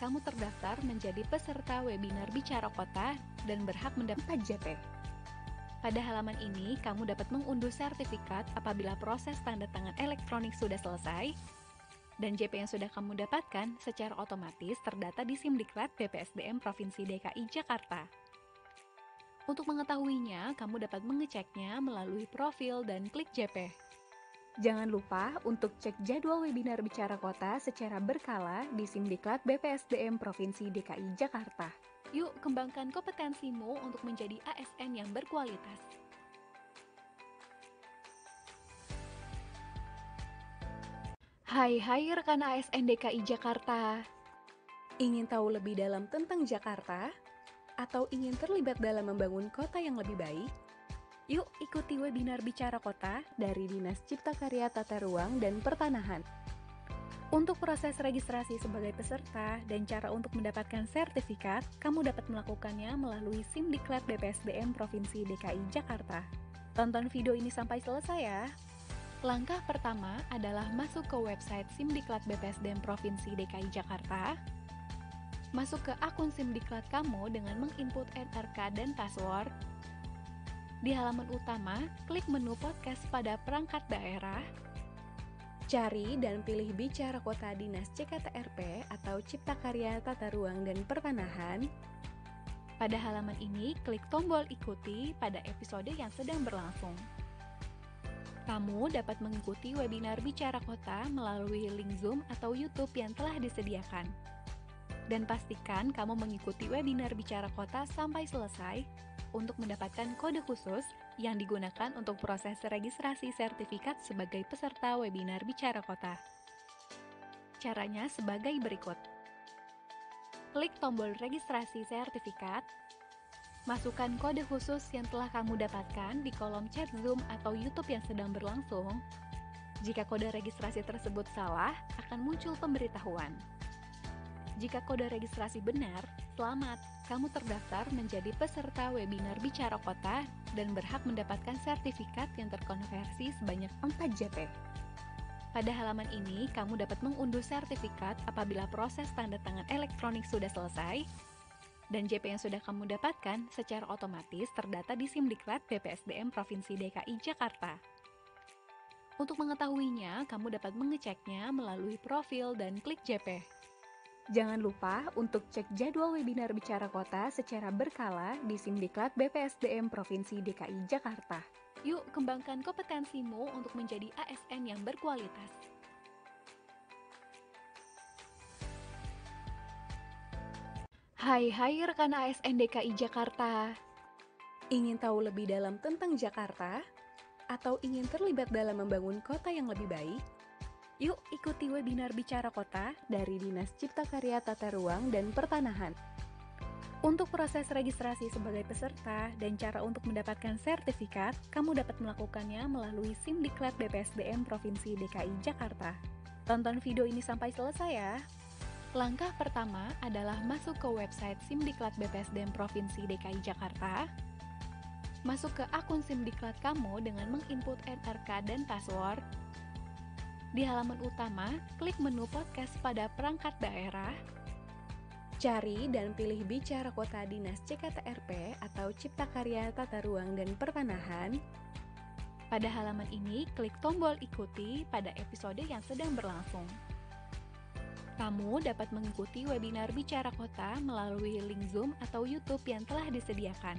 kamu terdaftar menjadi peserta webinar Bicara Kota dan berhak mendapat JT. Pada halaman ini, kamu dapat mengunduh sertifikat apabila proses tanda tangan elektronik sudah selesai, dan JP yang sudah kamu dapatkan secara otomatis terdata di Simdiklat BPSDM Provinsi DKI Jakarta. Untuk mengetahuinya, kamu dapat mengeceknya melalui profil dan klik JP. Jangan lupa untuk cek jadwal webinar Bicara Kota secara berkala di Simdiklat BPSDM Provinsi DKI Jakarta. Yuk kembangkan kompetensimu untuk menjadi ASN yang berkualitas. Hai hai rekan ASN DKI Jakarta. Ingin tahu lebih dalam tentang Jakarta? Atau ingin terlibat dalam membangun kota yang lebih baik? Yuk ikuti webinar Bicara Kota dari Dinas Cipta Karya Tata Ruang dan Pertanahan. Untuk proses registrasi sebagai peserta dan cara untuk mendapatkan sertifikat, kamu dapat melakukannya melalui SIM Diklat BPSDM Provinsi DKI Jakarta. Tonton video ini sampai selesai ya. Langkah pertama adalah masuk ke website SIM Diklat BPSDM Provinsi DKI Jakarta. Masuk ke akun SIM Diklat kamu dengan menginput NRK dan password di halaman utama, klik menu podcast pada perangkat daerah, Cari dan pilih bicara kota dinas CKTRP atau Cipta Karya Tata Ruang dan Pertanahan. Pada halaman ini, klik tombol ikuti pada episode yang sedang berlangsung. Kamu dapat mengikuti webinar Bicara Kota melalui link Zoom atau YouTube yang telah disediakan. Dan pastikan kamu mengikuti webinar Bicara Kota sampai selesai untuk mendapatkan kode khusus yang digunakan untuk proses registrasi sertifikat sebagai peserta webinar Bicara Kota. Caranya sebagai berikut. Klik tombol registrasi sertifikat, masukkan kode khusus yang telah kamu dapatkan di kolom chat Zoom atau YouTube yang sedang berlangsung. Jika kode registrasi tersebut salah, akan muncul pemberitahuan. Jika kode registrasi benar, selamat, kamu terdaftar menjadi peserta webinar Bicara Kota dan berhak mendapatkan sertifikat yang terkonversi sebanyak 4 JP. Pada halaman ini, kamu dapat mengunduh sertifikat apabila proses tanda tangan elektronik sudah selesai, dan JP yang sudah kamu dapatkan secara otomatis terdata di Simdiklat BPSDM Provinsi DKI Jakarta. Untuk mengetahuinya, kamu dapat mengeceknya melalui profil dan klik JP. Jangan lupa untuk cek jadwal webinar Bicara Kota secara berkala di Simdiklat BPSDM Provinsi DKI Jakarta. Yuk kembangkan kompetensimu untuk menjadi ASN yang berkualitas. Hai hai rekan ASN DKI Jakarta. Ingin tahu lebih dalam tentang Jakarta? Atau ingin terlibat dalam membangun kota yang lebih baik? Yuk ikuti webinar Bicara Kota dari Dinas Cipta Karya Tata Ruang dan Pertanahan. Untuk proses registrasi sebagai peserta dan cara untuk mendapatkan sertifikat, kamu dapat melakukannya melalui SIM Diklat BPSDM Provinsi DKI Jakarta. Tonton video ini sampai selesai ya. Langkah pertama adalah masuk ke website SIM Diklat BPSDM Provinsi DKI Jakarta. Masuk ke akun SIM Diklat kamu dengan menginput NRK dan password, di halaman utama, klik menu podcast pada perangkat daerah, Cari dan pilih bicara kota dinas CKTRP atau Cipta Karya Tata Ruang dan Pertanahan. Pada halaman ini, klik tombol ikuti pada episode yang sedang berlangsung. Kamu dapat mengikuti webinar Bicara Kota melalui link Zoom atau YouTube yang telah disediakan.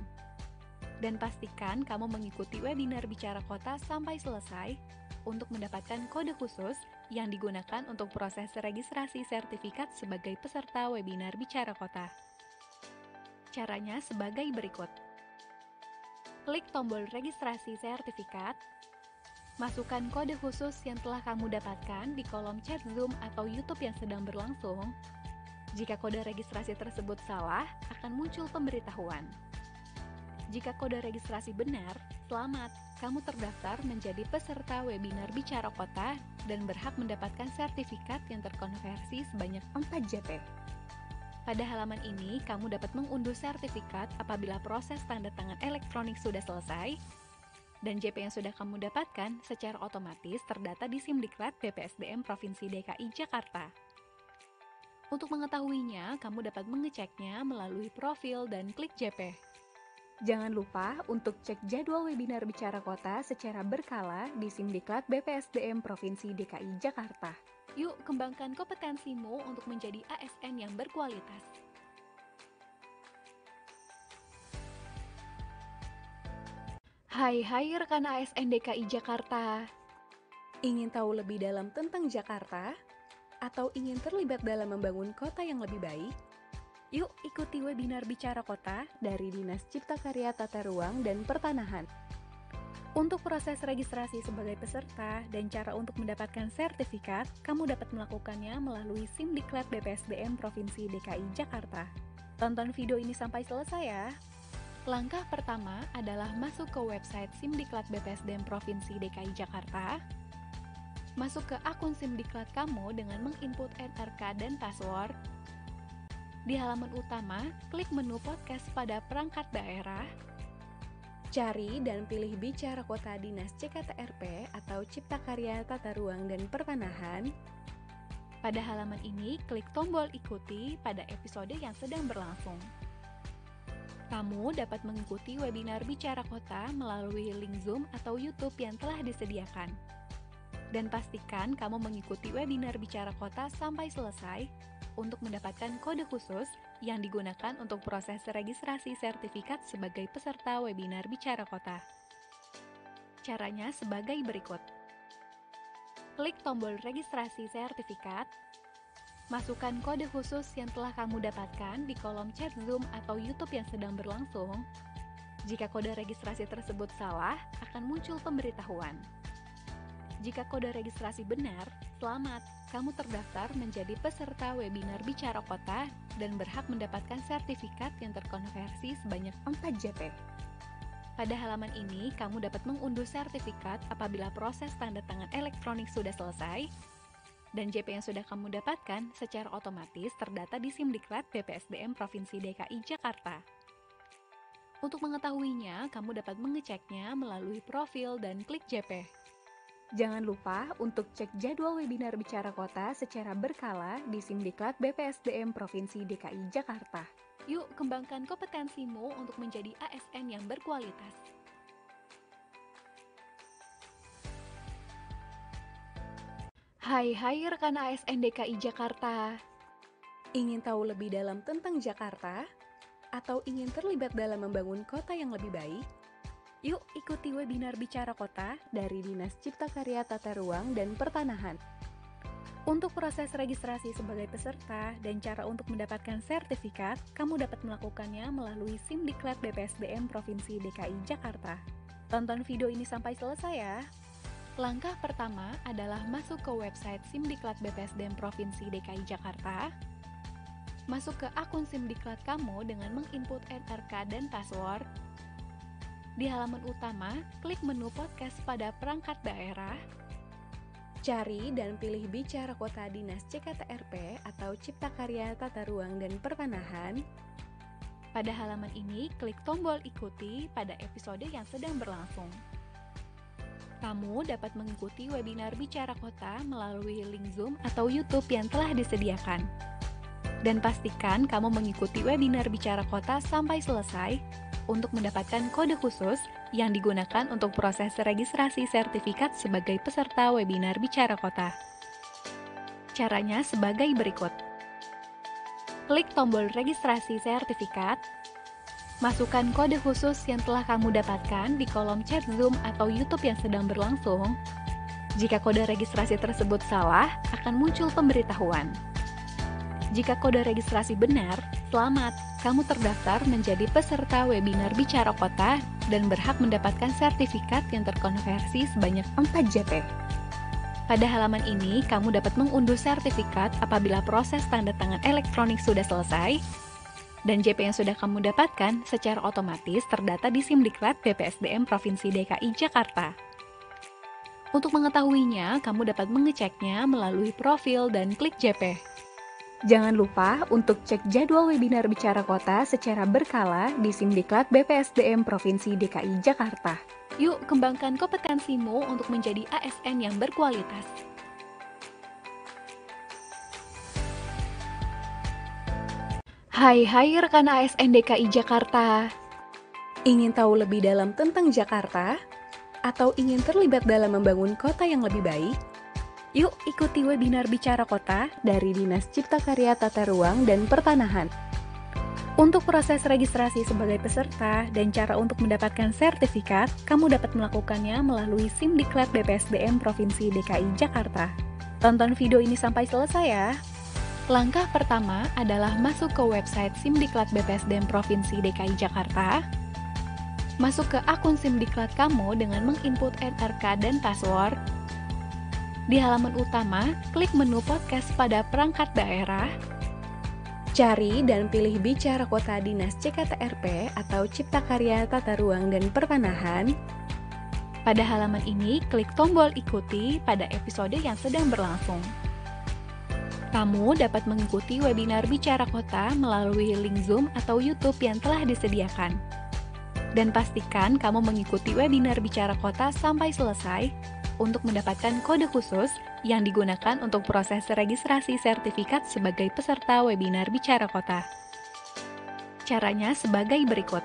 Dan pastikan kamu mengikuti webinar Bicara Kota sampai selesai untuk mendapatkan kode khusus yang digunakan untuk proses registrasi sertifikat sebagai peserta webinar Bicara Kota. Caranya sebagai berikut. Klik tombol registrasi sertifikat, masukkan kode khusus yang telah kamu dapatkan di kolom chat Zoom atau YouTube yang sedang berlangsung. Jika kode registrasi tersebut salah, akan muncul pemberitahuan. Jika kode registrasi benar, selamat, kamu terdaftar menjadi peserta webinar Bicara Kota dan berhak mendapatkan sertifikat yang terkonversi sebanyak 4 JP. Pada halaman ini, kamu dapat mengunduh sertifikat apabila proses tanda tangan elektronik sudah selesai, dan JP yang sudah kamu dapatkan secara otomatis terdata di Simdiklat BPSDM Provinsi DKI Jakarta. Untuk mengetahuinya, kamu dapat mengeceknya melalui profil dan klik JP. Jangan lupa untuk cek jadwal webinar Bicara Kota secara berkala di Simdiklat BPSDM Provinsi DKI Jakarta. Yuk kembangkan kompetensimu untuk menjadi ASN yang berkualitas. Hai hai rekan ASN DKI Jakarta. Ingin tahu lebih dalam tentang Jakarta atau ingin terlibat dalam membangun kota yang lebih baik? Yuk ikuti webinar Bicara Kota dari Dinas Cipta Karya Tata Ruang dan Pertanahan. Untuk proses registrasi sebagai peserta dan cara untuk mendapatkan sertifikat, kamu dapat melakukannya melalui SIM Diklat BPSDM Provinsi DKI Jakarta. Tonton video ini sampai selesai ya. Langkah pertama adalah masuk ke website SIM Diklat BPSDM Provinsi DKI Jakarta. Masuk ke akun SIM Diklat kamu dengan menginput NRK dan password, di halaman utama, klik menu podcast pada perangkat daerah, Cari dan pilih bicara kota dinas CKTRP atau Cipta Karya Tata Ruang dan Pertanahan. Pada halaman ini, klik tombol ikuti pada episode yang sedang berlangsung. Kamu dapat mengikuti webinar Bicara Kota melalui link Zoom atau YouTube yang telah disediakan. Dan pastikan kamu mengikuti webinar Bicara Kota sampai selesai untuk mendapatkan kode khusus yang digunakan untuk proses registrasi sertifikat sebagai peserta webinar Bicara Kota. Caranya sebagai berikut. Klik tombol registrasi sertifikat, masukkan kode khusus yang telah kamu dapatkan di kolom chat Zoom atau YouTube yang sedang berlangsung, jika kode registrasi tersebut salah, akan muncul pemberitahuan. Jika kode registrasi benar, selamat, kamu terdaftar menjadi peserta webinar Bicara Kota dan berhak mendapatkan sertifikat yang terkonversi sebanyak 4 JP. Pada halaman ini, kamu dapat mengunduh sertifikat apabila proses tanda tangan elektronik sudah selesai, dan JP yang sudah kamu dapatkan secara otomatis terdata di Simdiklat BPSDM Provinsi DKI Jakarta. Untuk mengetahuinya, kamu dapat mengeceknya melalui profil dan klik JP. Jangan lupa untuk cek jadwal webinar Bicara Kota secara berkala di Simdiklat BPSDM Provinsi DKI Jakarta. Yuk kembangkan kompetensimu untuk menjadi ASN yang berkualitas. Hai hai rekan ASN DKI Jakarta. Ingin tahu lebih dalam tentang Jakarta atau ingin terlibat dalam membangun kota yang lebih baik? Yuk ikuti webinar Bicara Kota dari Dinas Cipta Karya Tata Ruang dan Pertanahan. Untuk proses registrasi sebagai peserta dan cara untuk mendapatkan sertifikat, kamu dapat melakukannya melalui SIM Diklat BPSDM Provinsi DKI Jakarta. Tonton video ini sampai selesai ya. Langkah pertama adalah masuk ke website SIM Diklat BPSDM Provinsi DKI Jakarta. Masuk ke akun SIM Diklat kamu dengan menginput NRK dan password, di halaman utama, klik menu podcast pada perangkat daerah, Cari dan pilih bicara kota dinas CKTRP atau Cipta Karya Tata Ruang dan Pertanahan. Pada halaman ini, klik tombol ikuti pada episode yang sedang berlangsung. Kamu dapat mengikuti webinar Bicara Kota melalui link Zoom atau YouTube yang telah disediakan. Dan pastikan kamu mengikuti webinar Bicara Kota sampai selesai untuk mendapatkan kode khusus yang digunakan untuk proses registrasi sertifikat sebagai peserta webinar Bicara Kota. Caranya sebagai berikut. Klik tombol registrasi sertifikat, masukkan kode khusus yang telah kamu dapatkan di kolom chat Zoom atau YouTube yang sedang berlangsung. Jika kode registrasi tersebut salah, akan muncul pemberitahuan. Jika kode registrasi benar, selamat, kamu terdaftar menjadi peserta webinar Bicara Kota dan berhak mendapatkan sertifikat yang terkonversi sebanyak 4 JP. Pada halaman ini, kamu dapat mengunduh sertifikat apabila proses tanda tangan elektronik sudah selesai, dan JP yang sudah kamu dapatkan secara otomatis terdata di Simdiklat BPSDM Provinsi DKI Jakarta. Untuk mengetahuinya, kamu dapat mengeceknya melalui profil dan klik JP. Jangan lupa untuk cek jadwal webinar Bicara Kota secara berkala di Simdiklat BPSDM Provinsi DKI Jakarta. Yuk kembangkan kompetensimu untuk menjadi ASN yang berkualitas. Hai hai rekan ASN DKI Jakarta. Ingin tahu lebih dalam tentang Jakarta atau ingin terlibat dalam membangun kota yang lebih baik? Yuk ikuti webinar Bicara Kota dari Dinas Cipta Karya Tata Ruang dan Pertanahan. Untuk proses registrasi sebagai peserta dan cara untuk mendapatkan sertifikat, kamu dapat melakukannya melalui SIM Diklat BPSDM Provinsi DKI Jakarta. Tonton video ini sampai selesai ya. Langkah pertama adalah masuk ke website SIM Diklat BPSDM Provinsi DKI Jakarta. Masuk ke akun SIM Diklat kamu dengan menginput NRK dan password, di halaman utama, klik menu podcast pada perangkat daerah, Cari dan pilih bicara kota dinas CKTRP atau Cipta Karya Tata Ruang dan Pertanahan. Pada halaman ini, klik tombol ikuti pada episode yang sedang berlangsung. Kamu dapat mengikuti webinar Bicara Kota melalui link Zoom atau YouTube yang telah disediakan. Dan pastikan kamu mengikuti webinar Bicara Kota sampai selesai untuk mendapatkan kode khusus yang digunakan untuk proses registrasi sertifikat sebagai peserta webinar Bicara Kota. Caranya sebagai berikut.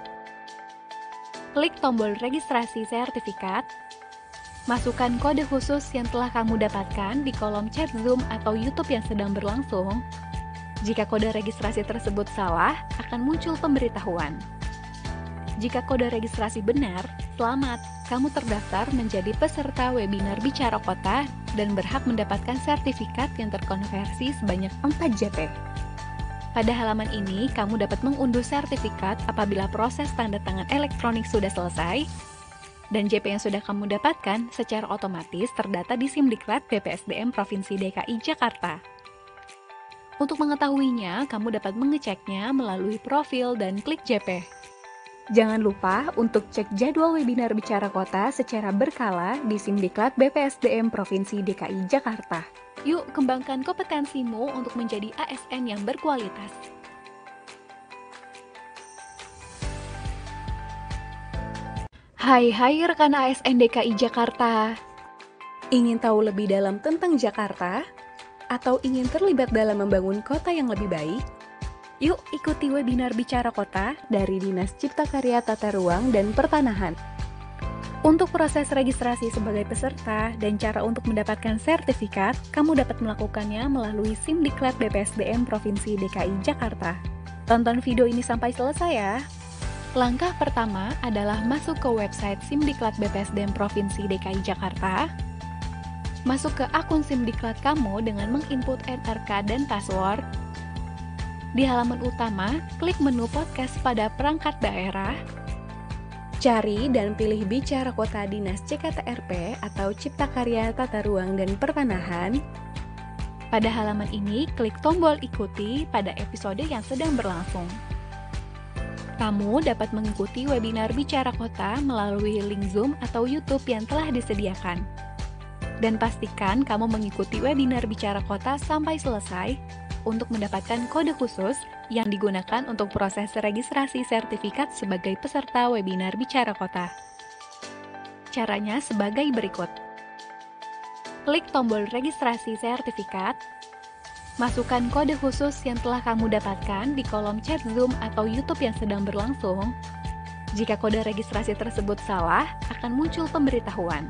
Klik tombol registrasi sertifikat, masukkan kode khusus yang telah kamu dapatkan di kolom chat Zoom atau YouTube yang sedang berlangsung. Jika kode registrasi tersebut salah, akan muncul pemberitahuan. Jika kode registrasi benar, selamat, kamu terdaftar menjadi peserta webinar Bicara Kota dan berhak mendapatkan sertifikat yang terkonversi sebanyak 4 JP. Pada halaman ini, kamu dapat mengunduh sertifikat apabila proses tanda tangan elektronik sudah selesai, dan JP yang sudah kamu dapatkan secara otomatis terdata di Simdiklat BPSDM Provinsi DKI Jakarta. Untuk mengetahuinya, kamu dapat mengeceknya melalui profil dan klik JP. Jangan lupa untuk cek jadwal webinar Bicara Kota secara berkala di Simdiklat BPSDM Provinsi DKI Jakarta. Yuk kembangkan kompetensimu untuk menjadi ASN yang berkualitas. Hai hai rekan ASN DKI Jakarta. Ingin tahu lebih dalam tentang Jakarta atau ingin terlibat dalam membangun kota yang lebih baik? Yuk ikuti webinar Bicara Kota dari Dinas Cipta Karya Tata Ruang dan Pertanahan. Untuk proses registrasi sebagai peserta dan cara untuk mendapatkan sertifikat, kamu dapat melakukannya melalui SIM Diklat BPSDM Provinsi DKI Jakarta. Tonton video ini sampai selesai ya. Langkah pertama adalah masuk ke website SIM Diklat BPSDM Provinsi DKI Jakarta, masuk ke akun SIM Diklat kamu dengan menginput NRK dan password, di halaman utama, klik menu podcast pada perangkat daerah, Cari dan pilih bicara kota dinas CKTRP atau Cipta Karya Tata Ruang dan Pertanahan. Pada halaman ini, klik tombol ikuti pada episode yang sedang berlangsung. Kamu dapat mengikuti webinar Bicara Kota melalui link Zoom atau YouTube yang telah disediakan. Dan pastikan kamu mengikuti webinar Bicara Kota sampai selesai untuk mendapatkan kode khusus yang digunakan untuk proses registrasi sertifikat sebagai peserta webinar Bicara Kota. Caranya sebagai berikut. Klik tombol registrasi sertifikat, masukkan kode khusus yang telah kamu dapatkan di kolom chat Zoom atau YouTube yang sedang berlangsung. Jika kode registrasi tersebut salah, akan muncul pemberitahuan.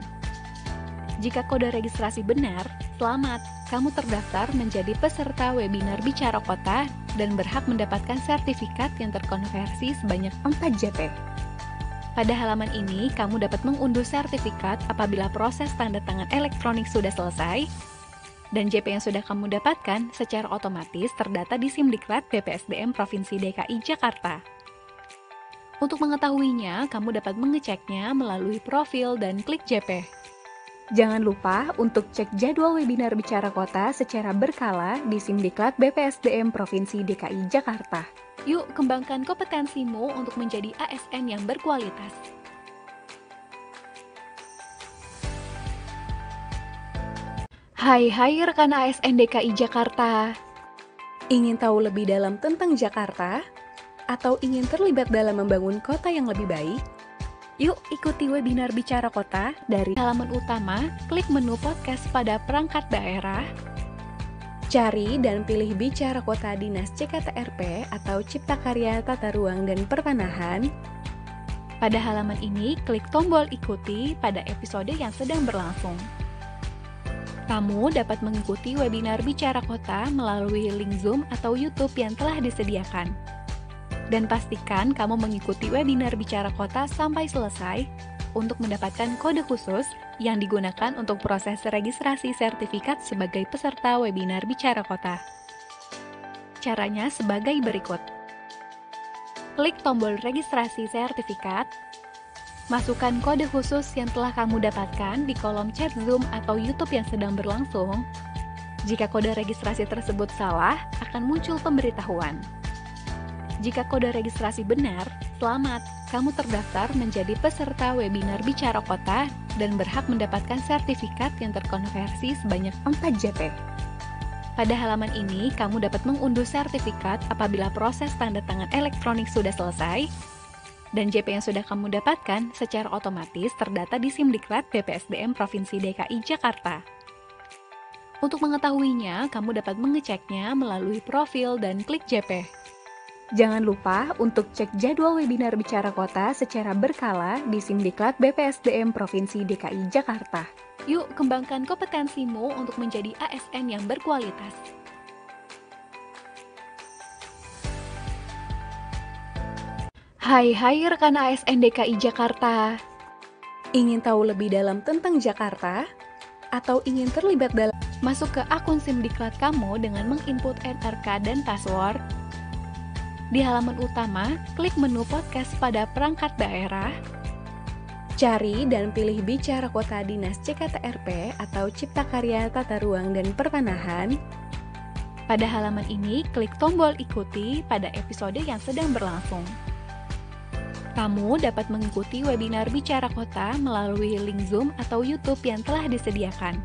Jika kode registrasi benar, Selamat, kamu terdaftar menjadi peserta webinar Bicara Kota dan berhak mendapatkan sertifikat yang terkonversi sebanyak 4 JP. Pada halaman ini, kamu dapat mengunduh sertifikat apabila proses tanda tangan elektronik sudah selesai, dan JP yang sudah kamu dapatkan secara otomatis terdata di Simdiklat BPSDM Provinsi DKI Jakarta. Untuk mengetahuinya, kamu dapat mengeceknya melalui profil dan klik JP. Jangan lupa untuk cek jadwal webinar Bicara Kota secara berkala di Simdiklat BPSDM Provinsi DKI Jakarta. Yuk kembangkan kompetensimu untuk menjadi ASN yang berkualitas. Hai hai rekan ASN DKI Jakarta. Ingin tahu lebih dalam tentang Jakarta? Atau ingin terlibat dalam membangun kota yang lebih baik? Yuk ikuti webinar Bicara Kota dari halaman utama, klik menu podcast pada perangkat daerah, Cari dan pilih bicara kota dinas CKTRP atau Cipta Karya Tata Ruang dan Pertanahan. Pada halaman ini, klik tombol ikuti pada episode yang sedang berlangsung. Kamu dapat mengikuti webinar Bicara Kota melalui link Zoom atau YouTube yang telah disediakan. Dan pastikan kamu mengikuti webinar Bicara Kota sampai selesai untuk mendapatkan kode khusus yang digunakan untuk proses registrasi sertifikat sebagai peserta webinar Bicara Kota. Caranya sebagai berikut. Klik tombol registrasi sertifikat, masukkan kode khusus yang telah kamu dapatkan di kolom chat Zoom atau YouTube yang sedang berlangsung. Jika kode registrasi tersebut salah, akan muncul pemberitahuan. Jika kode registrasi benar, selamat, kamu terdaftar menjadi peserta webinar Bicara Kota dan berhak mendapatkan sertifikat yang terkonversi sebanyak 4 JP. Pada halaman ini, kamu dapat mengunduh sertifikat apabila proses tanda tangan elektronik sudah selesai, dan JP yang sudah kamu dapatkan secara otomatis terdata di Simdiklat BPSDM Provinsi DKI Jakarta. Untuk mengetahuinya, kamu dapat mengeceknya melalui profil dan klik JP. Jangan lupa untuk cek jadwal webinar Bicara Kota secara berkala di Simdiklat BPSDM Provinsi DKI Jakarta. Yuk kembangkan kompetensimu untuk menjadi ASN yang berkualitas. Hai hai rekan ASN DKI Jakarta. Ingin tahu lebih dalam tentang Jakarta? Atau ingin terlibat dalam? Masuk ke akun SIM Diklat kamu dengan menginput NRK dan password di halaman utama, klik menu podcast pada perangkat daerah, Cari dan pilih bicara kota dinas CKTRP atau Cipta Karya Tata Ruang dan Pertanahan. Pada halaman ini, klik tombol ikuti pada episode yang sedang berlangsung. Kamu dapat mengikuti webinar Bicara Kota melalui link Zoom atau YouTube yang telah disediakan.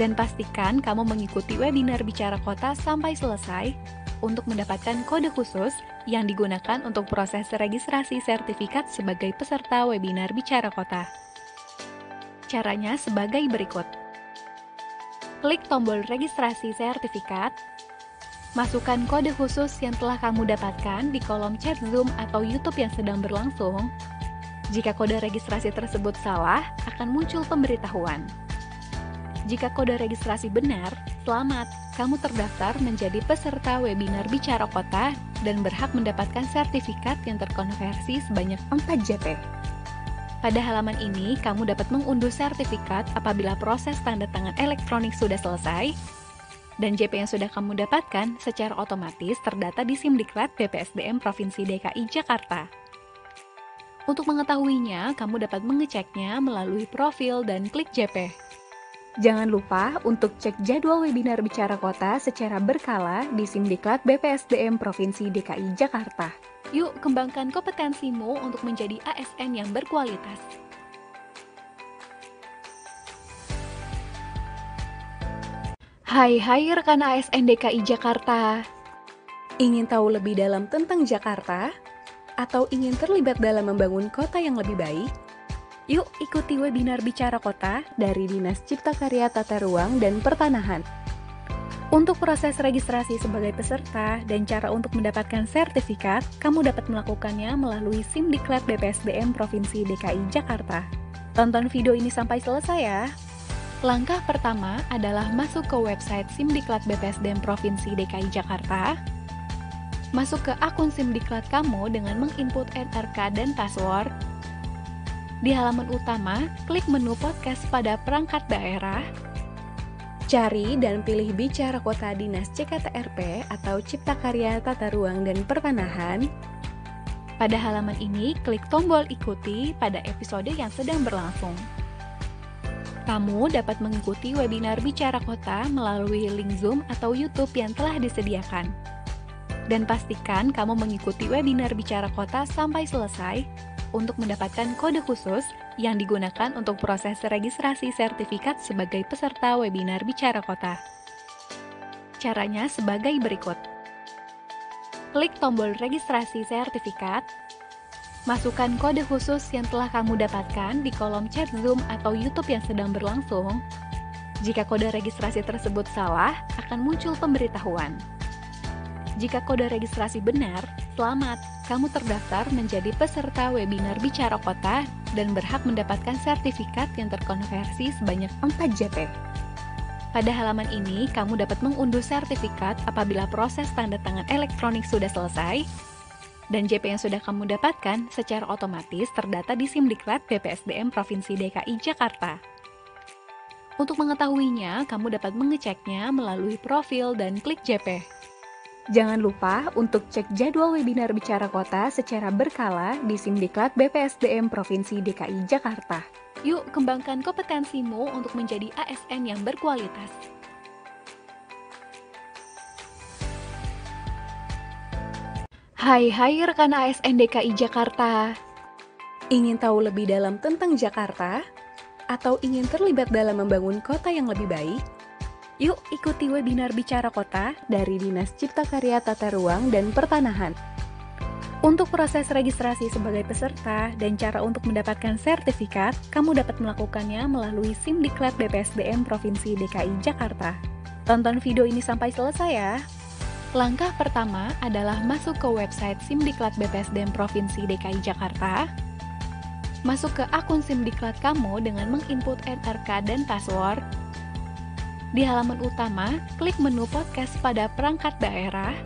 Dan pastikan kamu mengikuti webinar Bicara Kota sampai selesai untuk mendapatkan kode khusus yang digunakan untuk proses registrasi sertifikat sebagai peserta webinar Bicara Kota. Caranya sebagai berikut. Klik tombol registrasi sertifikat, masukkan kode khusus yang telah kamu dapatkan di kolom chat Zoom atau YouTube yang sedang berlangsung. Jika kode registrasi tersebut salah, akan muncul pemberitahuan. Jika kode registrasi benar, selamat, kamu terdaftar menjadi peserta webinar Bicara Kota dan berhak mendapatkan sertifikat yang terkonversi sebanyak 4 JP. Pada halaman ini, kamu dapat mengunduh sertifikat apabila proses tanda tangan elektronik sudah selesai, dan JP yang sudah kamu dapatkan secara otomatis terdata di Simdiklat BPSDM Provinsi DKI Jakarta. Untuk mengetahuinya, kamu dapat mengeceknya melalui profil dan klik JP. Jangan lupa untuk cek jadwal webinar Bicara Kota secara berkala di Simdiklat BPSDM Provinsi DKI Jakarta. Yuk kembangkan kompetensimu untuk menjadi ASN yang berkualitas. Hai hai rekan ASN DKI Jakarta. Ingin tahu lebih dalam tentang Jakarta? Atau ingin terlibat dalam membangun kota yang lebih baik? Yuk ikuti webinar Bicara Kota dari Dinas Cipta Karya Tata Ruang dan Pertanahan. Untuk proses registrasi sebagai peserta dan cara untuk mendapatkan sertifikat, kamu dapat melakukannya melalui SIM Diklat BPSDM Provinsi DKI Jakarta. Tonton video ini sampai selesai ya. Langkah pertama adalah masuk ke website SIM Diklat BPSDM Provinsi DKI Jakarta, masuk ke akun SIM Diklat kamu dengan menginput NRK dan password, di halaman utama, klik menu podcast pada perangkat daerah, Cari dan pilih bicara kota dinas CKTRP atau Cipta Karya Tata Ruang dan Pertanahan. Pada halaman ini, klik tombol ikuti pada episode yang sedang berlangsung. Kamu dapat mengikuti webinar Bicara Kota melalui link Zoom atau YouTube yang telah disediakan. Dan pastikan kamu mengikuti webinar Bicara Kota sampai selesai untuk mendapatkan kode khusus yang digunakan untuk proses registrasi sertifikat sebagai peserta webinar Bicara Kota. Caranya sebagai berikut. Klik tombol registrasi sertifikat, masukkan kode khusus yang telah kamu dapatkan di kolom chat Zoom atau YouTube yang sedang berlangsung. Jika kode registrasi tersebut salah, akan muncul pemberitahuan. Jika kode registrasi benar, selamat, kamu terdaftar menjadi peserta webinar Bicara Kota dan berhak mendapatkan sertifikat yang terkonversi sebanyak 4 JP. Pada halaman ini, kamu dapat mengunduh sertifikat apabila proses tanda tangan elektronik sudah selesai, dan JP yang sudah kamu dapatkan secara otomatis terdata di Simdiklat BPSDM Provinsi DKI Jakarta. Untuk mengetahuinya, kamu dapat mengeceknya melalui profil dan klik JP. Jangan lupa untuk cek jadwal webinar Bicara Kota secara berkala di Simdiklat BPSDM Provinsi DKI Jakarta. Yuk kembangkan kompetensimu untuk menjadi ASN yang berkualitas. Hai hai rekan ASN DKI Jakarta. Ingin tahu lebih dalam tentang Jakarta? Atau ingin terlibat dalam membangun kota yang lebih baik? Yuk ikuti webinar Bicara Kota dari Dinas Cipta Karya Tata Ruang dan Pertanahan. Untuk proses registrasi sebagai peserta dan cara untuk mendapatkan sertifikat, kamu dapat melakukannya melalui SIM Diklat BPSDM Provinsi DKI Jakarta. Tonton video ini sampai selesai ya. Langkah pertama adalah masuk ke website SIM Diklat BPSDM Provinsi DKI Jakarta. Masuk ke akun SIM Diklat kamu dengan menginput NRK dan password, di halaman utama, klik menu podcast pada perangkat daerah,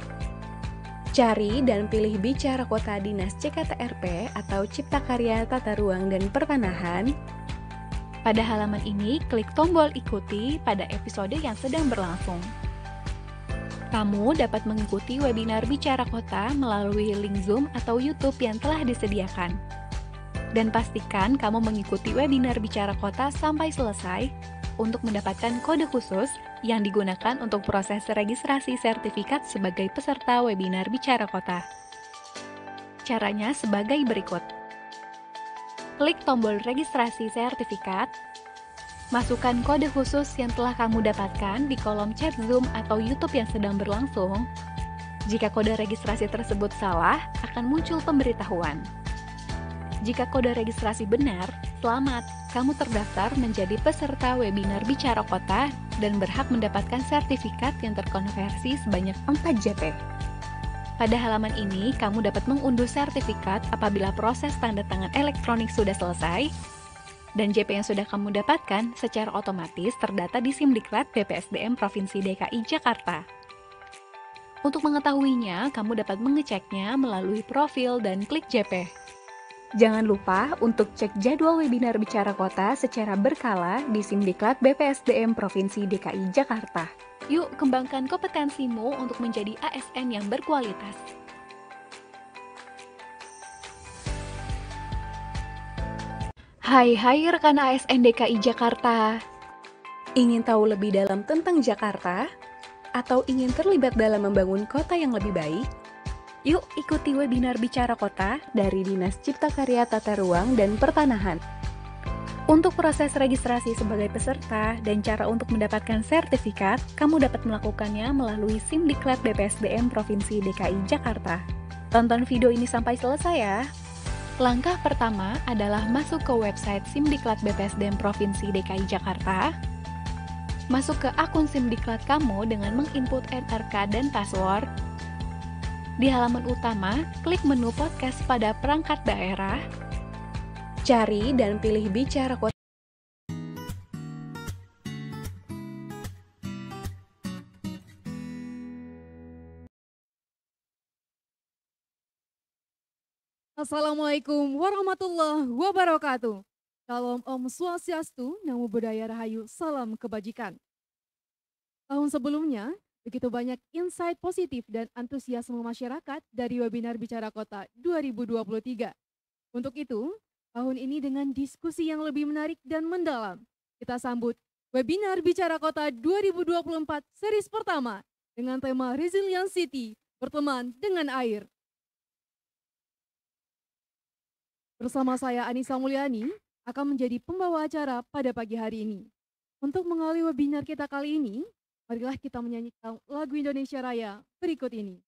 Cari dan pilih bicara kota dinas CKTRP atau Cipta Karya Tata Ruang dan Pertanahan. Pada halaman ini, klik tombol ikuti pada episode yang sedang berlangsung. Kamu dapat mengikuti webinar Bicara Kota melalui link Zoom atau YouTube yang telah disediakan. Dan pastikan kamu mengikuti webinar Bicara Kota sampai selesai untuk mendapatkan kode khusus yang digunakan untuk proses registrasi sertifikat sebagai peserta webinar Bicara Kota. Caranya sebagai berikut. Klik tombol registrasi sertifikat, masukkan kode khusus yang telah kamu dapatkan di kolom chat Zoom atau YouTube yang sedang berlangsung. Jika kode registrasi tersebut salah, akan muncul pemberitahuan. Jika kode registrasi benar, selamat, kamu terdaftar menjadi peserta webinar Bicara Kota dan berhak mendapatkan sertifikat yang terkonversi sebanyak 4 JP. Pada halaman ini, kamu dapat mengunduh sertifikat apabila proses tanda tangan elektronik sudah selesai, dan JP yang sudah kamu dapatkan secara otomatis terdata di Simdiklat BPSDM Provinsi DKI Jakarta. Untuk mengetahuinya, kamu dapat mengeceknya melalui profil dan klik JP. Jangan lupa untuk cek jadwal webinar Bicara Kota secara berkala di Simdiklat BPSDM Provinsi DKI Jakarta. Yuk kembangkan kompetensimu untuk menjadi ASN yang berkualitas. Hai hai rekan ASN DKI Jakarta. Ingin tahu lebih dalam tentang Jakarta? Atau ingin terlibat dalam membangun kota yang lebih baik? Yuk ikuti webinar Bicara Kota dari Dinas Cipta Karya Tata Ruang dan Pertanahan. Untuk proses registrasi sebagai peserta dan cara untuk mendapatkan sertifikat, kamu dapat melakukannya melalui SIM Diklat BPSDM Provinsi DKI Jakarta. Tonton video ini sampai selesai ya. Langkah pertama adalah masuk ke website SIM Diklat BPSDM Provinsi DKI Jakarta, masuk ke akun SIM Diklat kamu dengan menginput NRK dan password, di halaman utama, klik menu podcast pada perangkat daerah, cari dan pilih bicara kota. Assalamualaikum warahmatullahi wabarakatuh. Salam Om Swastiastu, Namo Buddhaya Rahayu, Salam Kebajikan. Tahun sebelumnya, Begitu banyak insight positif dan antusiasme masyarakat dari webinar Bicara Kota 2023. Untuk itu, tahun ini dengan diskusi yang lebih menarik dan mendalam, kita sambut webinar Bicara Kota 2024 series pertama dengan tema Resilient City berteman dengan air. Bersama saya Anissa Mulyani akan menjadi pembawa acara pada pagi hari ini. Untuk mengawali webinar kita kali ini, Marilah kita menyanyikan lagu Indonesia Raya berikut ini.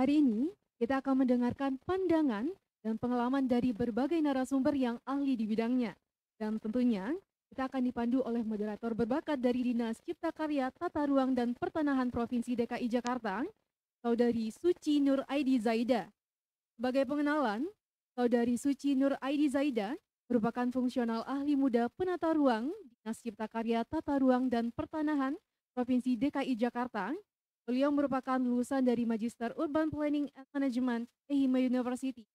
Hari ini kita akan mendengarkan pandangan dan pengalaman dari berbagai narasumber yang ahli di bidangnya. Dan tentunya kita akan dipandu oleh moderator berbakat dari Dinas Cipta Karya Tata Ruang dan Pertanahan Provinsi DKI Jakarta, Saudari Suci Nur Aidi Zaida. Sebagai pengenalan, Saudari Suci Nur Aidi Zaida merupakan fungsional ahli muda penata ruang Dinas Cipta Karya Tata Ruang dan Pertanahan Provinsi DKI Jakarta Beliau merupakan lulusan dari Magister Urban Planning and Management Ehima University,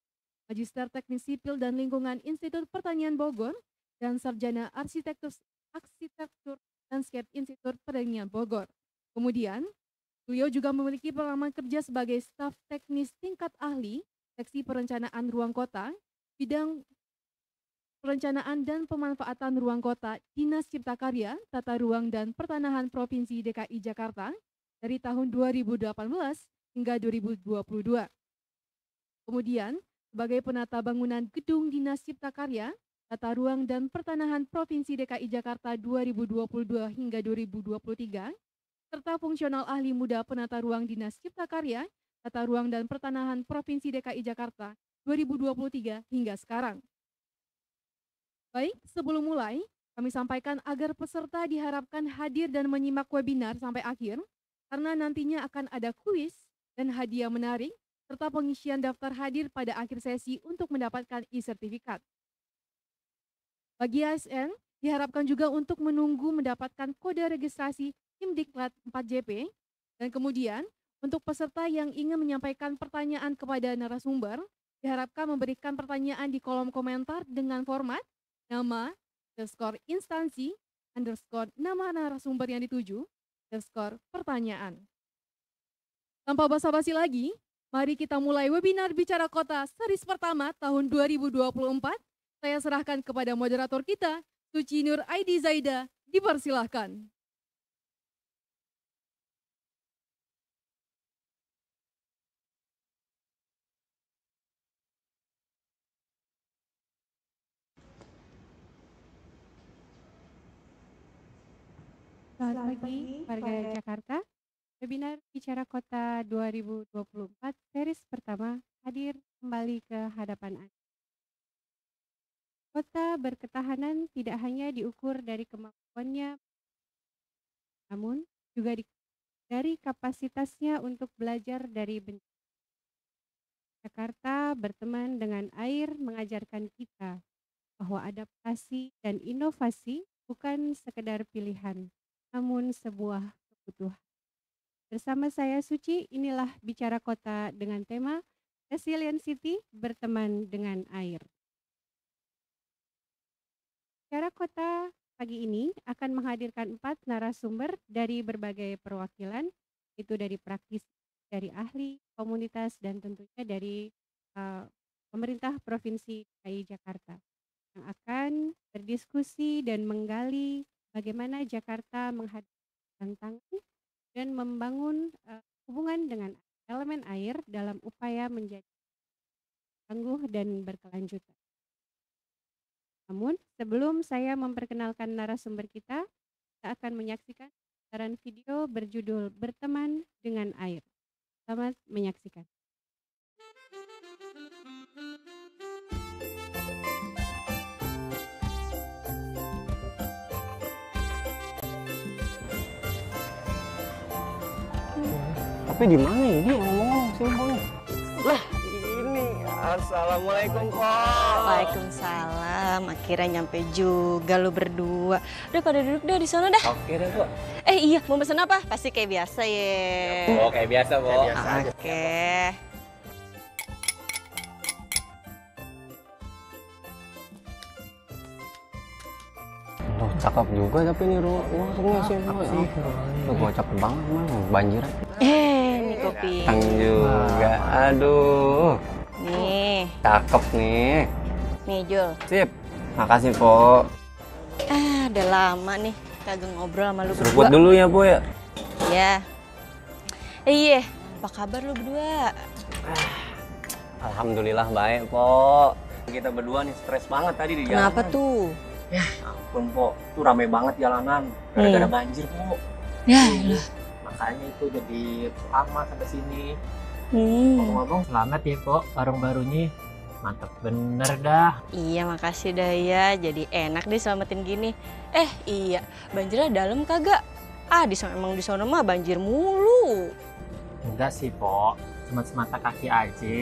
Magister Teknik Sipil dan Lingkungan Institut Pertanian Bogor, dan Sarjana Arsitektur, Arsitektur Landscape Institut Pertanian Bogor. Kemudian, beliau juga memiliki pengalaman kerja sebagai staf teknis tingkat ahli, seksi perencanaan ruang kota, bidang perencanaan dan pemanfaatan ruang kota Dinas Cipta Karya, Tata Ruang dan Pertanahan Provinsi DKI Jakarta, dari tahun 2018 hingga 2022. Kemudian, sebagai penata bangunan gedung Dinas Cipta Karya, Tata Ruang dan Pertanahan Provinsi DKI Jakarta 2022 hingga 2023, serta fungsional ahli muda penata ruang Dinas Cipta Karya, Tata Ruang dan Pertanahan Provinsi DKI Jakarta 2023 hingga sekarang. Baik, sebelum mulai, kami sampaikan agar peserta diharapkan hadir dan menyimak webinar sampai akhir karena nantinya akan ada kuis dan hadiah menarik, serta pengisian daftar hadir pada akhir sesi untuk mendapatkan e-sertifikat. Bagi ASN, diharapkan juga untuk menunggu mendapatkan kode registrasi Himdiklat 4JP, dan kemudian untuk peserta yang ingin menyampaikan pertanyaan kepada narasumber, diharapkan memberikan pertanyaan di kolom komentar dengan format nama, underscore instansi, underscore nama narasumber yang dituju, underscore pertanyaan. Tanpa basa-basi lagi, mari kita mulai webinar Bicara Kota seris pertama tahun 2024. Saya serahkan kepada moderator kita, Suci Nur Aidi Zaida, dipersilahkan. Selamat, pagi, warga Jakarta. Webinar Bicara Kota 2024 series pertama hadir kembali ke hadapan Anda. Kota berketahanan tidak hanya diukur dari kemampuannya, namun juga dari kapasitasnya untuk belajar dari bencana. Jakarta berteman dengan air mengajarkan kita bahwa adaptasi dan inovasi bukan sekedar pilihan, namun sebuah kebutuhan. Bersama saya Suci, inilah Bicara Kota dengan tema Resilient City berteman dengan air. Bicara Kota pagi ini akan menghadirkan empat narasumber dari berbagai perwakilan, itu dari praktis, dari ahli, komunitas, dan tentunya dari uh, pemerintah Provinsi DKI Jakarta yang akan berdiskusi dan menggali bagaimana Jakarta menghadapi tantangan dan membangun uh, hubungan dengan elemen air dalam upaya menjadi tangguh dan berkelanjutan. Namun, sebelum saya memperkenalkan narasumber kita, kita akan menyaksikan putaran video berjudul Berteman dengan Air. Selamat menyaksikan. tapi di mana ya dia ngomong sih lah ini assalamualaikum kok waalaikumsalam akhirnya nyampe juga lo berdua udah pada duduk dah di sana dah oke deh bu eh iya mau pesen apa pasti kayak biasa ye. ya oh kayak biasa bu oke okay. cakep juga tapi ini ruang rumah sih. Apa sih? Gue cakep banget mah banjiran. Eh, tutupin. Tang juga. Aduh. Nih. Cakep nih. Nih Jul. Sip. Makasih Po. Ah, udah lama nih kagak ngobrol sama lu Seruput berdua. dulu ya Po ya. Iya. Iya. Apa kabar lu berdua? Ah, alhamdulillah baik Po. Kita berdua nih stres banget tadi di jalan. Kenapa tuh? Ya ampun Po, tuh rame banget jalanan. Gara-gara banjir Po. Ya, ilah. Ya kakaknya itu jadi lama sampai sini hmm. ngomong-ngomong selamat ya kok warung barunya mantep bener dah iya makasih Daya jadi enak deh selamatin gini eh iya banjirnya dalam kagak ah di emang di sana mah banjir mulu enggak sih po cuma semata kaki aja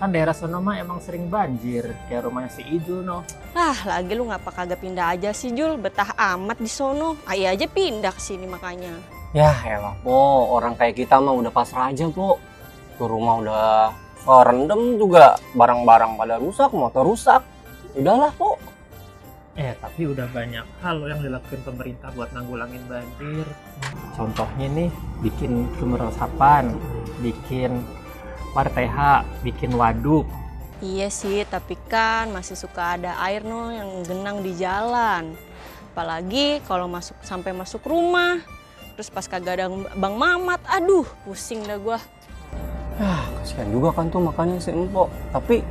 kan daerah Sonoma mah emang sering banjir kayak rumahnya si Ijul no ah lagi lu ngapa kagak pindah aja sih Jul betah amat di sono ayah iya aja pindah ke sini makanya Ya elah po, orang kayak kita mah udah pasrah aja po. Tuh rumah udah oh, eh, rendem juga, barang-barang pada rusak, motor rusak. Udahlah po. Eh tapi udah banyak hal yang dilakukan pemerintah buat nanggulangin banjir. Contohnya nih, bikin sumur resapan, bikin partai H, bikin waduk, Iya sih, tapi kan masih suka ada air no yang genang di jalan. Apalagi kalau masuk sampai masuk rumah. Terus pas kagak ada Bang Mamat, aduh pusing dah gue. Ah, kasihan juga kan tuh makanya si Empok. Tapi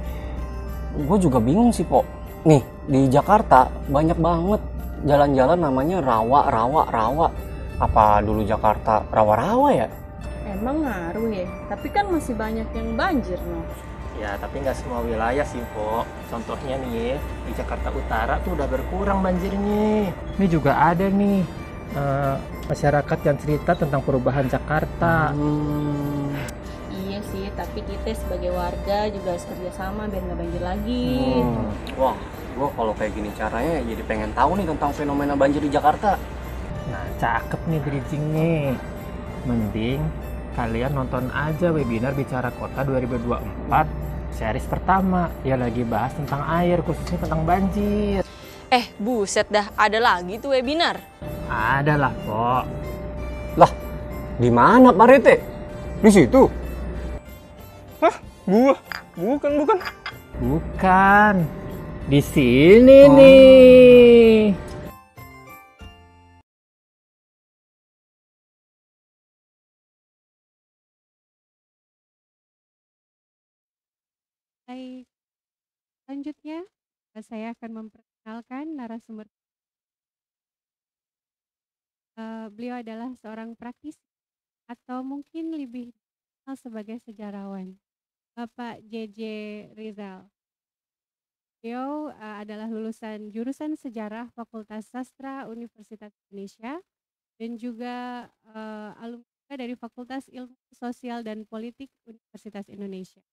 gue juga bingung sih, Pok. Nih, di Jakarta banyak banget jalan-jalan namanya rawa, rawa, rawa. Apa dulu Jakarta rawa-rawa ya? Emang ngaruh ya, tapi kan masih banyak yang banjir, no. Ya, tapi nggak semua wilayah sih, Po. Contohnya nih, di Jakarta Utara tuh udah berkurang banjirnya. Ini juga ada nih, uh, masyarakat yang cerita tentang perubahan Jakarta. Hmm. Iya sih, tapi kita sebagai warga juga harus kerjasama biar nggak banjir lagi. Hmm. Wah, gua kalau kayak gini caranya jadi pengen tahu nih tentang fenomena banjir di Jakarta. Nah, cakep nih bridging nih. Mending kalian nonton aja webinar Bicara Kota 2024 series pertama. Ya lagi bahas tentang air, khususnya tentang banjir. Eh, buset dah, ada lagi tuh webinar. Ada lah, kok. Lah, di mana Pak Rete? Di situ? Hah, gua? Bukan, bukan. Bukan. Di sini oh. nih. Hai. Selanjutnya, saya akan memper perkenalkan narasumber uh, beliau adalah seorang praktis atau mungkin lebih dikenal sebagai sejarawan Bapak JJ Rizal. Beliau eh, adalah lulusan jurusan sejarah Fakultas Sastra Universitas Indonesia dan juga eh, alumni dari Fakultas Ilmu Sosial dan Politik Universitas Indonesia.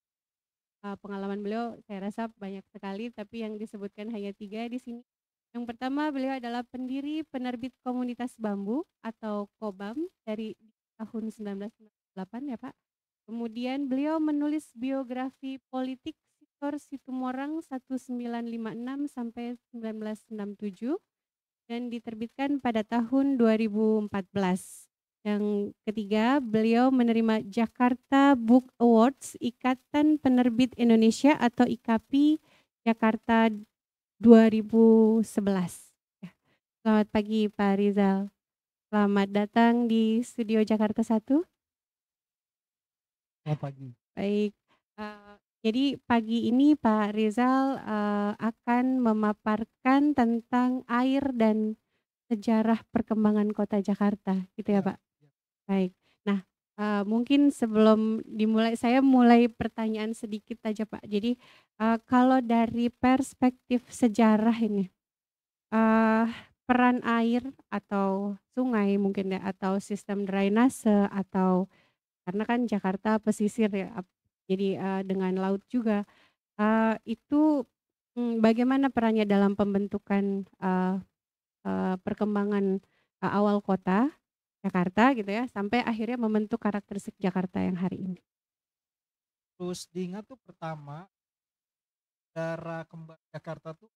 Eh, pengalaman beliau saya rasa banyak sekali, tapi yang disebutkan hanya tiga di sini. Yang pertama beliau adalah pendiri penerbit Komunitas Bambu atau Kobam dari tahun 1998 ya, Pak. Kemudian beliau menulis biografi politik Sitor Situmorang 1956 sampai 1967 dan diterbitkan pada tahun 2014. Yang ketiga, beliau menerima Jakarta Book Awards Ikatan Penerbit Indonesia atau IKAPI Jakarta 2011. Ya. Selamat pagi Pak Rizal. Selamat datang di Studio Jakarta 1. Selamat pagi. Baik. Uh, jadi pagi ini Pak Rizal uh, akan memaparkan tentang air dan sejarah perkembangan kota Jakarta, gitu ya, ya. Pak? Baik. Nah, uh, mungkin sebelum dimulai, saya mulai pertanyaan sedikit aja, Pak. Jadi, uh, kalau dari perspektif sejarah ini, uh, peran air atau sungai mungkin ya, atau sistem drainase atau karena kan Jakarta pesisir ya, jadi, uh, dengan laut juga, uh, itu, hmm, bagaimana perannya dalam pembentukan, uh, uh, perkembangan, uh, awal kota? Jakarta gitu ya sampai akhirnya membentuk karakteristik Jakarta yang hari ini. Terus diingat tuh pertama, darah kembar Jakarta tuh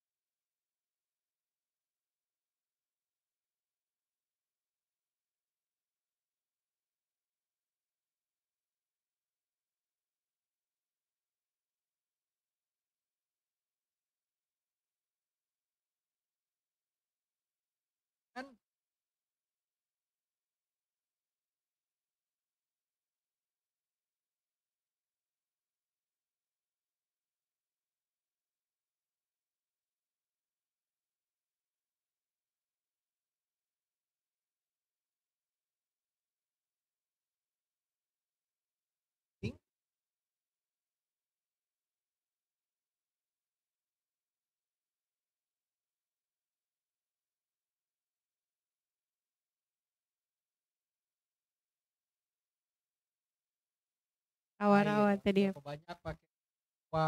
Nah, awal-awal iya. tadi ya. berapa banyak pakai nama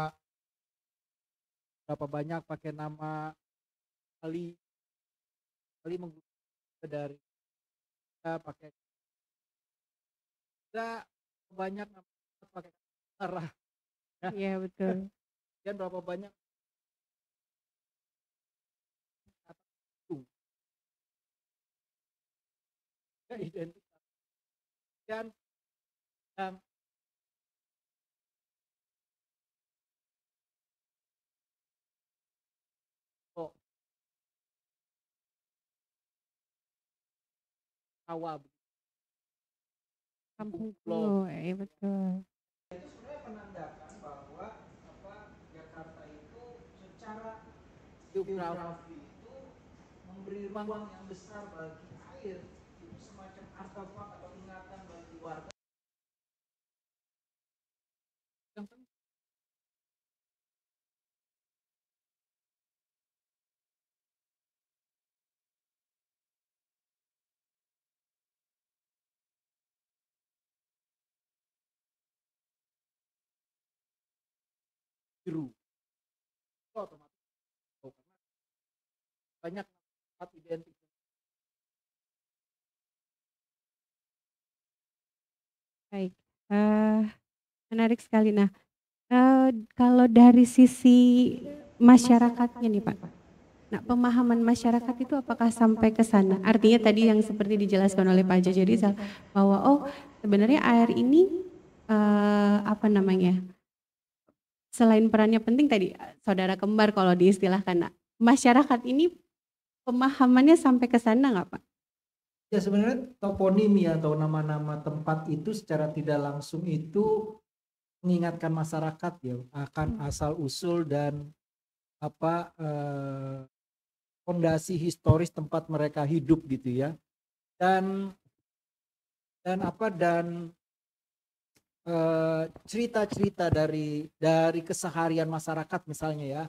berapa banyak pakai nama kali kali menggunakan dari kita pakai kita banyak pakai arah iya betul dan berapa banyak identitas dan yang rawa kampung pulau iya, iya betul nah, itu sebenarnya penandakan bahwa apa Jakarta itu secara geografi itu memberi ruang yang besar bagi air itu semacam artefak atau ingatan bagi warga biru itu otomatis oh, karena banyak tempat identik baik uh, menarik sekali nah uh, kalau dari sisi masyarakatnya nih pak Nah, pemahaman masyarakat itu apakah sampai ke sana? Artinya tadi yang seperti dijelaskan oleh Pak Jajarizal bahwa oh sebenarnya air ini uh, apa namanya? selain perannya penting tadi eh, saudara kembar kalau diistilahkan masyarakat ini pemahamannya sampai ke sana nggak pak? Ya sebenarnya toponimi atau nama-nama tempat itu secara tidak langsung itu mengingatkan masyarakat ya akan hmm. asal usul dan apa eh, fondasi eh, historis tempat mereka hidup gitu ya dan dan apa dan Eh, cerita-cerita dari dari keseharian masyarakat misalnya ya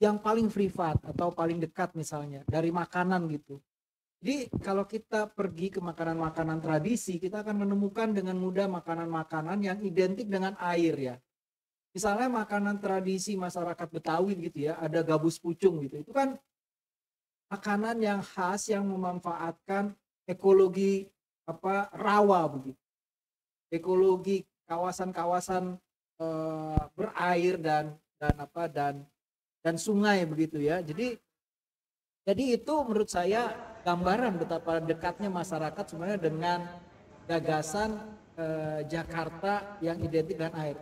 yang paling privat atau paling dekat misalnya dari makanan gitu jadi kalau kita pergi ke makanan-makanan tradisi kita akan menemukan dengan mudah makanan-makanan yang identik dengan air ya misalnya makanan tradisi masyarakat Betawi gitu ya ada gabus pucung gitu itu kan makanan yang khas yang memanfaatkan ekologi apa rawa begitu ekologi kawasan-kawasan e, berair dan dan apa dan dan sungai begitu ya. Jadi jadi itu menurut saya gambaran betapa dekatnya masyarakat sebenarnya dengan gagasan e, Jakarta yang identik dengan air.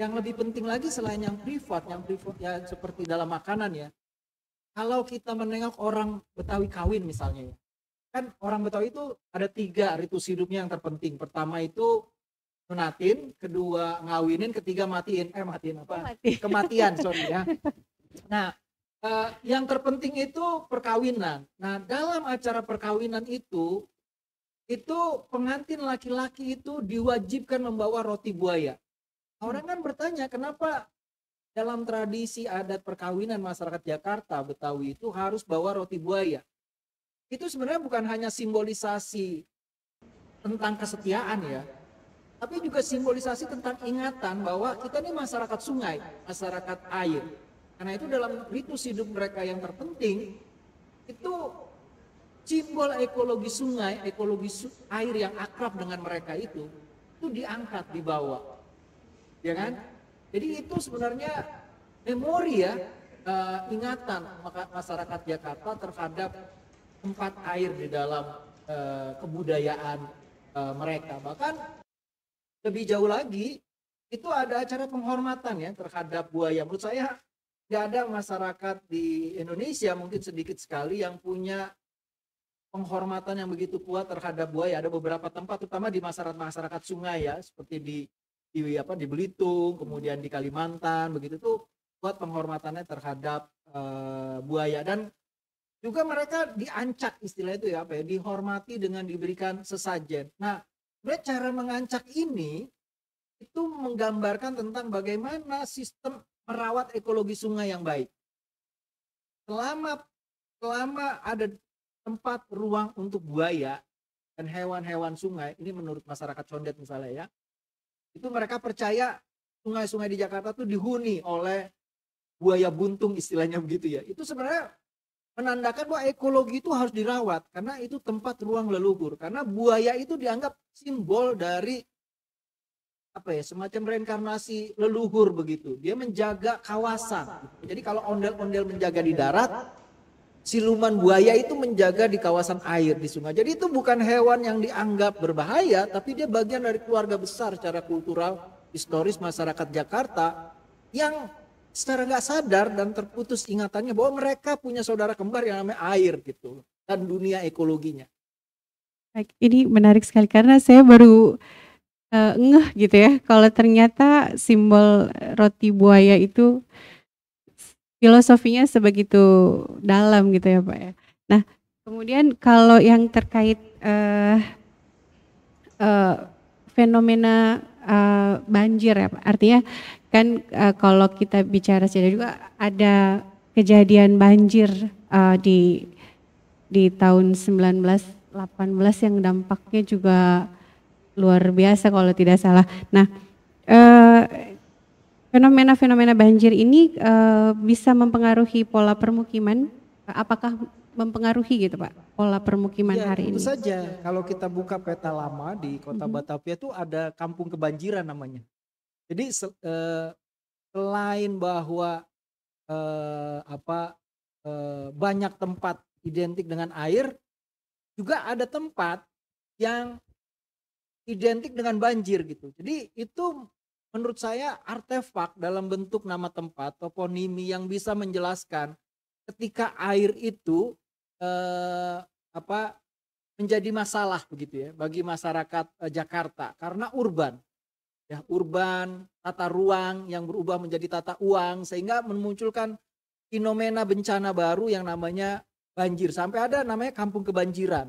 Yang lebih penting lagi selain yang privat, yang privat ya seperti dalam makanan ya. Kalau kita menengok orang Betawi kawin misalnya ya. Kan orang Betawi itu ada tiga ritus hidupnya yang terpenting. Pertama itu nunatin, kedua ngawinin, ketiga matiin. Eh matiin apa? Oh, mati. Kematian, sorry ya. Nah, eh, yang terpenting itu perkawinan. Nah, dalam acara perkawinan itu itu pengantin laki-laki itu diwajibkan membawa roti buaya. Hmm. Orang kan bertanya, kenapa dalam tradisi adat perkawinan masyarakat Jakarta Betawi itu harus bawa roti buaya? Itu sebenarnya bukan hanya simbolisasi tentang kesetiaan ya, tapi juga simbolisasi tentang ingatan bahwa kita ini masyarakat sungai, masyarakat air. Karena itu dalam ritus hidup mereka yang terpenting itu simbol ekologi sungai, ekologi air yang akrab dengan mereka itu itu diangkat dibawa. Ya kan? Jadi itu sebenarnya memori ya uh, ingatan masyarakat Jakarta terhadap tempat air di dalam uh, kebudayaan uh, mereka. Bahkan lebih jauh lagi itu ada acara penghormatan ya terhadap buaya menurut saya nggak ada masyarakat di Indonesia mungkin sedikit sekali yang punya penghormatan yang begitu kuat terhadap buaya ada beberapa tempat terutama di masyarakat masyarakat sungai ya seperti di di apa di Belitung kemudian di Kalimantan begitu tuh buat penghormatannya terhadap e, buaya dan juga mereka diancak istilah itu ya apa ya dihormati dengan diberikan sesajen nah Sebenarnya cara mengancak ini itu menggambarkan tentang bagaimana sistem merawat ekologi sungai yang baik. Selama selama ada tempat ruang untuk buaya dan hewan-hewan sungai, ini menurut masyarakat Condet misalnya ya, itu mereka percaya sungai-sungai di Jakarta itu dihuni oleh buaya buntung istilahnya begitu ya. Itu sebenarnya menandakan bahwa ekologi itu harus dirawat karena itu tempat ruang leluhur karena buaya itu dianggap simbol dari apa ya semacam reinkarnasi leluhur begitu dia menjaga kawasan jadi kalau ondel-ondel menjaga di darat siluman buaya itu menjaga di kawasan air di sungai jadi itu bukan hewan yang dianggap berbahaya tapi dia bagian dari keluarga besar secara kultural historis masyarakat Jakarta yang secara nggak sadar dan terputus ingatannya bahwa mereka punya saudara kembar yang namanya air gitu dan dunia ekologinya. Baik, ini menarik sekali karena saya baru uh, ngeh gitu ya kalau ternyata simbol roti buaya itu filosofinya sebegitu dalam gitu ya Pak ya. Nah, kemudian kalau yang terkait uh, uh, fenomena uh, banjir ya Pak, artinya kan uh, kalau kita bicara sejarah juga ada kejadian banjir uh, di di tahun 1918 yang dampaknya juga luar biasa kalau tidak salah. Nah, eh, fenomena-fenomena uh, banjir ini uh, bisa mempengaruhi pola permukiman. Apakah mempengaruhi gitu Pak pola permukiman ya, hari ini? Tentu saja kalau kita buka peta lama di kota mm -hmm. Batavia itu ada kampung kebanjiran namanya. Jadi eh, selain bahwa eh, apa eh, banyak tempat identik dengan air, juga ada tempat yang identik dengan banjir gitu. Jadi itu menurut saya artefak dalam bentuk nama tempat toponimi yang bisa menjelaskan ketika air itu eh, apa menjadi masalah begitu ya bagi masyarakat Jakarta karena urban ya urban, tata ruang yang berubah menjadi tata uang sehingga memunculkan fenomena bencana baru yang namanya banjir. Sampai ada namanya kampung kebanjiran.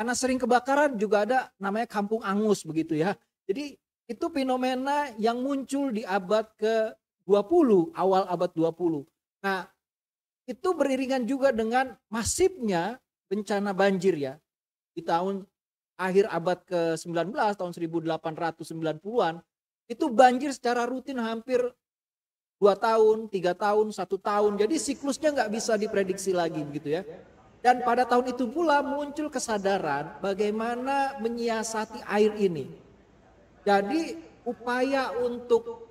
Karena sering kebakaran juga ada namanya kampung angus begitu ya. Jadi itu fenomena yang muncul di abad ke-20, awal abad 20. Nah, itu beriringan juga dengan masifnya bencana banjir ya. Di tahun akhir abad ke-19 tahun 1890-an itu banjir secara rutin hampir dua tahun, tiga tahun, satu tahun. Jadi siklusnya nggak bisa diprediksi lagi gitu ya. Dan pada tahun itu pula muncul kesadaran bagaimana menyiasati air ini. Jadi upaya untuk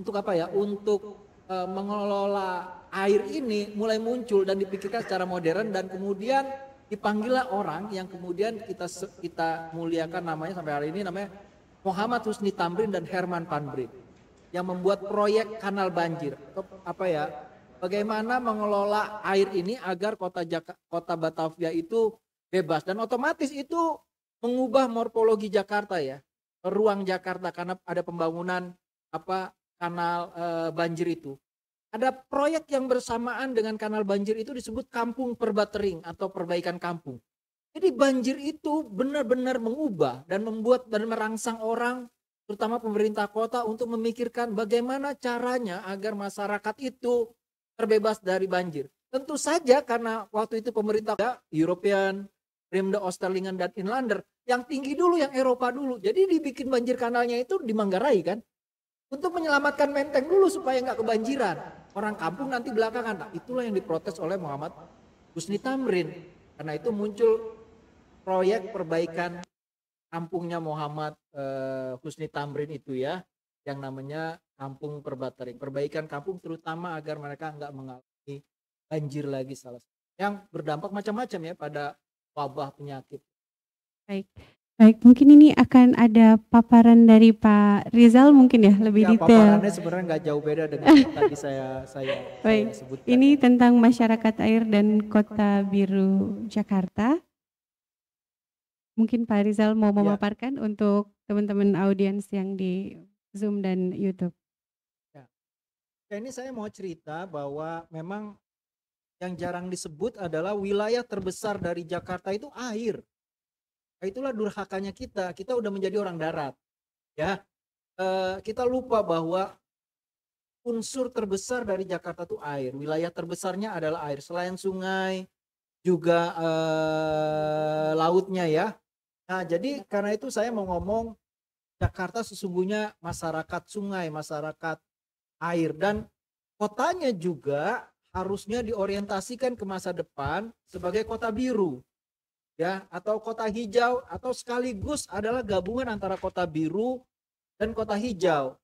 untuk apa ya? Untuk e, mengelola air ini mulai muncul dan dipikirkan secara modern dan kemudian dipanggillah orang yang kemudian kita kita muliakan namanya sampai hari ini namanya Muhammad Husni Tamrin dan Herman Panbrin yang membuat proyek kanal banjir apa ya bagaimana mengelola air ini agar kota Jaka, kota Batavia itu bebas dan otomatis itu mengubah morfologi Jakarta ya ruang Jakarta karena ada pembangunan apa kanal e, banjir itu ada proyek yang bersamaan dengan kanal banjir itu disebut kampung perbatering atau perbaikan kampung jadi banjir itu benar-benar mengubah dan membuat dan merangsang orang terutama pemerintah kota untuk memikirkan bagaimana caranya agar masyarakat itu terbebas dari banjir. Tentu saja karena waktu itu pemerintah European, Rimda, Osterlingen dan Inlander yang tinggi dulu yang Eropa dulu. Jadi dibikin banjir kanalnya itu di Manggarai kan untuk menyelamatkan menteng dulu supaya nggak kebanjiran. Orang kampung nanti belakangan. Nah, itulah yang diprotes oleh Muhammad Husni Tamrin. Karena itu muncul proyek perbaikan kampungnya Muhammad eh, Husni Tamrin itu ya yang namanya kampung perbatering perbaikan kampung terutama agar mereka nggak mengalami banjir lagi salah satu yang berdampak macam-macam ya pada wabah penyakit baik baik mungkin ini akan ada paparan dari Pak Rizal mungkin ya lebih ya, detail paparannya sebenarnya nggak jauh beda dengan yang tadi saya saya baik saya sebutkan. ini tentang masyarakat air dan kota biru Jakarta mungkin Pak Rizal mau iya. memaparkan ya. untuk teman-teman audiens yang di Zoom dan YouTube. Ya. ya, ini saya mau cerita bahwa memang yang jarang disebut adalah wilayah terbesar dari Jakarta itu air. Itulah durhakanya kita. Kita udah menjadi orang darat, ya. E, kita lupa bahwa unsur terbesar dari Jakarta itu air. Wilayah terbesarnya adalah air. Selain sungai, juga e, lautnya ya. Nah, jadi karena itu saya mau ngomong Jakarta sesungguhnya masyarakat sungai, masyarakat air dan kotanya juga harusnya diorientasikan ke masa depan sebagai kota biru. Ya, atau kota hijau atau sekaligus adalah gabungan antara kota biru dan kota hijau.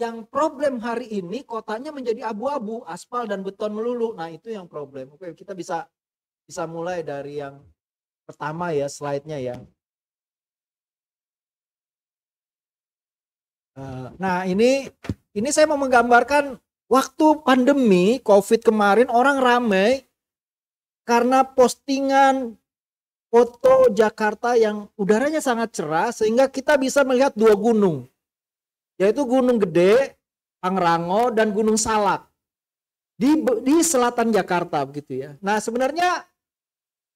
Yang problem hari ini kotanya menjadi abu-abu, aspal dan beton melulu. Nah, itu yang problem. Oke, kita bisa bisa mulai dari yang pertama ya slide-nya ya. Eh, nah ini ini saya mau menggambarkan waktu pandemi COVID kemarin orang ramai karena postingan foto Jakarta yang udaranya sangat cerah sehingga kita bisa melihat dua gunung yaitu Gunung Gede, Pangrango dan Gunung Salak di di selatan Jakarta begitu ya. Nah sebenarnya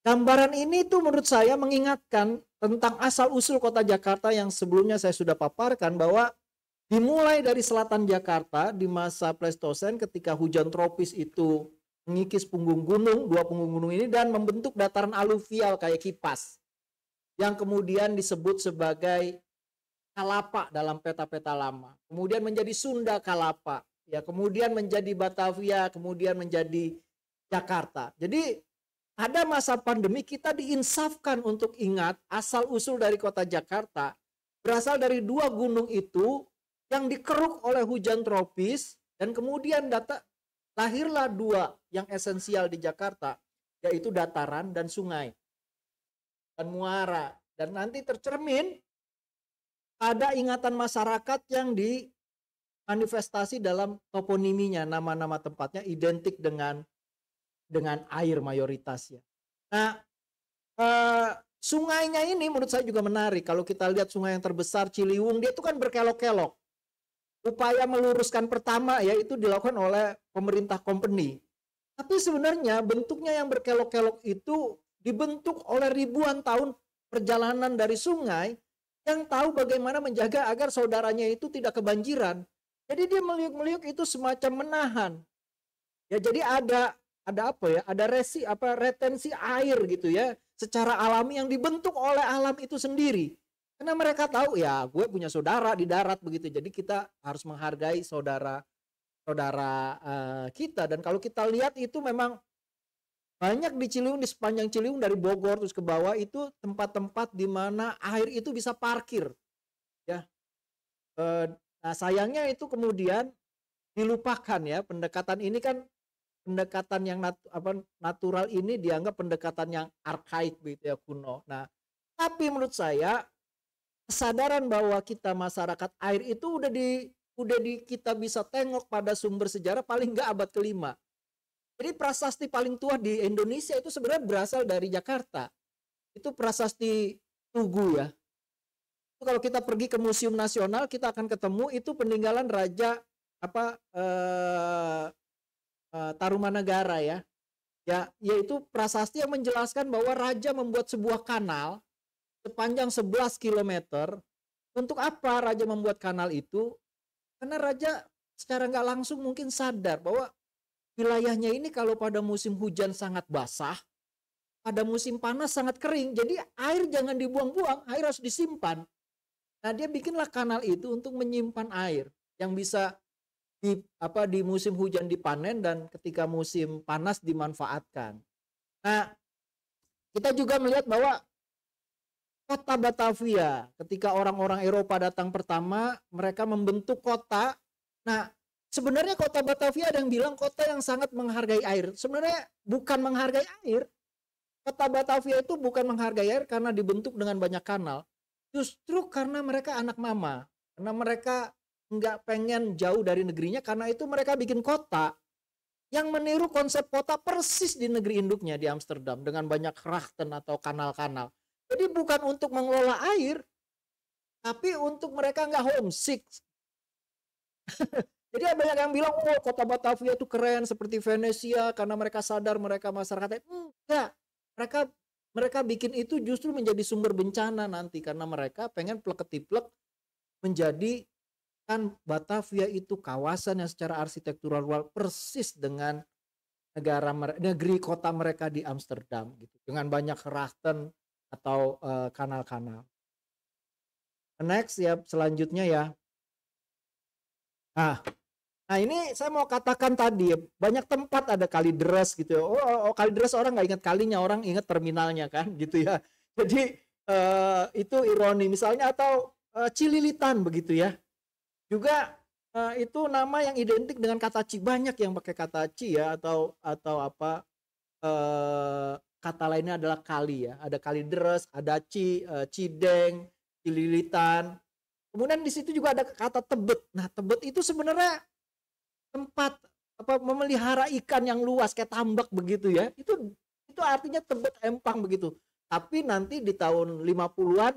gambaran ini tuh menurut saya mengingatkan tentang asal usul kota Jakarta yang sebelumnya saya sudah paparkan bahwa Dimulai dari selatan Jakarta di masa Pleistosen ketika hujan tropis itu mengikis punggung gunung, dua punggung gunung ini dan membentuk dataran aluvial kayak kipas yang kemudian disebut sebagai Kalapa dalam peta-peta lama. Kemudian menjadi Sunda Kalapa, ya kemudian menjadi Batavia, kemudian menjadi Jakarta. Jadi ada masa pandemi kita diinsafkan untuk ingat asal usul dari kota Jakarta berasal dari dua gunung itu yang dikeruk oleh hujan tropis dan kemudian data lahirlah dua yang esensial di Jakarta yaitu dataran dan sungai dan muara dan nanti tercermin ada ingatan masyarakat yang di manifestasi dalam toponiminya nama-nama tempatnya identik dengan dengan air mayoritasnya. Nah, eh, sungainya ini menurut saya juga menarik. Kalau kita lihat sungai yang terbesar Ciliwung, dia itu kan berkelok-kelok upaya meluruskan pertama ya itu dilakukan oleh pemerintah company. Tapi sebenarnya bentuknya yang berkelok-kelok itu dibentuk oleh ribuan tahun perjalanan dari sungai yang tahu bagaimana menjaga agar saudaranya itu tidak kebanjiran. Jadi dia meliuk-meliuk itu semacam menahan. Ya jadi ada ada apa ya? Ada resi apa retensi air gitu ya secara alami yang dibentuk oleh alam itu sendiri. Karena mereka tahu ya, gue punya saudara di darat begitu. Jadi kita harus menghargai saudara saudara uh, kita. Dan kalau kita lihat itu memang banyak di Ciliwung di sepanjang Ciliwung dari Bogor terus ke bawah itu tempat-tempat di mana air itu bisa parkir. Ya. Uh, nah, sayangnya itu kemudian dilupakan ya. Pendekatan ini kan pendekatan yang nat apa natural ini dianggap pendekatan yang arkaik gitu ya kuno. Nah, tapi menurut saya kesadaran bahwa kita masyarakat air itu udah di udah di kita bisa tengok pada sumber sejarah paling nggak abad kelima. Jadi prasasti paling tua di Indonesia itu sebenarnya berasal dari Jakarta. Itu prasasti Tugu ya. Itu kalau kita pergi ke Museum Nasional kita akan ketemu itu peninggalan Raja apa eh, eh, Tarumanagara ya. Ya, yaitu prasasti yang menjelaskan bahwa raja membuat sebuah kanal sepanjang 11 km. Untuk apa raja membuat kanal itu? Karena raja secara nggak langsung mungkin sadar bahwa wilayahnya ini kalau pada musim hujan sangat basah, pada musim panas sangat kering. Jadi air jangan dibuang-buang, air harus disimpan. Nah, dia bikinlah kanal itu untuk menyimpan air yang bisa di apa di musim hujan dipanen dan ketika musim panas dimanfaatkan. Nah, kita juga melihat bahwa kota Batavia. Ketika orang-orang Eropa datang pertama, mereka membentuk kota. Nah, sebenarnya kota Batavia ada yang bilang kota yang sangat menghargai air. Sebenarnya bukan menghargai air. Kota Batavia itu bukan menghargai air karena dibentuk dengan banyak kanal. Justru karena mereka anak mama. Karena mereka nggak pengen jauh dari negerinya karena itu mereka bikin kota yang meniru konsep kota persis di negeri induknya di Amsterdam dengan banyak rachten atau kanal-kanal. Jadi bukan untuk mengelola air, tapi untuk mereka nggak homesick. Jadi banyak yang bilang, oh kota Batavia itu keren seperti Venesia karena mereka sadar mereka masyarakatnya. Enggak, mereka mereka bikin itu justru menjadi sumber bencana nanti karena mereka pengen pleketiplek menjadi kan Batavia itu kawasan yang secara arsitektural luar persis dengan negara negeri kota mereka di Amsterdam gitu dengan banyak rachten atau eh, kanal-kanal. Uh, Next ya selanjutnya ya. Nah, nah ini saya mau katakan tadi banyak tempat ada kali gitu. Ya. Oh, oh, oh kali orang nggak ingat kalinya orang ingat terminalnya kan gitu ya. Jadi uh, itu ironi misalnya atau uh, cililitan begitu ya. Juga uh, itu nama yang identik dengan kata ci banyak yang pakai kata ci ya atau atau apa uh, kata lainnya adalah kali ya. Ada kali deres, ada ci, uh, cideng, cililitan. Kemudian di situ juga ada kata tebet. Nah, tebet itu sebenarnya tempat apa memelihara ikan yang luas kayak tambak begitu ya. Itu itu artinya tebet empang begitu. Tapi nanti di tahun 50-an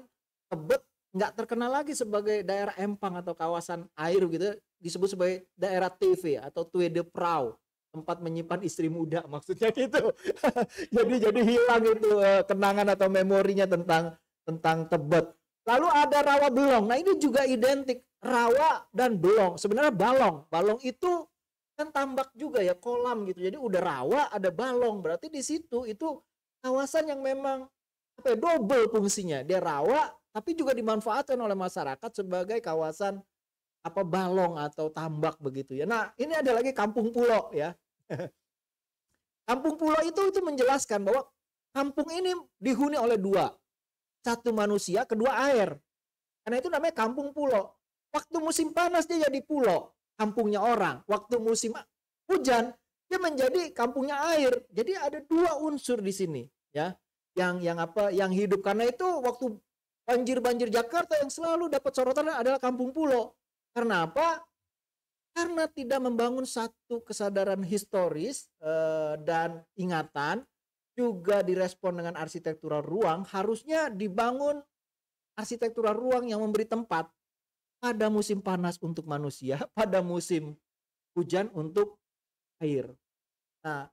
tebet nggak terkenal lagi sebagai daerah empang atau kawasan air gitu ya. disebut sebagai daerah TV ya, atau Tue Prau tempat menyimpan istri muda maksudnya gitu jadi jadi hilang itu eh, kenangan atau memorinya tentang tentang Tebet lalu ada rawa belong nah ini juga identik rawa dan belong sebenarnya balong balong itu kan tambak juga ya kolam gitu jadi udah rawa ada balong berarti di situ itu kawasan yang memang apa ya, double fungsinya dia rawa tapi juga dimanfaatkan oleh masyarakat sebagai kawasan apa balong atau tambak begitu ya. Nah, ini ada lagi kampung pulau ya. kampung pulau itu itu menjelaskan bahwa kampung ini dihuni oleh dua. Satu manusia, kedua air. Karena itu namanya kampung pulau. Waktu musim panas dia jadi pulau, kampungnya orang. Waktu musim hujan dia menjadi kampungnya air. Jadi ada dua unsur di sini, ya. Yang yang apa? Yang hidup karena itu waktu banjir-banjir Jakarta yang selalu dapat sorotan adalah kampung pulau. Karena apa? Karena tidak membangun satu kesadaran historis eh, dan ingatan juga direspon dengan arsitektural ruang, harusnya dibangun arsitektural ruang yang memberi tempat pada musim panas untuk manusia, pada musim hujan untuk air. Nah,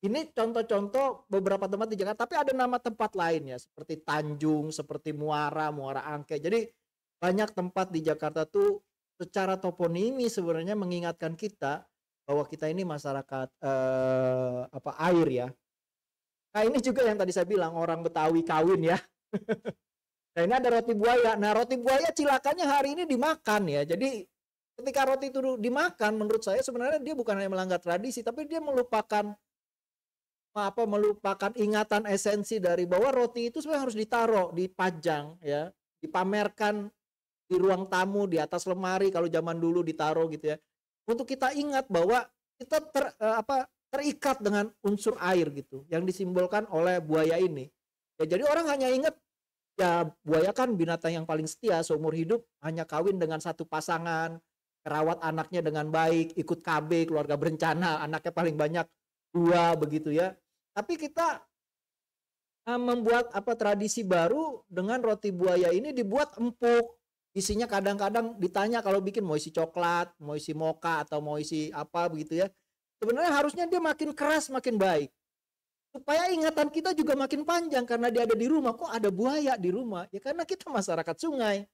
ini contoh-contoh beberapa tempat di Jakarta, tapi ada nama tempat lainnya seperti Tanjung, seperti Muara, Muara Angke. Jadi banyak tempat di Jakarta tuh secara toponimi sebenarnya mengingatkan kita bahwa kita ini masyarakat eh, apa air ya. Nah ini juga yang tadi saya bilang orang Betawi kawin ya. nah ini ada roti buaya. Nah roti buaya cilakannya hari ini dimakan ya. Jadi ketika roti itu dimakan menurut saya sebenarnya dia bukan hanya melanggar tradisi tapi dia melupakan apa melupakan ingatan esensi dari bahwa roti itu sebenarnya harus ditaruh, dipajang ya, dipamerkan di ruang tamu, di atas lemari kalau zaman dulu ditaruh gitu ya. Untuk kita ingat bahwa kita ter, eh, apa terikat dengan unsur air gitu yang disimbolkan oleh buaya ini. Ya jadi orang hanya ingat ya buaya kan binatang yang paling setia seumur hidup hanya kawin dengan satu pasangan, merawat anaknya dengan baik, ikut KB keluarga berencana, anaknya paling banyak dua begitu ya. Tapi kita eh, membuat apa tradisi baru dengan roti buaya ini dibuat empuk isinya kadang-kadang ditanya kalau bikin mau isi coklat, mau isi moka atau mau isi apa begitu ya. Sebenarnya harusnya dia makin keras makin baik. Supaya ingatan kita juga makin panjang karena dia ada di rumah. Kok ada buaya di rumah? Ya karena kita masyarakat sungai.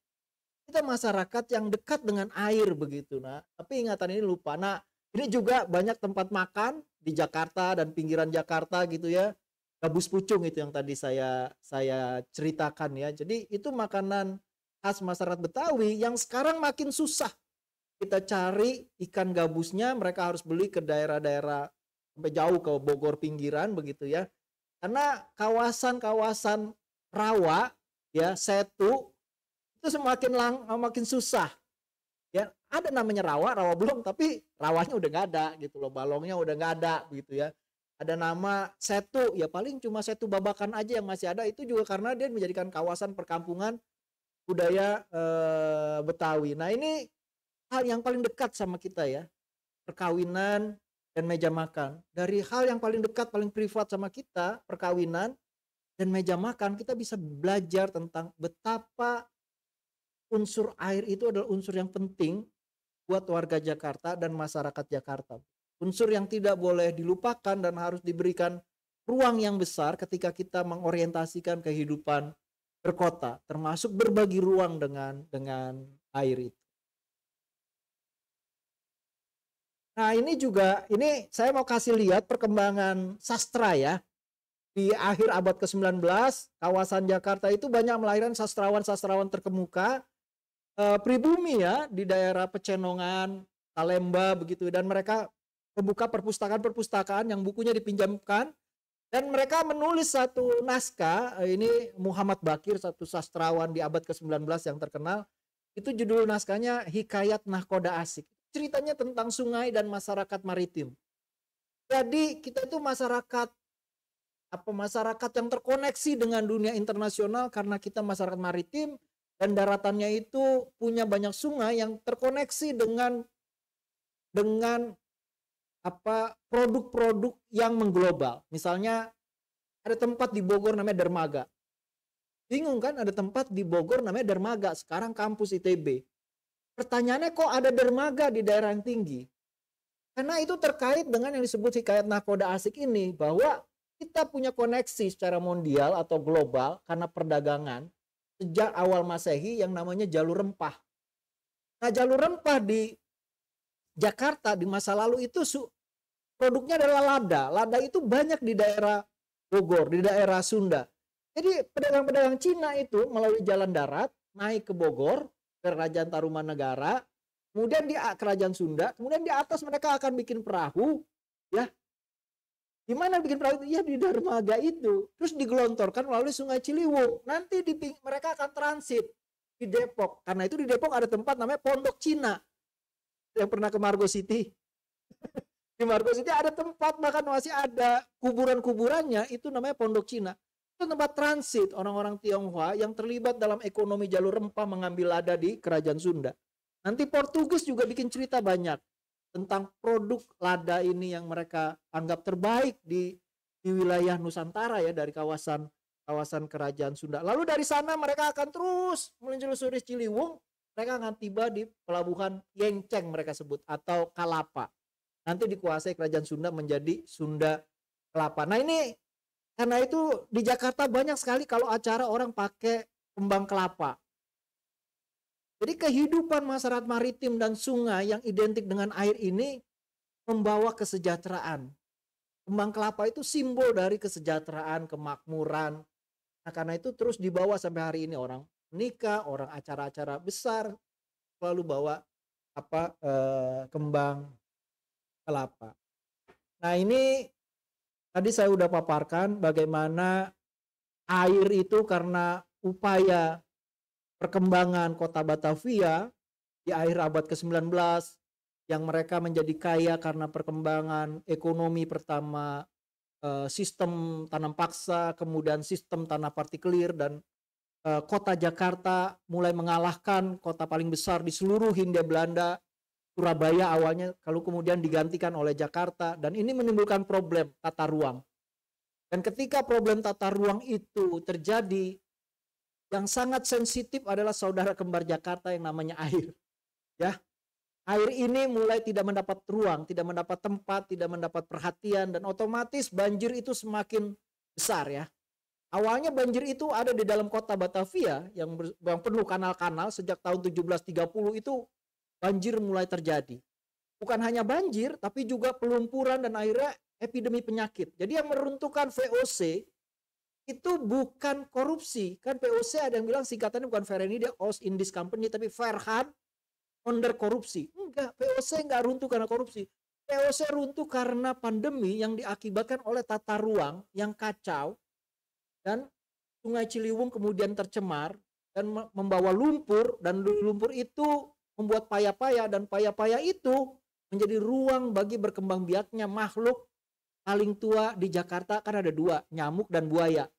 Kita masyarakat yang dekat dengan air begitu. nak tapi ingatan ini lupa. nak ini juga banyak tempat makan di Jakarta dan pinggiran Jakarta gitu ya. Gabus pucung itu yang tadi saya saya ceritakan ya. Jadi itu makanan khas masyarakat Betawi yang sekarang makin susah. Kita cari ikan gabusnya, mereka harus beli ke daerah-daerah sampai jauh ke Bogor pinggiran begitu ya. Karena kawasan-kawasan rawa ya, setu itu semakin lang makin susah. Ya, ada namanya rawa, rawa belum tapi rawanya udah nggak ada gitu loh, balongnya udah nggak ada begitu ya ada nama setu ya paling cuma setu babakan aja yang masih ada itu juga karena dia menjadikan kawasan perkampungan budaya eh, Betawi. Nah, ini hal yang paling dekat sama kita ya. Perkawinan dan meja makan. Dari hal yang paling dekat, paling privat sama kita, perkawinan dan meja makan, kita bisa belajar tentang betapa unsur air itu adalah unsur yang penting buat warga Jakarta dan masyarakat Jakarta. Unsur yang tidak boleh dilupakan dan harus diberikan ruang yang besar ketika kita mengorientasikan kehidupan berkota termasuk berbagi ruang dengan dengan air itu. Nah, ini juga ini saya mau kasih lihat perkembangan sastra ya. Di akhir abad ke-19, kawasan Jakarta itu banyak melahirkan sastrawan-sastrawan terkemuka e, pribumi ya di daerah Pecenongan, Talemba begitu dan mereka membuka perpustakaan-perpustakaan yang bukunya dipinjamkan dan mereka menulis satu naskah, eh, ini Muhammad Bakir, satu sastrawan di abad ke-19 yang terkenal. Itu judul naskahnya Hikayat Nahkoda Asik. Ceritanya tentang sungai dan masyarakat maritim. Jadi kita tuh masyarakat apa masyarakat yang terkoneksi dengan dunia internasional karena kita masyarakat maritim dan daratannya itu punya banyak sungai yang terkoneksi dengan dengan apa produk-produk yang mengglobal. Misalnya ada tempat di Bogor namanya Dermaga. Bingung kan ada tempat di Bogor namanya Dermaga, sekarang kampus ITB. Pertanyaannya kok ada dermaga di daerah yang tinggi? Karena itu terkait dengan yang disebut hikayat nakoda asik ini bahwa kita punya koneksi secara mondial atau global karena perdagangan sejak awal Masehi yang namanya jalur rempah. Nah, jalur rempah di Jakarta di masa lalu itu produknya adalah lada. Lada itu banyak di daerah Bogor, di daerah Sunda. Jadi pedagang-pedagang Cina itu melalui jalan darat naik ke Bogor, ke Kerajaan Tarumanegara, kemudian di Kerajaan Sunda, kemudian di atas mereka akan bikin perahu, ya. Di mana bikin perahu itu? Ya di dermaga itu. Terus digelontorkan melalui Sungai Ciliwung. Nanti di, mereka akan transit di Depok. Karena itu di Depok ada tempat namanya Pondok Cina. Yang pernah ke Margo City, di Markus itu ada tempat makan masih ada kuburan-kuburannya itu namanya Pondok Cina. Itu tempat transit orang-orang Tionghoa yang terlibat dalam ekonomi jalur rempah mengambil lada di kerajaan Sunda. Nanti Portugis juga bikin cerita banyak tentang produk lada ini yang mereka anggap terbaik di di wilayah Nusantara ya dari kawasan kawasan kerajaan Sunda. Lalu dari sana mereka akan terus menelusuri Ciliwung, mereka akan tiba di pelabuhan Yengceng mereka sebut atau Kalapa nanti dikuasai kerajaan Sunda menjadi Sunda Kelapa. Nah ini karena itu di Jakarta banyak sekali kalau acara orang pakai kembang kelapa. Jadi kehidupan masyarakat maritim dan sungai yang identik dengan air ini membawa kesejahteraan. Kembang kelapa itu simbol dari kesejahteraan, kemakmuran. Nah, karena itu terus dibawa sampai hari ini orang nikah, orang acara-acara besar selalu bawa apa eh, kembang kelapa. Nah, ini tadi saya sudah paparkan bagaimana air itu karena upaya perkembangan kota Batavia di akhir abad ke-19 yang mereka menjadi kaya karena perkembangan ekonomi pertama eh, sistem tanam paksa, kemudian sistem tanah partikelir dan eh, kota Jakarta mulai mengalahkan kota paling besar di seluruh Hindia Belanda Surabaya awalnya kalau kemudian digantikan oleh Jakarta dan ini menimbulkan problem tata ruang. Dan ketika problem tata ruang itu terjadi yang sangat sensitif adalah saudara kembar Jakarta yang namanya air. Ya. Air ini mulai tidak mendapat ruang, tidak mendapat tempat, tidak mendapat perhatian dan otomatis banjir itu semakin besar ya. Awalnya banjir itu ada di dalam kota Batavia yang, ber, yang penuh kanal-kanal sejak tahun 1730 itu banjir mulai terjadi. Bukan hanya banjir, tapi juga pelumpuran dan akhirnya epidemi penyakit. Jadi yang meruntuhkan VOC itu bukan korupsi. Kan VOC ada yang bilang singkatannya bukan dia Oz in this company, tapi Farhan under korupsi. Enggak, VOC enggak runtuh karena korupsi. VOC runtuh karena pandemi yang diakibatkan oleh tata ruang yang kacau dan sungai Ciliwung kemudian tercemar dan membawa lumpur dan lumpur itu membuat paya-paya dan paya-paya itu menjadi ruang bagi berkembang biaknya makhluk paling tua di Jakarta kan ada dua, nyamuk dan buaya.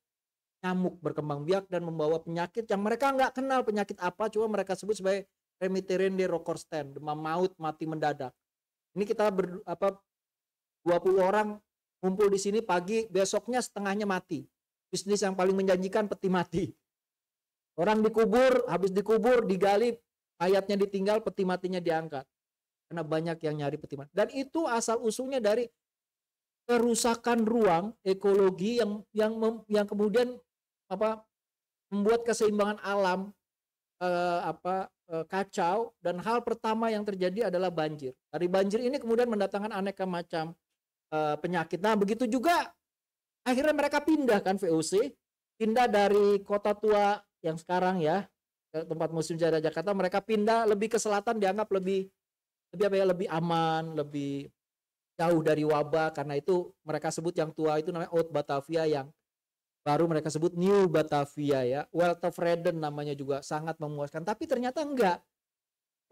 Nyamuk berkembang biak dan membawa penyakit yang mereka nggak kenal penyakit apa, cuma mereka sebut sebagai remiterende rokorsten, demam maut, mati mendadak. Ini kita ber, apa 20 orang kumpul di sini pagi, besoknya setengahnya mati. Bisnis yang paling menjanjikan peti mati. Orang dikubur, habis dikubur, digali, Ayatnya ditinggal, peti matinya diangkat. Karena banyak yang nyari peti mati. Dan itu asal usulnya dari kerusakan ruang ekologi yang yang mem, yang kemudian apa membuat keseimbangan alam eh, apa eh, kacau dan hal pertama yang terjadi adalah banjir. Dari banjir ini kemudian mendatangkan aneka macam eh, penyakit. Nah, begitu juga akhirnya mereka pindah kan VOC, pindah dari kota tua yang sekarang ya tempat musim jaya Jakarta mereka pindah lebih ke selatan dianggap lebih lebih apa ya lebih aman lebih jauh dari wabah karena itu mereka sebut yang tua itu namanya Old Batavia yang baru mereka sebut New Batavia ya Wealth of Reden namanya juga sangat memuaskan tapi ternyata enggak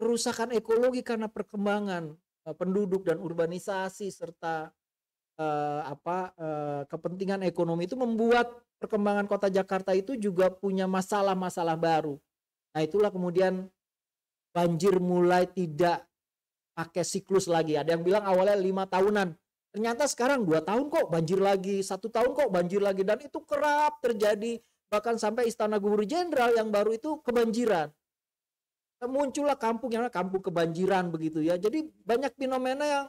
kerusakan ekologi karena perkembangan eh, penduduk dan urbanisasi serta uh, apa uh, kepentingan ekonomi itu membuat perkembangan kota Jakarta itu juga punya masalah-masalah baru Nah itulah kemudian banjir mulai tidak pakai siklus lagi. Ada yang bilang awalnya lima tahunan. Ternyata sekarang dua tahun kok banjir lagi, satu tahun kok banjir lagi. Dan itu kerap terjadi bahkan sampai istana gubernur jenderal yang baru itu kebanjiran. Nah, muncullah kampung yang kampung kebanjiran begitu ya. Jadi banyak fenomena yang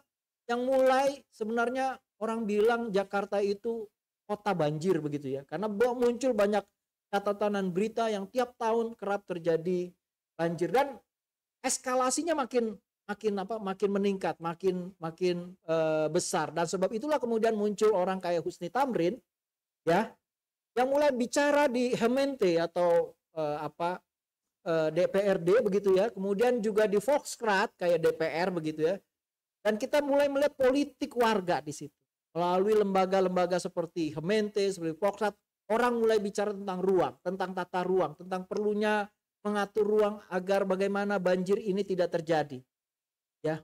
yang mulai sebenarnya orang bilang Jakarta itu kota banjir begitu ya. Karena muncul banyak catatan berita yang tiap tahun kerap terjadi banjir dan eskalasinya makin makin apa makin meningkat makin makin e, besar dan sebab itulah kemudian muncul orang kayak Husni Tamrin ya yang mulai bicara di Hemente atau e, apa e, eh, DPRD begitu ya kemudian juga di Foxcrat kayak DPR begitu ya dan kita mulai melihat politik warga di situ melalui lembaga-lembaga seperti Hemente seperti Foxcrat Orang mulai bicara tentang ruang, tentang tata ruang, tentang perlunya mengatur ruang agar bagaimana banjir ini tidak terjadi. Ya.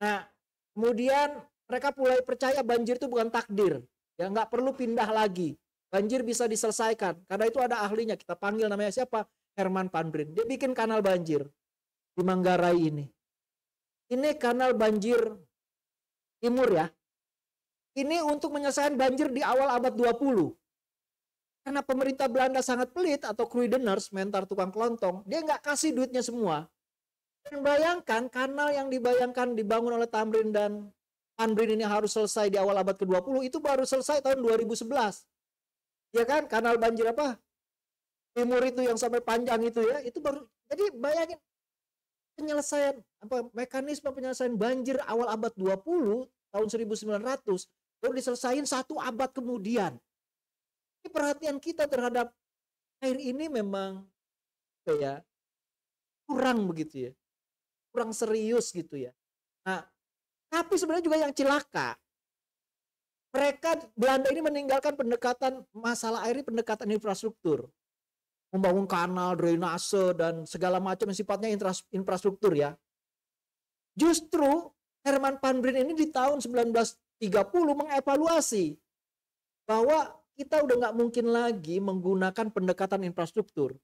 Nah, kemudian mereka mulai percaya banjir itu bukan takdir. Ya, nggak perlu pindah lagi. Banjir bisa diselesaikan. Karena itu ada ahlinya. Kita panggil namanya siapa? Herman Pandrin. Dia bikin kanal banjir di Manggarai ini. Ini kanal banjir timur ya. Ini untuk menyelesaikan banjir di awal abad 20 karena pemerintah Belanda sangat pelit atau Kruideners, mentar tukang kelontong, dia nggak kasih duitnya semua. Dan bayangkan kanal yang dibayangkan dibangun oleh Tamrin dan Tamrin ini harus selesai di awal abad ke-20 itu baru selesai tahun 2011. Ya kan, kanal banjir apa? Timur itu yang sampai panjang itu ya, itu baru jadi bayangin penyelesaian apa mekanisme penyelesaian banjir awal abad 20 tahun 1900 baru diselesaikan satu abad kemudian ini perhatian kita terhadap air ini memang ya kurang begitu ya. Kurang serius gitu ya. Nah, tapi sebenarnya juga yang celaka. Mereka Belanda ini meninggalkan pendekatan masalah air ini pendekatan infrastruktur. Membangun kanal, drainase dan segala macam yang sifatnya infrastruktur ya. Justru Herman Panbrin ini di tahun 1930 mengevaluasi bahwa kita udah nggak mungkin lagi menggunakan pendekatan infrastruktur.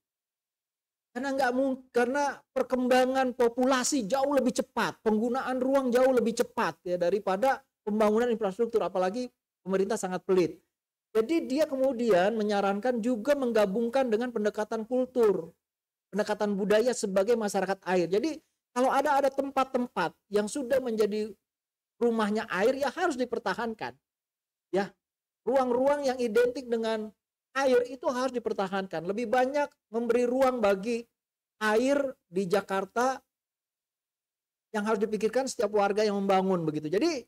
Karena nggak karena perkembangan populasi jauh lebih cepat, penggunaan ruang jauh lebih cepat ya daripada pembangunan infrastruktur, apalagi pemerintah sangat pelit. Jadi dia kemudian menyarankan juga menggabungkan dengan pendekatan kultur, pendekatan budaya sebagai masyarakat air. Jadi kalau ada ada tempat-tempat yang sudah menjadi rumahnya air ya harus dipertahankan. Ya, ruang-ruang yang identik dengan air itu harus dipertahankan. Lebih banyak memberi ruang bagi air di Jakarta yang harus dipikirkan setiap warga yang membangun begitu. Jadi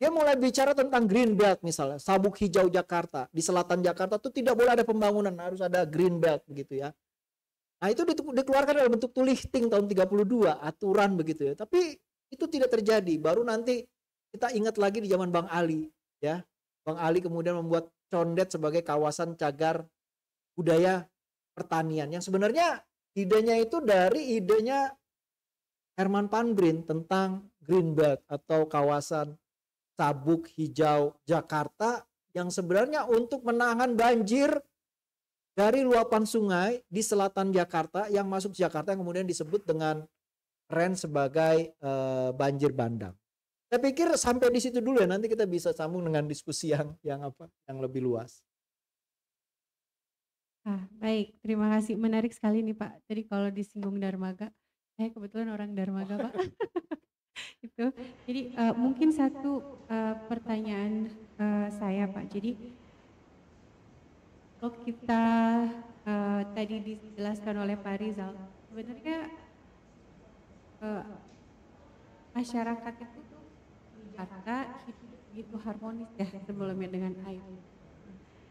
dia mulai bicara tentang green belt misalnya, sabuk hijau Jakarta. Di selatan Jakarta itu tidak boleh ada pembangunan, harus ada green belt begitu ya. Nah, itu dikeluarkan dalam bentuk tulisting tahun 32, aturan begitu ya. Tapi itu tidak terjadi. Baru nanti kita ingat lagi di zaman Bang Ali ya. Bang Ali kemudian membuat Condet sebagai kawasan cagar budaya pertanian yang sebenarnya idenya itu dari idenya Herman Pandrin tentang green belt atau kawasan sabuk hijau Jakarta yang sebenarnya untuk menahan banjir dari luapan sungai di selatan Jakarta yang masuk Jakarta yang kemudian disebut dengan Ren sebagai uh, banjir bandang. Saya pikir sampai di situ dulu ya, nanti kita bisa sambung dengan diskusi yang yang apa, yang lebih luas. Ah, baik, terima kasih. Menarik sekali nih Pak. Jadi kalau disinggung Darmaga, saya eh, kebetulan orang Darmaga Pak. itu. Jadi uh, mungkin satu uh, pertanyaan uh, saya Pak. Jadi kalau kita uh, tadi dijelaskan oleh Pak Rizal, sebenarnya uh, masyarakat itu kata hidup begitu harmonis ya sebelumnya dengan air.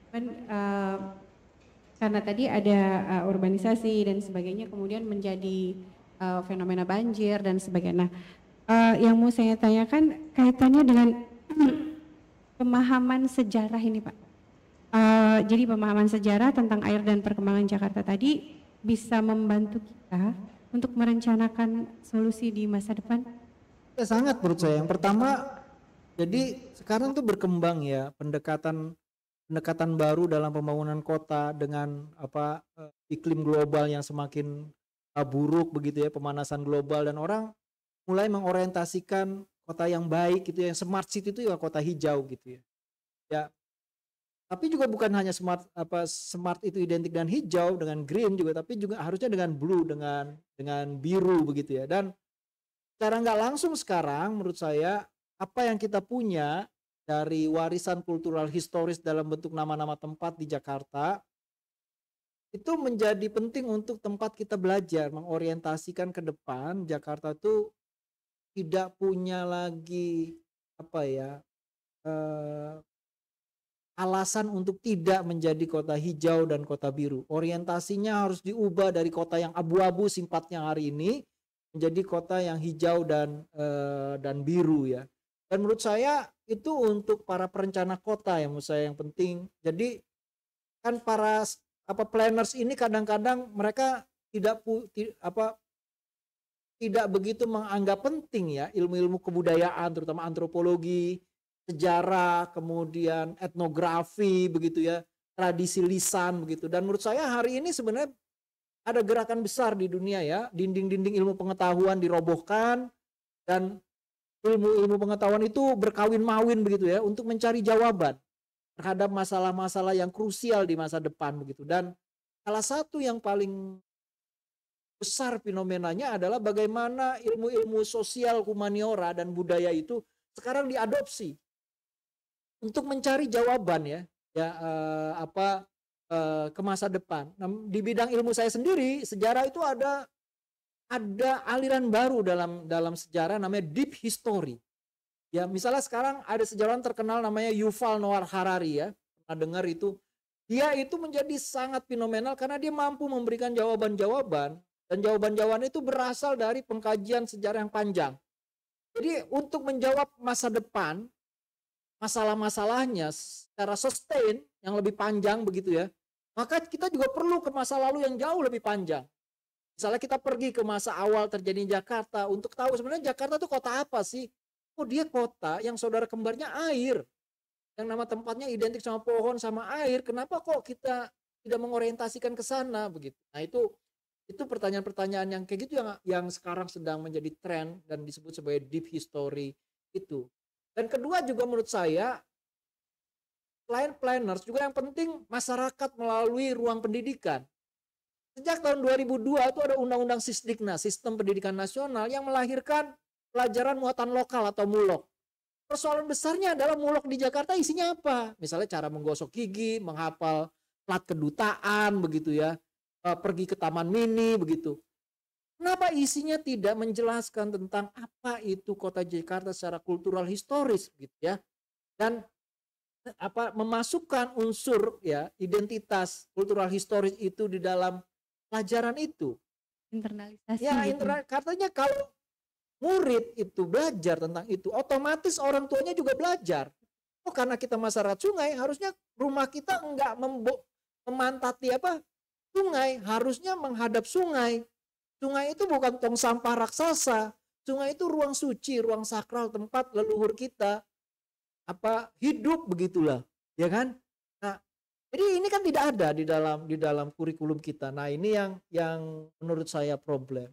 kan uh, eh, karena tadi ada uh, urbanisasi dan sebagainya kemudian menjadi uh, fenomena banjir dan sebagainya. Nah, uh, yang mau saya tanyakan kaitannya dengan pemahaman sejarah ini, Pak. Uh, jadi pemahaman sejarah tentang air dan perkembangan Jakarta tadi bisa membantu kita untuk merencanakan solusi di masa depan. Ya, sangat menurut saya. Yang pertama, jadi sekarang tuh berkembang ya pendekatan pendekatan baru dalam pembangunan kota dengan apa eh, iklim global yang semakin eh, buruk begitu ya pemanasan global dan orang mulai mengorientasikan kota yang baik gitu ya yang smart city itu ya kota hijau gitu ya ya tapi juga bukan hanya smart apa smart itu identik dengan hijau dengan green juga tapi juga harusnya dengan blue dengan dengan biru begitu ya dan secara nggak langsung sekarang menurut saya apa yang kita punya dari warisan kultural historis dalam bentuk nama-nama tempat di Jakarta itu menjadi penting untuk tempat kita belajar mengorientasikan ke depan Jakarta itu tidak punya lagi apa ya eh, alasan untuk tidak menjadi kota hijau dan kota biru orientasinya harus diubah dari kota yang abu-abu simpatnya hari ini menjadi kota yang hijau dan uh, dan biru ya. Dan menurut saya itu untuk para perencana kota yang menurut saya yang penting. Jadi kan para apa planners ini kadang-kadang mereka tidak pu, ti, apa tidak begitu menganggap penting ya ilmu-ilmu kebudayaan terutama antropologi, sejarah, kemudian etnografi begitu ya, tradisi lisan begitu. Dan menurut saya hari ini sebenarnya ada gerakan besar di dunia ya, dinding-dinding ilmu pengetahuan dirobohkan dan ilmu-ilmu pengetahuan itu berkawin mawin begitu ya untuk mencari jawaban terhadap masalah-masalah yang krusial di masa depan begitu dan salah satu yang paling besar fenomenanya adalah bagaimana ilmu-ilmu sosial humaniora dan budaya itu sekarang diadopsi untuk mencari jawaban ya ya eh, apa uh, ke masa depan. Nah, di bidang ilmu saya sendiri, sejarah itu ada ada aliran baru dalam dalam sejarah namanya deep history. Ya, misalnya sekarang ada sejarawan terkenal namanya Yuval Noah Harari ya. Pernah dengar itu? Dia itu menjadi sangat fenomenal karena dia mampu memberikan jawaban-jawaban dan jawaban-jawaban itu berasal dari pengkajian sejarah yang panjang. Jadi untuk menjawab masa depan masalah-masalahnya secara sustain yang lebih panjang begitu ya. Maka kita juga perlu ke masa lalu yang jauh lebih panjang. Misalnya kita pergi ke masa awal terjadi Jakarta untuk tahu sebenarnya Jakarta itu kota apa sih? Oh dia kota yang saudara kembarnya air. Yang nama tempatnya identik sama pohon sama air. Kenapa kok kita tidak mengorientasikan ke sana begitu? Nah itu itu pertanyaan-pertanyaan yang kayak gitu yang yang sekarang sedang menjadi tren dan disebut sebagai deep history itu. Dan kedua juga menurut saya selain planners juga yang penting masyarakat melalui ruang pendidikan. Sejak tahun 2002 itu ada Undang-Undang Sisdikna, Sistem Pendidikan Nasional yang melahirkan pelajaran muatan lokal atau mulok. Persoalan besarnya adalah mulok di Jakarta isinya apa? Misalnya cara menggosok gigi, menghafal plat kedutaan begitu ya, eh, pergi ke taman mini begitu. Kenapa isinya tidak menjelaskan tentang apa itu kota Jakarta secara kultural historis gitu ya? Dan apa memasukkan unsur ya identitas kultural historis itu di dalam pelajaran itu internalisasi ya gitu. internal katanya kalau murid itu belajar tentang itu otomatis orang tuanya juga belajar oh karena kita masyarakat sungai harusnya rumah kita enggak membo memantati apa sungai harusnya menghadap sungai sungai itu bukan tong sampah raksasa sungai itu ruang suci ruang sakral tempat leluhur kita apa hidup begitulah, ya kan? Nah, jadi ini kan tidak ada di dalam di dalam kurikulum kita. Nah, ini yang yang menurut saya problem.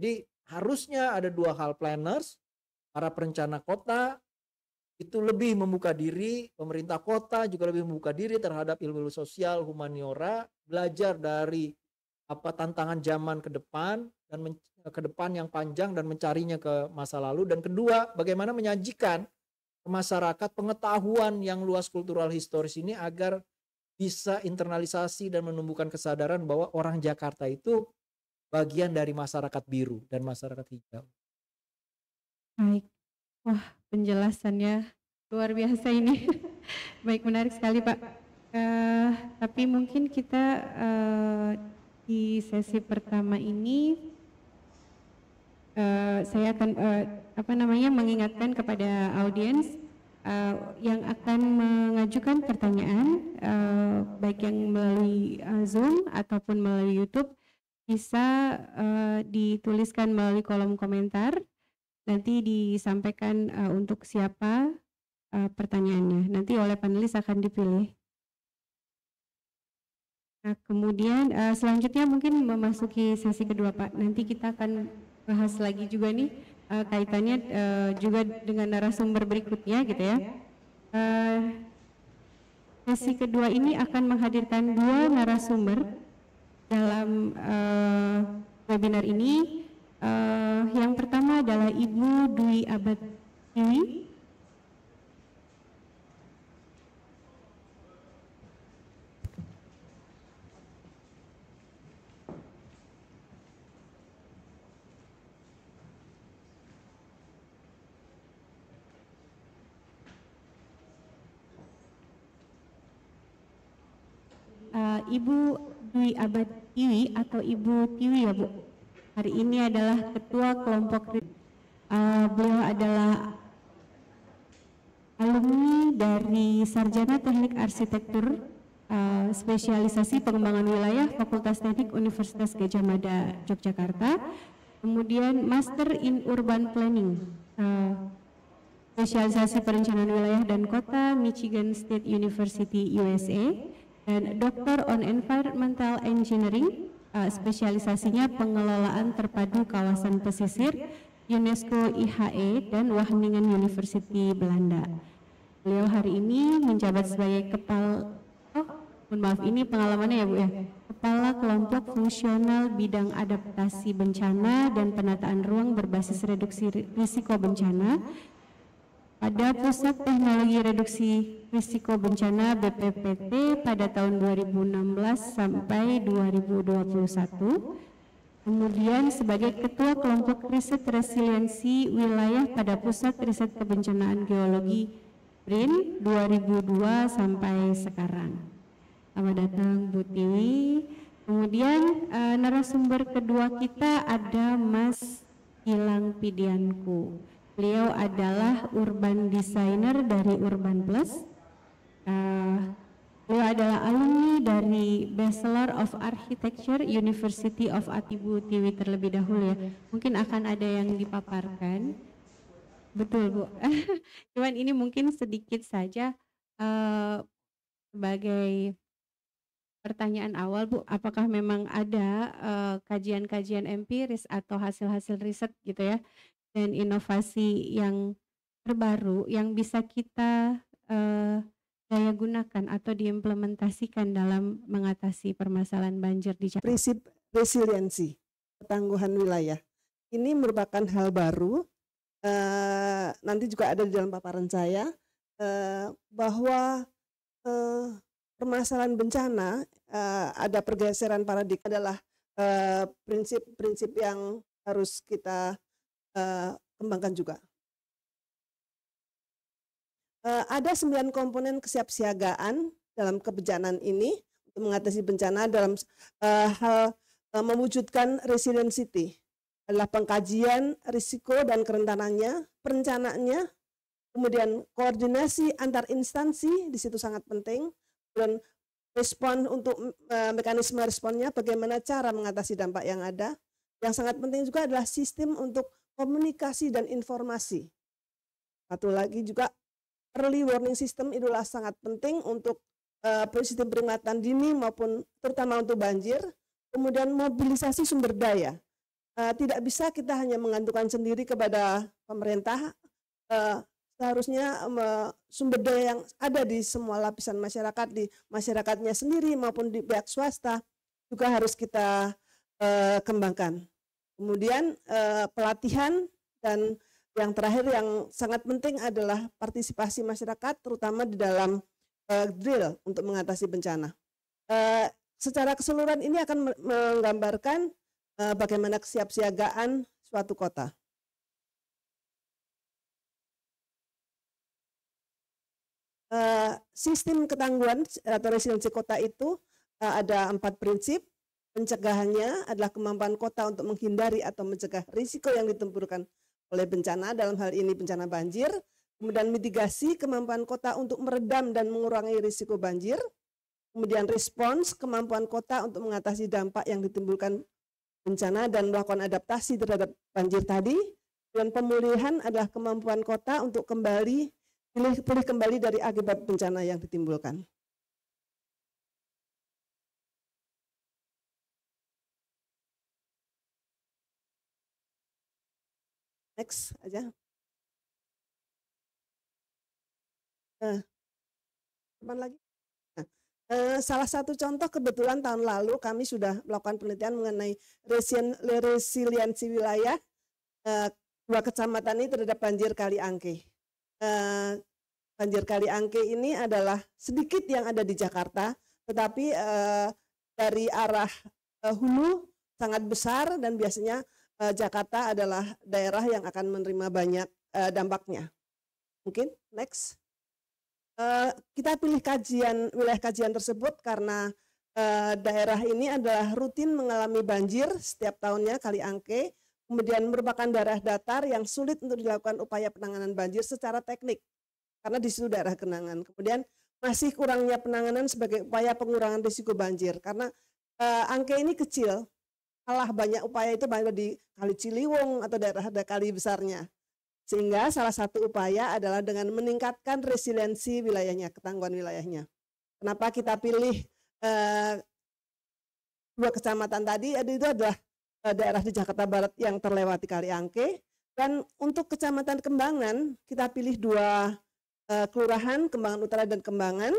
Jadi harusnya ada dua hal planners, para perencana kota itu lebih membuka diri, pemerintah kota juga lebih membuka diri terhadap ilmu sosial, humaniora, belajar dari apa tantangan zaman ke depan dan ke depan yang panjang dan mencarinya ke masa lalu dan kedua bagaimana menyajikan masyarakat pengetahuan yang luas kultural historis ini agar bisa internalisasi dan menumbuhkan kesadaran bahwa orang Jakarta itu bagian dari masyarakat biru dan masyarakat hijau. Baik. Wah, penjelasannya luar biasa ini. Baik, menarik sekali, Pak. Uh, tapi mungkin kita uh, di sesi pertama ini uh, saya akan uh, apa namanya mengingatkan kepada audiens uh, yang akan mengajukan pertanyaan uh, baik yang melalui uh, Zoom ataupun melalui YouTube bisa uh, dituliskan melalui kolom komentar nanti disampaikan uh, untuk siapa uh, pertanyaannya nanti oleh panelis akan dipilih. Nah, kemudian uh, selanjutnya mungkin memasuki sesi kedua Pak. Nanti kita akan bahas lagi juga nih uh, kaitannya uh, juga dengan narasumber berikutnya gitu ya. Uh, sesi kedua ini akan menghadirkan dua narasumber dalam uh, webinar ini. Uh, yang pertama adalah Ibu Dwi Abad Dewi Eh, Ibu Dwi Abad Tiwi atau Ibu Tiwi ya Bu. Hari ini adalah ketua kelompok uh, beliau adalah alumni dari Sarjana Teknik Arsitektur uh, spesialisasi pengembangan wilayah Fakultas Teknik Universitas Gajah Mada Yogyakarta kemudian Master in Urban Planning uh, spesialisasi perencanaan wilayah dan kota Michigan State University USA dan eh, Doktor on Environmental Engineering, uh, spesialisasinya pengelolaan terpadu kawasan pesisir UNESCO IHE dan Wageningen University Belanda. Beliau hari ini menjabat sebagai kepala oh, mohon maaf ini pengalamannya ya Bu ya. Kepala Kelompok Fungsional Bidang Adaptasi Bencana dan Penataan Ruang Berbasis Reduksi Risiko Bencana pada Pusat Teknologi Reduksi Risiko Bencana BPPT pada tahun 2016 sampai 2021 Kemudian sebagai Ketua Kelompok Riset Resiliensi Wilayah pada Pusat Riset Kebencanaan Geologi BRIN 2002 sampai sekarang. Selamat datang Bu Tiwi. Kemudian eh, narasumber kedua kita ada Mas Hilang Pidianku. Beliau adalah urban designer dari Urban Plus. Uh, beliau adalah alumni dari Bachelor of Architecture University of Atibu Tiwi terlebih dahulu ya. Mungkin akan ada yang dipaparkan. Betul Bu. Cuman ini mungkin sedikit saja uh, sebagai pertanyaan awal Bu, apakah memang ada eh, kajian-kajian uh, kajian -kajian empiris atau hasil-hasil riset gitu ya dan inovasi yang terbaru yang bisa kita uh, daya gunakan atau diimplementasikan dalam mengatasi permasalahan banjir di Jakarta. Prinsip resiliensi, ketangguhan wilayah. Ini merupakan hal baru. Uh, nanti juga ada di dalam paparan saya uh, bahwa uh, permasalahan bencana uh, ada pergeseran paradigma adalah prinsip-prinsip uh, prinsip -prinsip yang harus kita Eh, kembangkan juga. Eh, ada sembilan komponen kesiapsiagaan dalam kebencanaan ini untuk mengatasi bencana dalam uh, hal uh, mewujudkan resiliensi adalah pengkajian risiko dan kerentanannya, perencanaannya, kemudian koordinasi antar instansi di situ sangat penting, dan respon untuk mekanisme responnya, bagaimana cara mengatasi dampak yang ada. Yang sangat penting juga adalah sistem untuk komunikasi dan informasi. Satu lagi juga early warning system itulah sangat penting untuk uh, eh, positif peringatan dini maupun terutama untuk banjir. Kemudian mobilisasi sumber daya. Uh, tidak bisa kita hanya mengantukan sendiri kepada pemerintah. Uh, seharusnya um, sumber daya yang ada di semua lapisan masyarakat di masyarakatnya sendiri maupun di pihak swasta juga harus kita uh, kembangkan. Kemudian eh, pelatihan dan yang terakhir yang sangat penting adalah partisipasi masyarakat terutama di dalam eh, drill untuk mengatasi bencana. Eh, secara keseluruhan ini akan menggambarkan eh, bagaimana kesiapsiagaan suatu kota. Uh, sistem ketangguhan atau resiliensi kota itu uh, ada empat prinsip. Pencegahannya adalah kemampuan kota untuk menghindari atau mencegah risiko yang ditempurkan oleh bencana, dalam hal ini bencana banjir. Kemudian mitigasi, kemampuan kota untuk meredam dan mengurangi risiko banjir. Kemudian respons, kemampuan kota untuk mengatasi dampak yang ditimbulkan bencana dan melakukan adaptasi terhadap banjir tadi. Dan pemulihan adalah kemampuan kota untuk kembali pulih kembali dari akibat bencana yang ditimbulkan. Next aja. Nah, depan lagi. Nah, eh, salah satu contoh kebetulan tahun lalu kami sudah melakukan penelitian mengenai resiliensi wilayah eh, dua kecamatan ini terhadap banjir Kali Angke. Eh, banjir Kali Angke ini adalah sedikit yang ada di Jakarta, tetapi eh, dari arah eh, hulu sangat besar dan biasanya uh, Jakarta adalah daerah yang akan menerima banyak uh, dampaknya. Mungkin next. Uh, kita pilih kajian wilayah kajian tersebut karena uh, daerah ini adalah rutin mengalami banjir setiap tahunnya kali angke, kemudian merupakan daerah datar yang sulit untuk dilakukan upaya penanganan banjir secara teknik karena di situ daerah genangan. Kemudian masih kurangnya penanganan sebagai upaya pengurangan risiko banjir karena uh, angke ini kecil kalah banyak upaya itu banyak di Kali Ciliwung atau daerah-daerah kali besarnya. Sehingga salah satu upaya adalah dengan meningkatkan resiliensi wilayahnya, ketangguhan wilayahnya. Kenapa kita pilih eh, dua kecamatan tadi? Itu adalah eh, daerah di Jakarta Barat yang terlewati Kali Angke. Dan untuk kecamatan Kembangan, kita pilih dua eh, kelurahan, Kembangan Utara dan Kembangan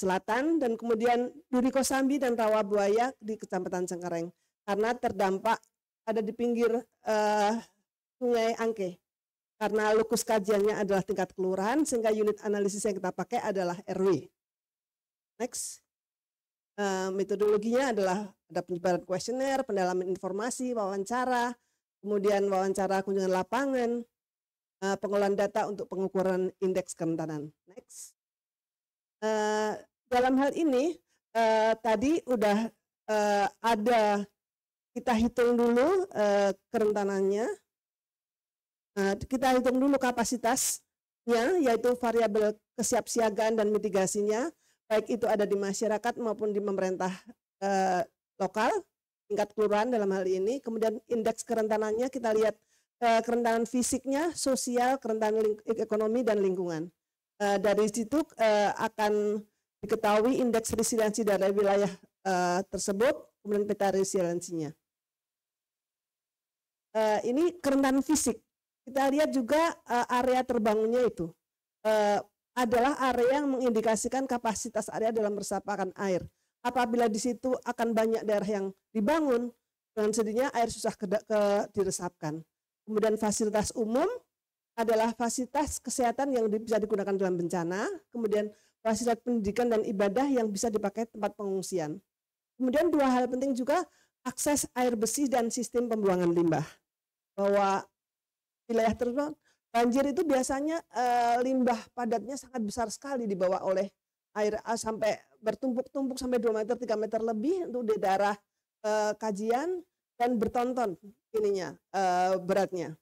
Selatan, dan kemudian Duri Kosambi dan Rawabuaya di kecamatan Cengkareng karena terdampak ada di pinggir uh, Sungai Angke. Karena lukus kajiannya adalah tingkat kelurahan, sehingga unit analisis yang kita pakai adalah RW. Next. Uh, metodologinya adalah ada penyebaran kuesioner, pendalaman informasi, wawancara, kemudian wawancara kunjungan lapangan, uh, pengolahan data untuk pengukuran indeks kerentanan. Next. Uh, dalam hal ini, uh, tadi udah uh, ada kita hitung dulu eh, kerentanannya. Nah, kita hitung dulu kapasitasnya, yaitu variabel kesiapsiagaan dan mitigasinya, baik itu ada di masyarakat maupun di pemerintah eh, lokal, tingkat kelurahan dalam hal ini. Kemudian indeks kerentanannya kita lihat eh, kerentanan fisiknya, sosial, kerentanan ekonomi dan lingkungan. Eh, dari situ eh, akan diketahui indeks resiliensi dari wilayah eh, tersebut, kemudian peta resiliensinya uh, ini kerentanan fisik. Kita lihat juga uh, area terbangunnya itu uh, adalah area yang mengindikasikan kapasitas area dalam resapan air. Apabila di situ akan banyak daerah yang dibangun, dengan sedihnya air susah ke, ke, diresapkan. Kemudian fasilitas umum adalah fasilitas kesehatan yang bisa digunakan dalam bencana, kemudian fasilitas pendidikan dan ibadah yang bisa dipakai tempat pengungsian. Kemudian dua hal penting juga akses air bersih dan sistem pembuangan limbah bahwa wilayah tertentu banjir itu biasanya e, limbah padatnya sangat besar sekali dibawa oleh air A eh, sampai bertumpuk-tumpuk sampai 2 meter 3 meter lebih untuk di daerah e, kajian dan bertonton ininya e, beratnya.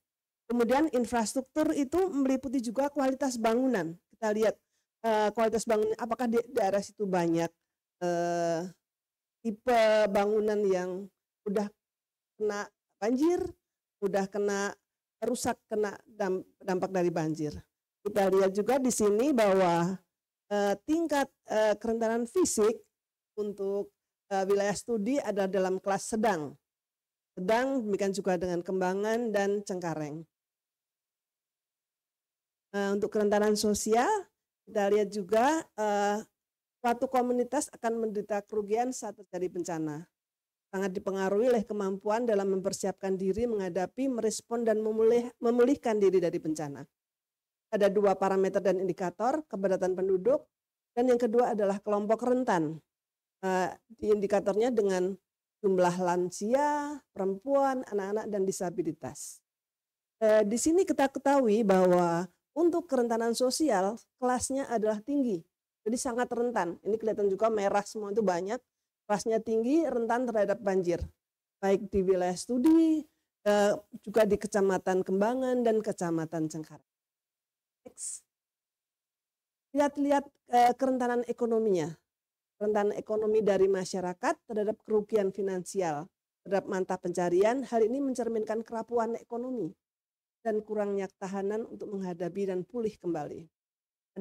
Kemudian infrastruktur itu meliputi juga kualitas bangunan. Kita lihat e, kualitas bangunan apakah di daerah situ banyak e, tipe bangunan yang sudah kena banjir udah kena rusak kena dampak dari banjir. Kita lihat juga di sini bahwa eh, tingkat eh, kerentanan fisik untuk eh, wilayah studi ada dalam kelas sedang. Sedang demikian juga dengan Kembangan dan Cengkareng. Eh, untuk kerentanan sosial, kita lihat juga uh, suatu komunitas akan menderita kerugian saat terjadi bencana sangat dipengaruhi oleh kemampuan dalam mempersiapkan diri menghadapi, merespon, dan memulih, memulihkan diri dari bencana. Ada dua parameter dan indikator, kepadatan penduduk, dan yang kedua adalah kelompok rentan. Uh, indikatornya dengan jumlah lansia, perempuan, anak-anak, dan disabilitas. Uh, di sini kita ketahui bahwa untuk kerentanan sosial, kelasnya adalah tinggi. Jadi sangat rentan. Ini kelihatan juga merah semua itu banyak pasnya tinggi rentan terhadap banjir, baik di wilayah studi, eh, juga di Kecamatan Kembangan dan Kecamatan Cengkar. Lihat-lihat eh, kerentanan ekonominya. Kerentanan ekonomi dari masyarakat terhadap kerugian finansial, terhadap mata pencarian, hal ini mencerminkan kerapuhan ekonomi dan kurangnya tahanan untuk menghadapi dan pulih kembali.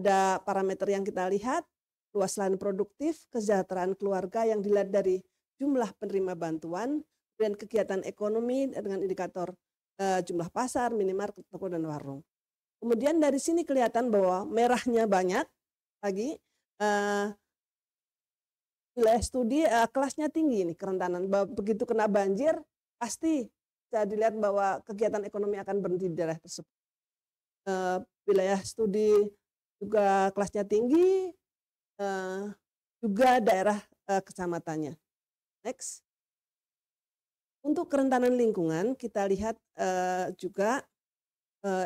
Ada parameter yang kita lihat, luas lahan produktif, kesejahteraan keluarga yang dilihat dari jumlah penerima bantuan, dan kegiatan ekonomi dengan indikator e, jumlah pasar, minimarket, toko dan warung. Kemudian dari sini kelihatan bahwa merahnya banyak lagi e, wilayah studi e, kelasnya tinggi ini kerentanan. Begitu kena banjir pasti bisa dilihat bahwa kegiatan ekonomi akan berhenti di daerah tersebut. E, wilayah studi juga kelasnya tinggi, Eh, juga daerah eh, kecamatannya. Next. Untuk kerentanan lingkungan, kita lihat eh, juga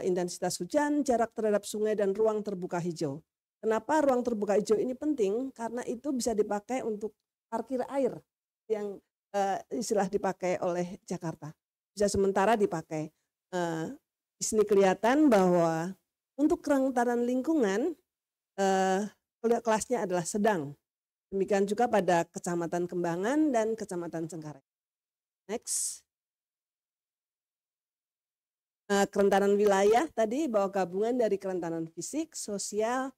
intensitas hujan, jarak terhadap sungai, dan ruang terbuka hijau. Kenapa ruang terbuka hijau ini penting? Karena itu bisa dipakai untuk parkir air yang istilah dipakai oleh Jakarta. Bisa sementara dipakai. Uh, di sini kelihatan bahwa untuk kerentanan lingkungan, kelasnya adalah sedang. Demikian juga pada Kecamatan Kembangan dan Kecamatan Cengkareng. Next. Nah, kerentanan wilayah tadi bahwa gabungan dari kerentanan fisik, sosial,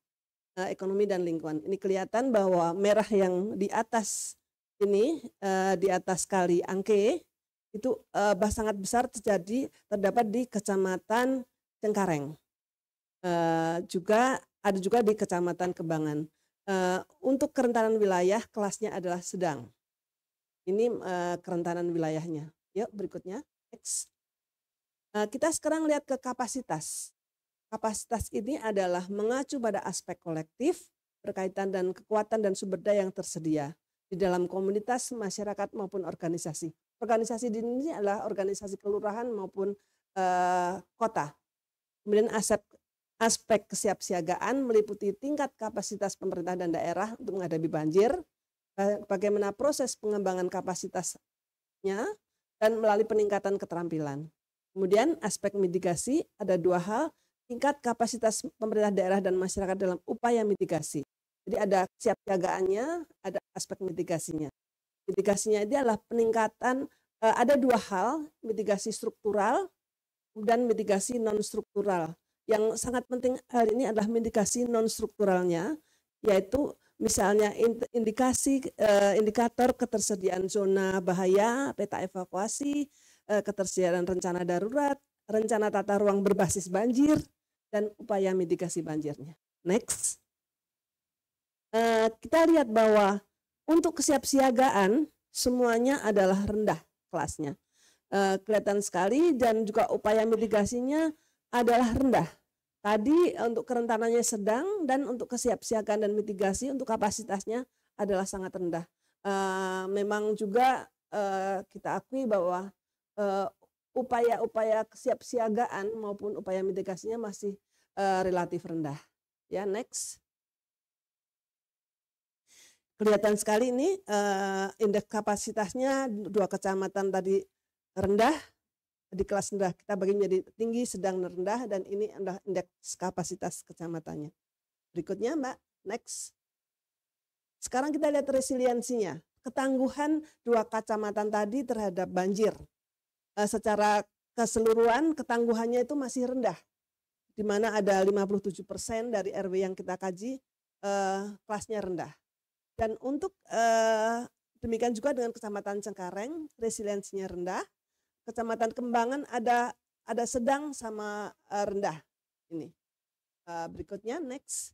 eh, ekonomi dan lingkungan. Ini kelihatan bahwa merah yang di atas ini eh, di atas kali Angke itu bah sangat besar terjadi terdapat di Kecamatan Cengkareng. Juga ada juga di Kecamatan Kebangan. Eh, untuk kerentanan wilayah kelasnya adalah sedang. Ini eh, kerentanan wilayahnya. Yuk berikutnya X. Eh, kita sekarang lihat ke kapasitas. Kapasitas ini adalah mengacu pada aspek kolektif berkaitan dan kekuatan dan sumber daya yang tersedia di dalam komunitas masyarakat maupun organisasi. Organisasi di ini adalah organisasi kelurahan maupun uh, kota. Kemudian aset Aspek kesiapsiagaan meliputi tingkat kapasitas pemerintah dan daerah untuk menghadapi banjir, eh, bagaimana proses pengembangan kapasitasnya, dan melalui peningkatan keterampilan. Kemudian aspek mitigasi ada dua hal, tingkat kapasitas pemerintah daerah dan masyarakat dalam upaya mitigasi. Jadi ada kesiapsiagaannya, ada aspek mitigasinya. Mitigasinya itu adalah peningkatan eh, ada dua hal, mitigasi struktural dan mitigasi non struktural. Yang sangat penting hari ini adalah indikasi non strukturalnya, yaitu misalnya indikasi eh, indikator ketersediaan zona bahaya, peta evakuasi, eh, ketersediaan rencana darurat, rencana tata ruang berbasis banjir, dan upaya mitigasi banjirnya. Next. Eh, kita lihat bahwa untuk kesiapsiagaan semuanya adalah rendah kelasnya. Eh, kelihatan sekali dan juga upaya mitigasinya adalah rendah. Tadi untuk kerentanannya sedang dan untuk kesiapsiagaan dan mitigasi untuk kapasitasnya adalah sangat rendah. E, memang juga e, kita akui bahwa eh, upaya-upaya kesiapsiagaan maupun upaya mitigasinya masih e, relatif rendah. Ya, next. Kelihatan sekali ini uh, indeks kapasitasnya dua kecamatan tadi rendah di kelas rendah kita bagi menjadi tinggi, sedang, rendah dan ini adalah indeks kapasitas kecamatannya. Berikutnya Mbak, next. Sekarang kita lihat resiliensinya, ketangguhan dua kacamatan tadi terhadap banjir. Eh, secara keseluruhan ketangguhannya itu masih rendah. Di mana ada 57% persen dari RW yang kita kaji eh, kelasnya rendah. Dan untuk eh, demikian juga dengan kecamatan Cengkareng, resiliensinya rendah Kecamatan Kembangan ada ada sedang sama uh, rendah ini. Uh, berikutnya next.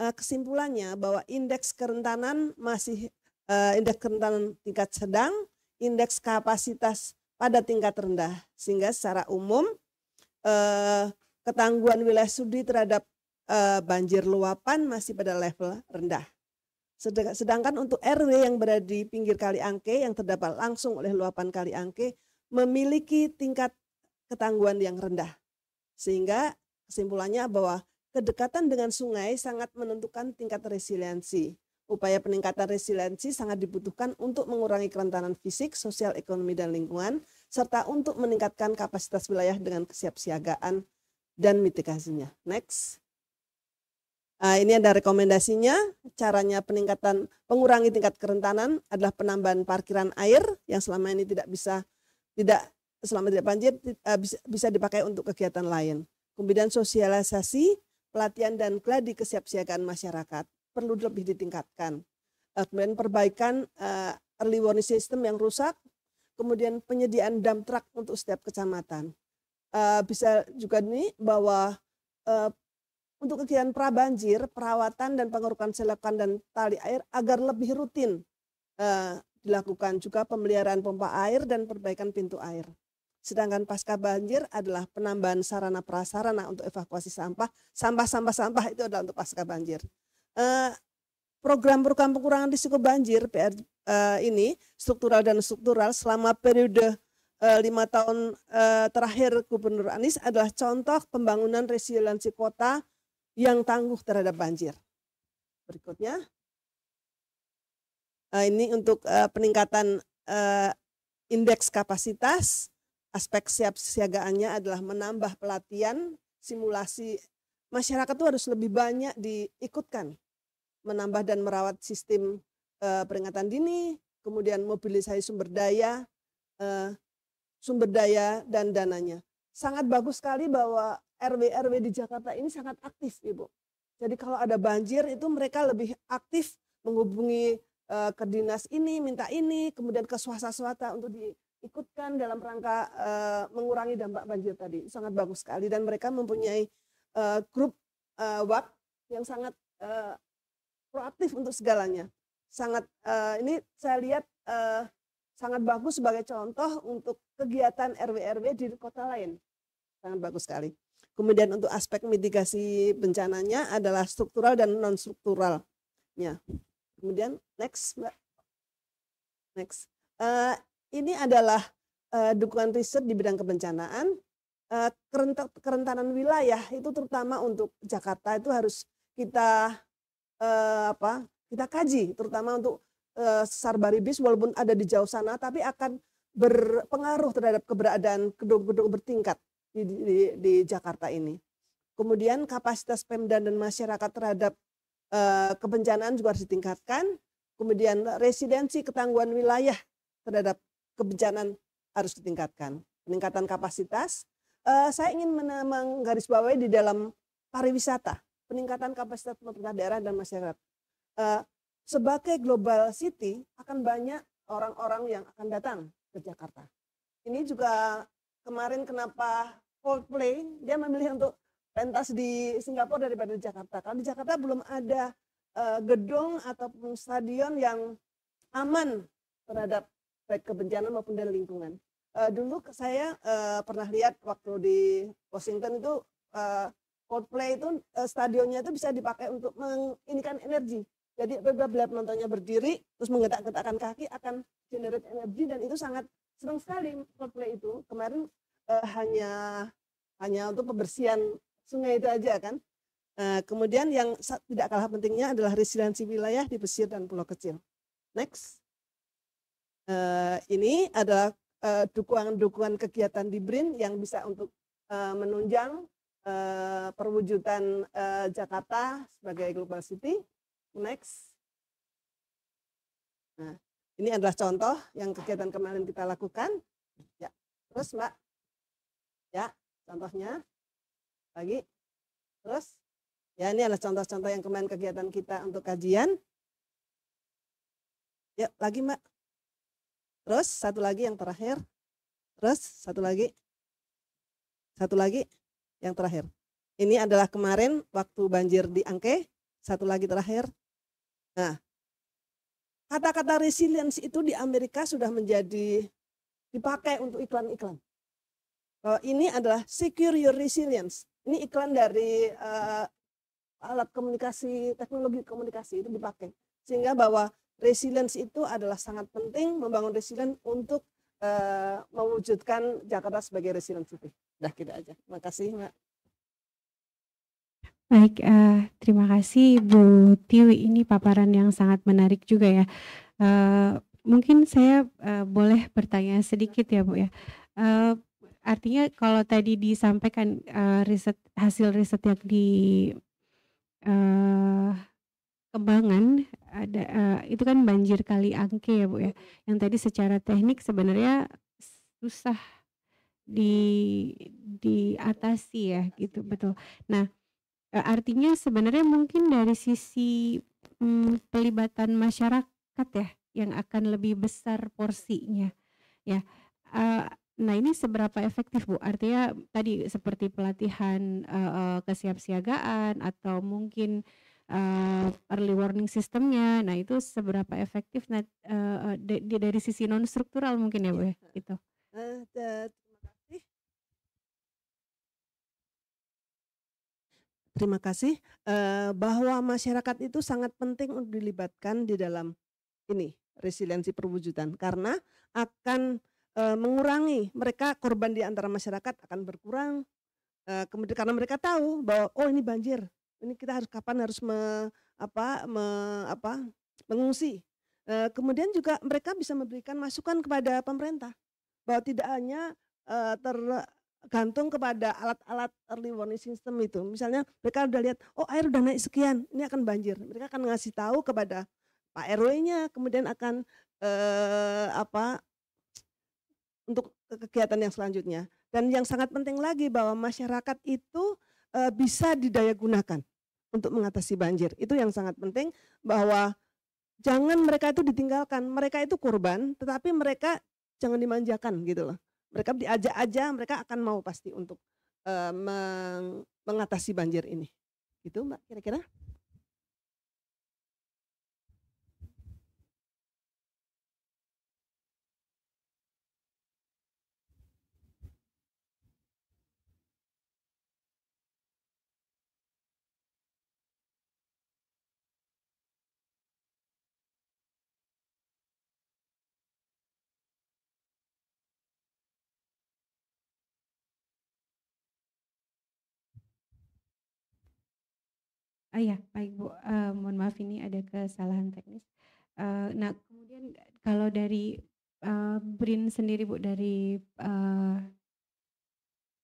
Uh, kesimpulannya bahwa indeks kerentanan masih uh, indeks kerentanan tingkat sedang, indeks kapasitas pada tingkat rendah sehingga secara umum uh, ketangguhan wilayah studi terhadap banjir luapan masih pada level rendah. Sedangkan untuk RW yang berada di pinggir Kali Angke yang terdapat langsung oleh luapan Kali Angke memiliki tingkat ketangguhan yang rendah. Sehingga kesimpulannya bahwa kedekatan dengan sungai sangat menentukan tingkat resiliensi. Upaya peningkatan resiliensi sangat dibutuhkan untuk mengurangi kerentanan fisik, sosial, ekonomi, dan lingkungan, serta untuk meningkatkan kapasitas wilayah dengan kesiapsiagaan dan mitigasinya. Next. Nah, ini ada rekomendasinya, caranya peningkatan pengurangi tingkat kerentanan adalah penambahan parkiran air yang selama ini tidak bisa tidak selama tidak banjir eh, bisa dipakai untuk kegiatan lain. Kemudian sosialisasi, pelatihan dan gladi kesiapsiagaan masyarakat perlu lebih ditingkatkan. Eh, kemudian perbaikan eh, early warning system yang rusak, kemudian penyediaan dump truck untuk setiap kecamatan. Bisa juga nih bahwa untuk kegiatan prabanjir, perawatan dan pengerukan selokan dan tali air agar lebih rutin dilakukan juga pemeliharaan pompa air dan perbaikan pintu air. Sedangkan pasca banjir adalah penambahan sarana prasarana untuk evakuasi sampah. Sampah-sampah-sampah itu adalah untuk pasca banjir. Program-program eh, pengurangan risiko banjir PR eh, ini struktural dan struktural selama periode eh, lima tahun terakhir Gubernur Anies adalah contoh pembangunan resiliensi kota yang tangguh terhadap banjir. Berikutnya uh, ini untuk uh, peningkatan uh, indeks kapasitas aspek siap siagaannya adalah menambah pelatihan simulasi masyarakat itu harus lebih banyak diikutkan menambah dan merawat sistem uh, peringatan dini kemudian mobilisasi sumber daya uh, sumber daya dan dananya sangat bagus sekali bahwa RW-RW di Jakarta ini sangat aktif Ibu. Jadi kalau ada banjir itu mereka lebih aktif menghubungi uh, ke dinas ini minta ini kemudian ke swasta-swasta untuk diikutkan dalam rangka uh, mengurangi dampak banjir tadi sangat bagus sekali dan mereka mempunyai uh, grup uh, WAP yang sangat uh, proaktif untuk segalanya sangat uh, ini saya lihat uh, sangat bagus sebagai contoh untuk kegiatan RW-RW di kota lain sangat bagus sekali kemudian untuk aspek mitigasi bencananya adalah struktural dan non strukturalnya Kemudian next, Mbak. Next. Uh, ini adalah uh, dukungan riset di bidang kebencanaan. Uh, kerentanan wilayah itu terutama untuk Jakarta itu harus kita uh, apa? Kita kaji terutama untuk uh, sesar Baribis walaupun ada di jauh sana tapi akan berpengaruh terhadap keberadaan gedung-gedung bertingkat di, di, di Jakarta ini. Kemudian kapasitas Pemda dan masyarakat terhadap Eh, kebencanaan juga harus ditingkatkan. Kemudian residensi ketangguhan wilayah terhadap kebencanaan harus ditingkatkan. Peningkatan kapasitas. Eh, saya ingin menggarisbawahi di dalam pariwisata, peningkatan kapasitas pemerintah daerah dan masyarakat. Eh, sebagai global city akan banyak orang-orang yang akan datang ke Jakarta. Ini juga kemarin kenapa Coldplay dia memilih untuk pentas di Singapura daripada di Jakarta. Kalau di Jakarta belum ada eh, gedung ataupun stadion yang aman terhadap baik kebencanaan maupun dari lingkungan. Eh, dulu saya eh, pernah lihat waktu di Washington itu uh, Coldplay itu stadionnya itu bisa dipakai untuk menginikan energi. Jadi beberapa apabila penontonnya berdiri terus menggetak-getakkan kaki akan generate energi dan itu sangat senang sekali Coldplay itu. Kemarin hanya hanya untuk pembersihan sungai itu aja kan. Nah, kemudian yang tidak kalah pentingnya adalah resiliensi wilayah di pesisir dan pulau kecil. Next. Uh, ini adalah eh, dukungan-dukungan uh, kegiatan di BRIN yang bisa untuk uh, menunjang uh, perwujudan uh, Jakarta sebagai global city. Next. Nah, ini adalah contoh yang kegiatan kemarin kita lakukan. Ya, terus Mbak. Ya, contohnya lagi, Terus, ya ini adalah contoh-contoh yang kemarin kegiatan kita untuk kajian. ya lagi Mbak. Terus, satu lagi yang terakhir. Terus, satu lagi. Satu lagi yang terakhir. Ini adalah kemarin waktu banjir di Angke. Satu lagi terakhir. Nah, kata-kata resilience itu di Amerika sudah menjadi dipakai untuk iklan-iklan. Bahwa ini adalah secure your resilience ini iklan dari uh, alat komunikasi teknologi komunikasi itu dipakai sehingga bahwa resilience itu adalah sangat penting membangun resilience untuk eh, mewujudkan Jakarta sebagai resilient city. Dah kita gitu aja. Terima kasih, Mbak. Baik, uh, terima kasih Bu Tiwi. Ini paparan yang sangat menarik juga ya. Uh, mungkin saya uh, boleh bertanya sedikit ya Bu ya. Uh, artinya kalau tadi disampaikan uh, riset hasil riset yang di uh, Kembangan ada uh, itu kan banjir kali angke ya bu ya yang tadi secara teknik sebenarnya susah di diatasi ya gitu iya. betul nah e, artinya sebenarnya mungkin dari sisi hmm, pelibatan masyarakat ya yang akan lebih besar porsinya ya uh, Nah ini seberapa efektif Bu? Artinya tadi seperti pelatihan uh, kesiapsiagaan atau mungkin uh, early warning sistemnya. Nah itu seberapa efektif uh, dari sisi non struktural mungkin ya Bu? Iya. Ya, itu. Uh, terima kasih. Terima kasih uh, bahwa masyarakat itu sangat penting untuk dilibatkan di dalam ini resiliensi perwujudan karena akan e, mengurangi mereka korban di antara masyarakat akan berkurang e, kemudian karena mereka tahu bahwa oh ini banjir ini kita harus kapan harus me, apa me, apa mengungsi e, kemudian juga mereka bisa memberikan masukan kepada pemerintah bahwa tidak hanya e, tergantung kepada alat-alat early warning system itu misalnya mereka udah lihat oh air udah naik sekian ini akan banjir mereka akan ngasih tahu kepada Pak RW-nya kemudian akan eh, apa untuk kegiatan yang selanjutnya. Dan yang sangat penting lagi bahwa masyarakat itu e, bisa didaya gunakan untuk mengatasi banjir. Itu yang sangat penting bahwa jangan mereka itu ditinggalkan. Mereka itu korban, tetapi mereka jangan dimanjakan gitu loh. Mereka diajak aja, mereka akan mau pasti untuk e, meng, mengatasi banjir ini. Gitu Mbak kira-kira? Oh ya, baik Bu. Uh, mohon maaf ini ada kesalahan teknis. Uh, nah, kemudian kalau dari uh, BRIN sendiri Bu dari uh,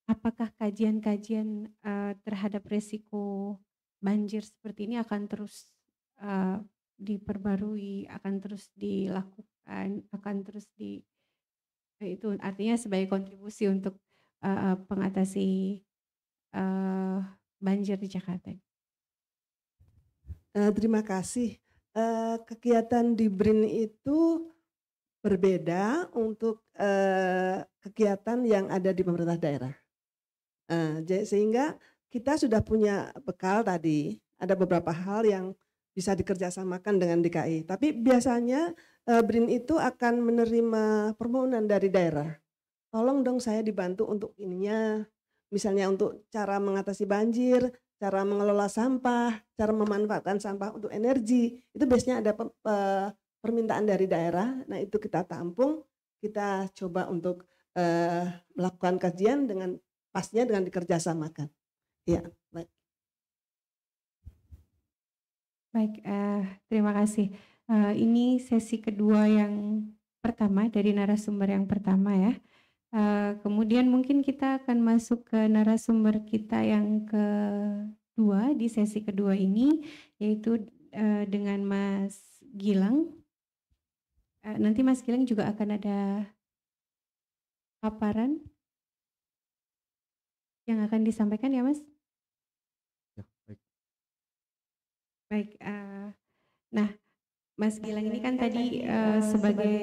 apakah kajian-kajian uh, terhadap resiko banjir seperti ini akan terus uh, diperbarui, akan terus dilakukan, akan terus di itu artinya sebagai kontribusi untuk uh, pengatasi uh, banjir di Jakarta. Eh, terima kasih. Uh, kegiatan di BRIN itu berbeda untuk uh, kegiatan yang ada di pemerintah daerah. Uh, sehingga kita sudah punya bekal tadi. Ada beberapa hal yang bisa dikerjasamakan dengan DKI. Tapi biasanya uh, BRIN itu akan menerima permohonan dari daerah. Tolong dong saya dibantu untuk ininya, misalnya untuk cara mengatasi banjir, cara mengelola sampah, cara memanfaatkan sampah untuk energi. Itu biasanya ada permintaan dari daerah. Nah, itu kita tampung, kita coba untuk eh, melakukan kajian dengan pasnya dengan dikerjasamakan. Ya, baik. Baik, uh, terima kasih. Uh, ini sesi kedua yang pertama dari narasumber yang pertama ya. Eh, kemudian mungkin kita akan masuk ke narasumber kita yang kedua di sesi kedua ini yaitu uh, dengan Mas Gilang. Uh, nanti Mas Gilang juga akan ada paparan yang akan disampaikan ya Mas. Ya baik. Baik. Uh, nah Mas Gilang ini kan iya, tadi uh, sebagai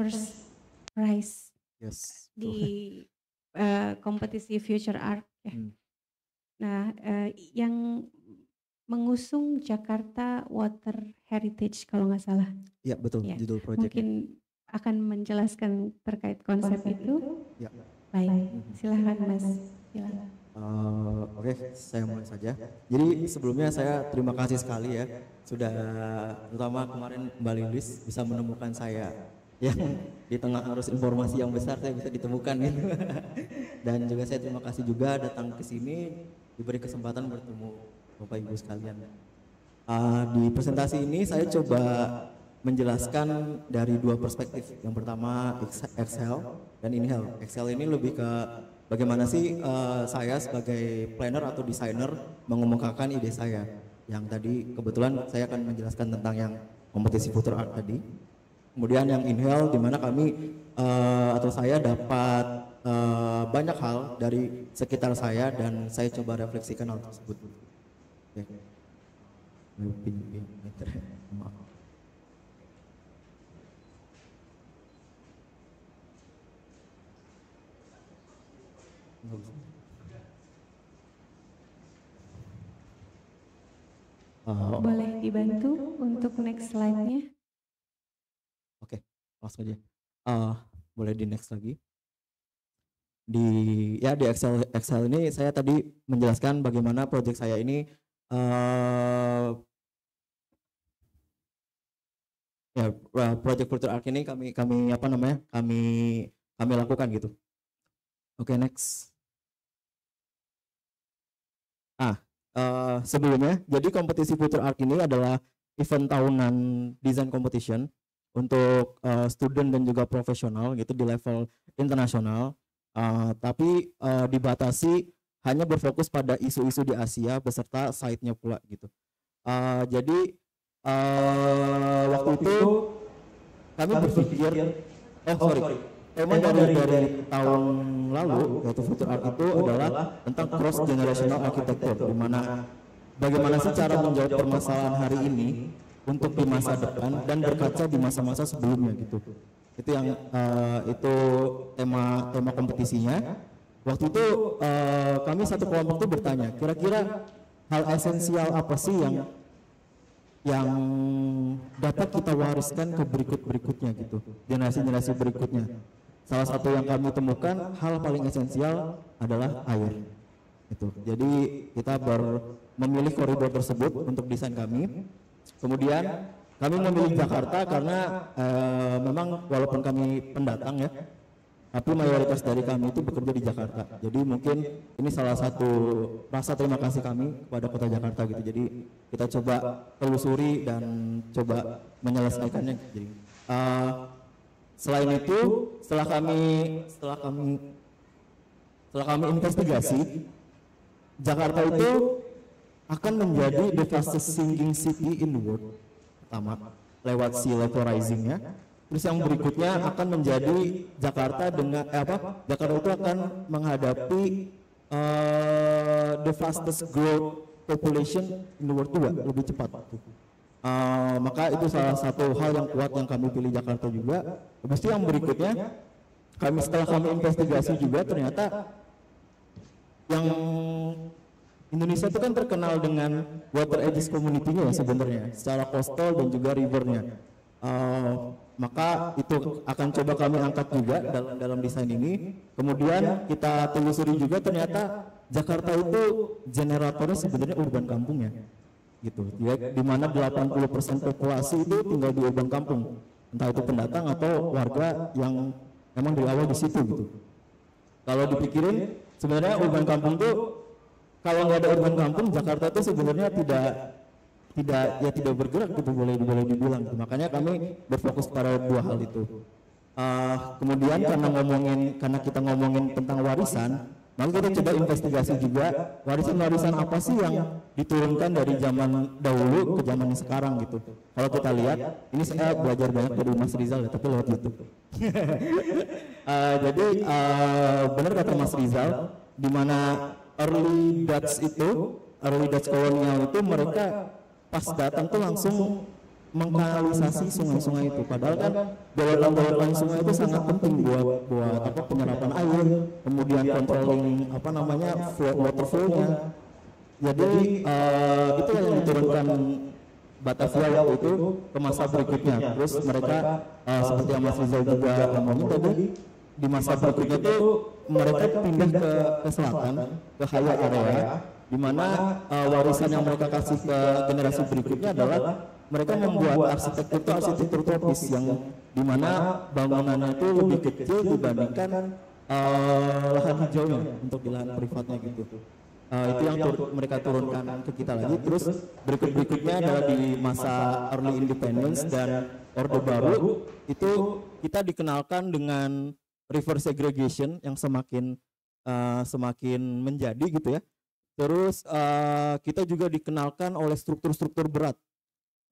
first prize yes. di uh, kompetisi Future Art ya. Hmm. Nah, uh, yang mengusung Jakarta Water Heritage kalau nggak salah. Iya betul ya. judul proyeknya. Mungkin akan menjelaskan terkait konsep, konsep itu. itu. Ya. Baik, Baik. Hmm. silahkan Mas. Silahkan. Uh, eh, Oke, okay, saya mulai saja. Jadi sebelumnya saya terima kasih sekali ya. ya sudah terutama kemarin Mbak Lilis bisa menemukan saya ya di tengah arus informasi yang besar saya bisa ditemukan gitu. dan juga saya terima kasih juga datang ke sini diberi kesempatan bertemu Bapak Ibu sekalian. Uh, di presentasi ini saya coba menjelaskan dari dua perspektif. Yang pertama Excel dan inhale. Excel ini lebih ke bagaimana sih uh, saya sebagai planner atau desainer mengemukakan ide saya. Yang tadi kebetulan saya akan menjelaskan tentang yang kompetisi future art tadi. Kemudian yang inhale di mana kami uh, atau saya dapat uh, banyak hal dari sekitar saya dan saya coba refleksikan hal tersebut. Okay. Boleh dibantu untuk next slide-nya? langsung aja uh, boleh di next lagi di ya di Excel Excel ini saya tadi menjelaskan bagaimana proyek saya ini uh, ya eh, proyek Future Arc ini kami kami apa namanya kami kami lakukan gitu. Oke okay, next. Ah uh, sebelumnya jadi kompetisi Future Arc ini adalah event tahunan design competition untuk uh, student dan juga profesional gitu di level internasional uh, tapi uh, dibatasi hanya berfokus pada isu-isu di Asia beserta site-nya pula gitu uh, jadi uh, waktu, waktu itu, kami berpikir, eh oh sorry, sorry. tema dari, dari, dari tahun lalu yaitu future art itu adalah tentang cross generational architecture di mana bagaimana secara cara menjawab permasalahan hari ini untuk di masa depan dan berkaca di masa-masa sebelumnya gitu. Itu yang uh, itu tema tema kompetisinya. Waktu itu uh, kami satu kelompok itu bertanya, kira-kira hal esensial apa sih yang yang dapat kita wariskan ke berikut-berikutnya gitu, generasi-generasi berikutnya. Salah satu yang kami temukan hal paling esensial adalah air. Itu. Jadi kita ber memilih koridor tersebut untuk desain kami Kemudian kami memilih Jakarta karena eh, memang eh, walaupun kami pendatang ya, ya tapi mayoritas dari kami itu bekerja di Jakarta. Jadi mungkin ini salah satu rasa terima kasih kami kepada kota Jakarta gitu. Jadi kita coba telusuri dan coba menyelesaikannya. Jadi eh, selain itu setelah kami setelah kami setelah kami investigasi Jakarta itu akan menjadi the fastest sinking city in the world pertama lewat sea level risingnya terus yang berikutnya akan menjadi Jakarta dengan eh, apa Jakarta itu akan menghadapi uh, the fastest growth population in the world juga lebih cepat uh, maka itu salah satu hal yang kuat yang kami pilih Jakarta juga habis itu yang berikutnya kami setelah kami investigasi juga ternyata yang Indonesia itu kan terkenal dengan water edges community-nya ya sebenarnya, secara coastal dan juga rivernya. Uh, maka itu akan coba kami angkat juga dalam dalam desain ini. Kemudian kita telusuri juga ternyata Jakarta itu generatornya sebenarnya urban kampungnya gitu ya di mana 80% populasi itu tinggal di urban kampung entah itu pendatang atau warga yang memang di di situ gitu kalau dipikirin sebenarnya urban kampung itu kalau nggak ada urban kampung Jakarta itu sebenarnya tidak tidak ya tidak bergerak gitu boleh boleh dibilang gitu. makanya kami berfokus pada dua hal itu uh, kemudian karena ngomongin karena kita ngomongin tentang warisan maka kita coba investigasi juga warisan-warisan apa sih yang diturunkan dari zaman dahulu ke zaman sekarang gitu. Kalau kita lihat, ini saya belajar banyak dari Mas Rizal ya, tapi lewat YouTube. uh, jadi uh, benar kata Mas Rizal, di mana early Dutch itu, early Dutch kolonial itu mereka pas datang tuh langsung mengkanalisasi sungai-sungai itu. Padahal kan bolotan-bolotan sungai itu sangat penting buat buat apa penyerapan air, kemudian controlling apa namanya water flow-nya. Jadi eh, eh, itu yang diturunkan Batavia waktu itu ke masa berikutnya. Terus mereka eh, seperti yang Mas Rizal juga ngomongin tadi di masa berikutnya itu mereka pindah ke, ke selatan, ke Haya area, di mana uh, warisan yang mereka kasih ke generasi berikutnya adalah mereka membuat arsitektur arsitektur tropis yang di mana bangunannya itu lebih kecil dibandingkan uh, lahan hijaunya untuk di lahan privatnya gitu. Uh, itu yang tur mereka turunkan ke kita gitu. lagi. Terus berikut berikutnya adalah di masa early independence dan Orde Baru itu kita dikenalkan dengan reverse segregation yang semakin uh, semakin menjadi gitu ya. Terus uh, kita juga dikenalkan oleh struktur-struktur berat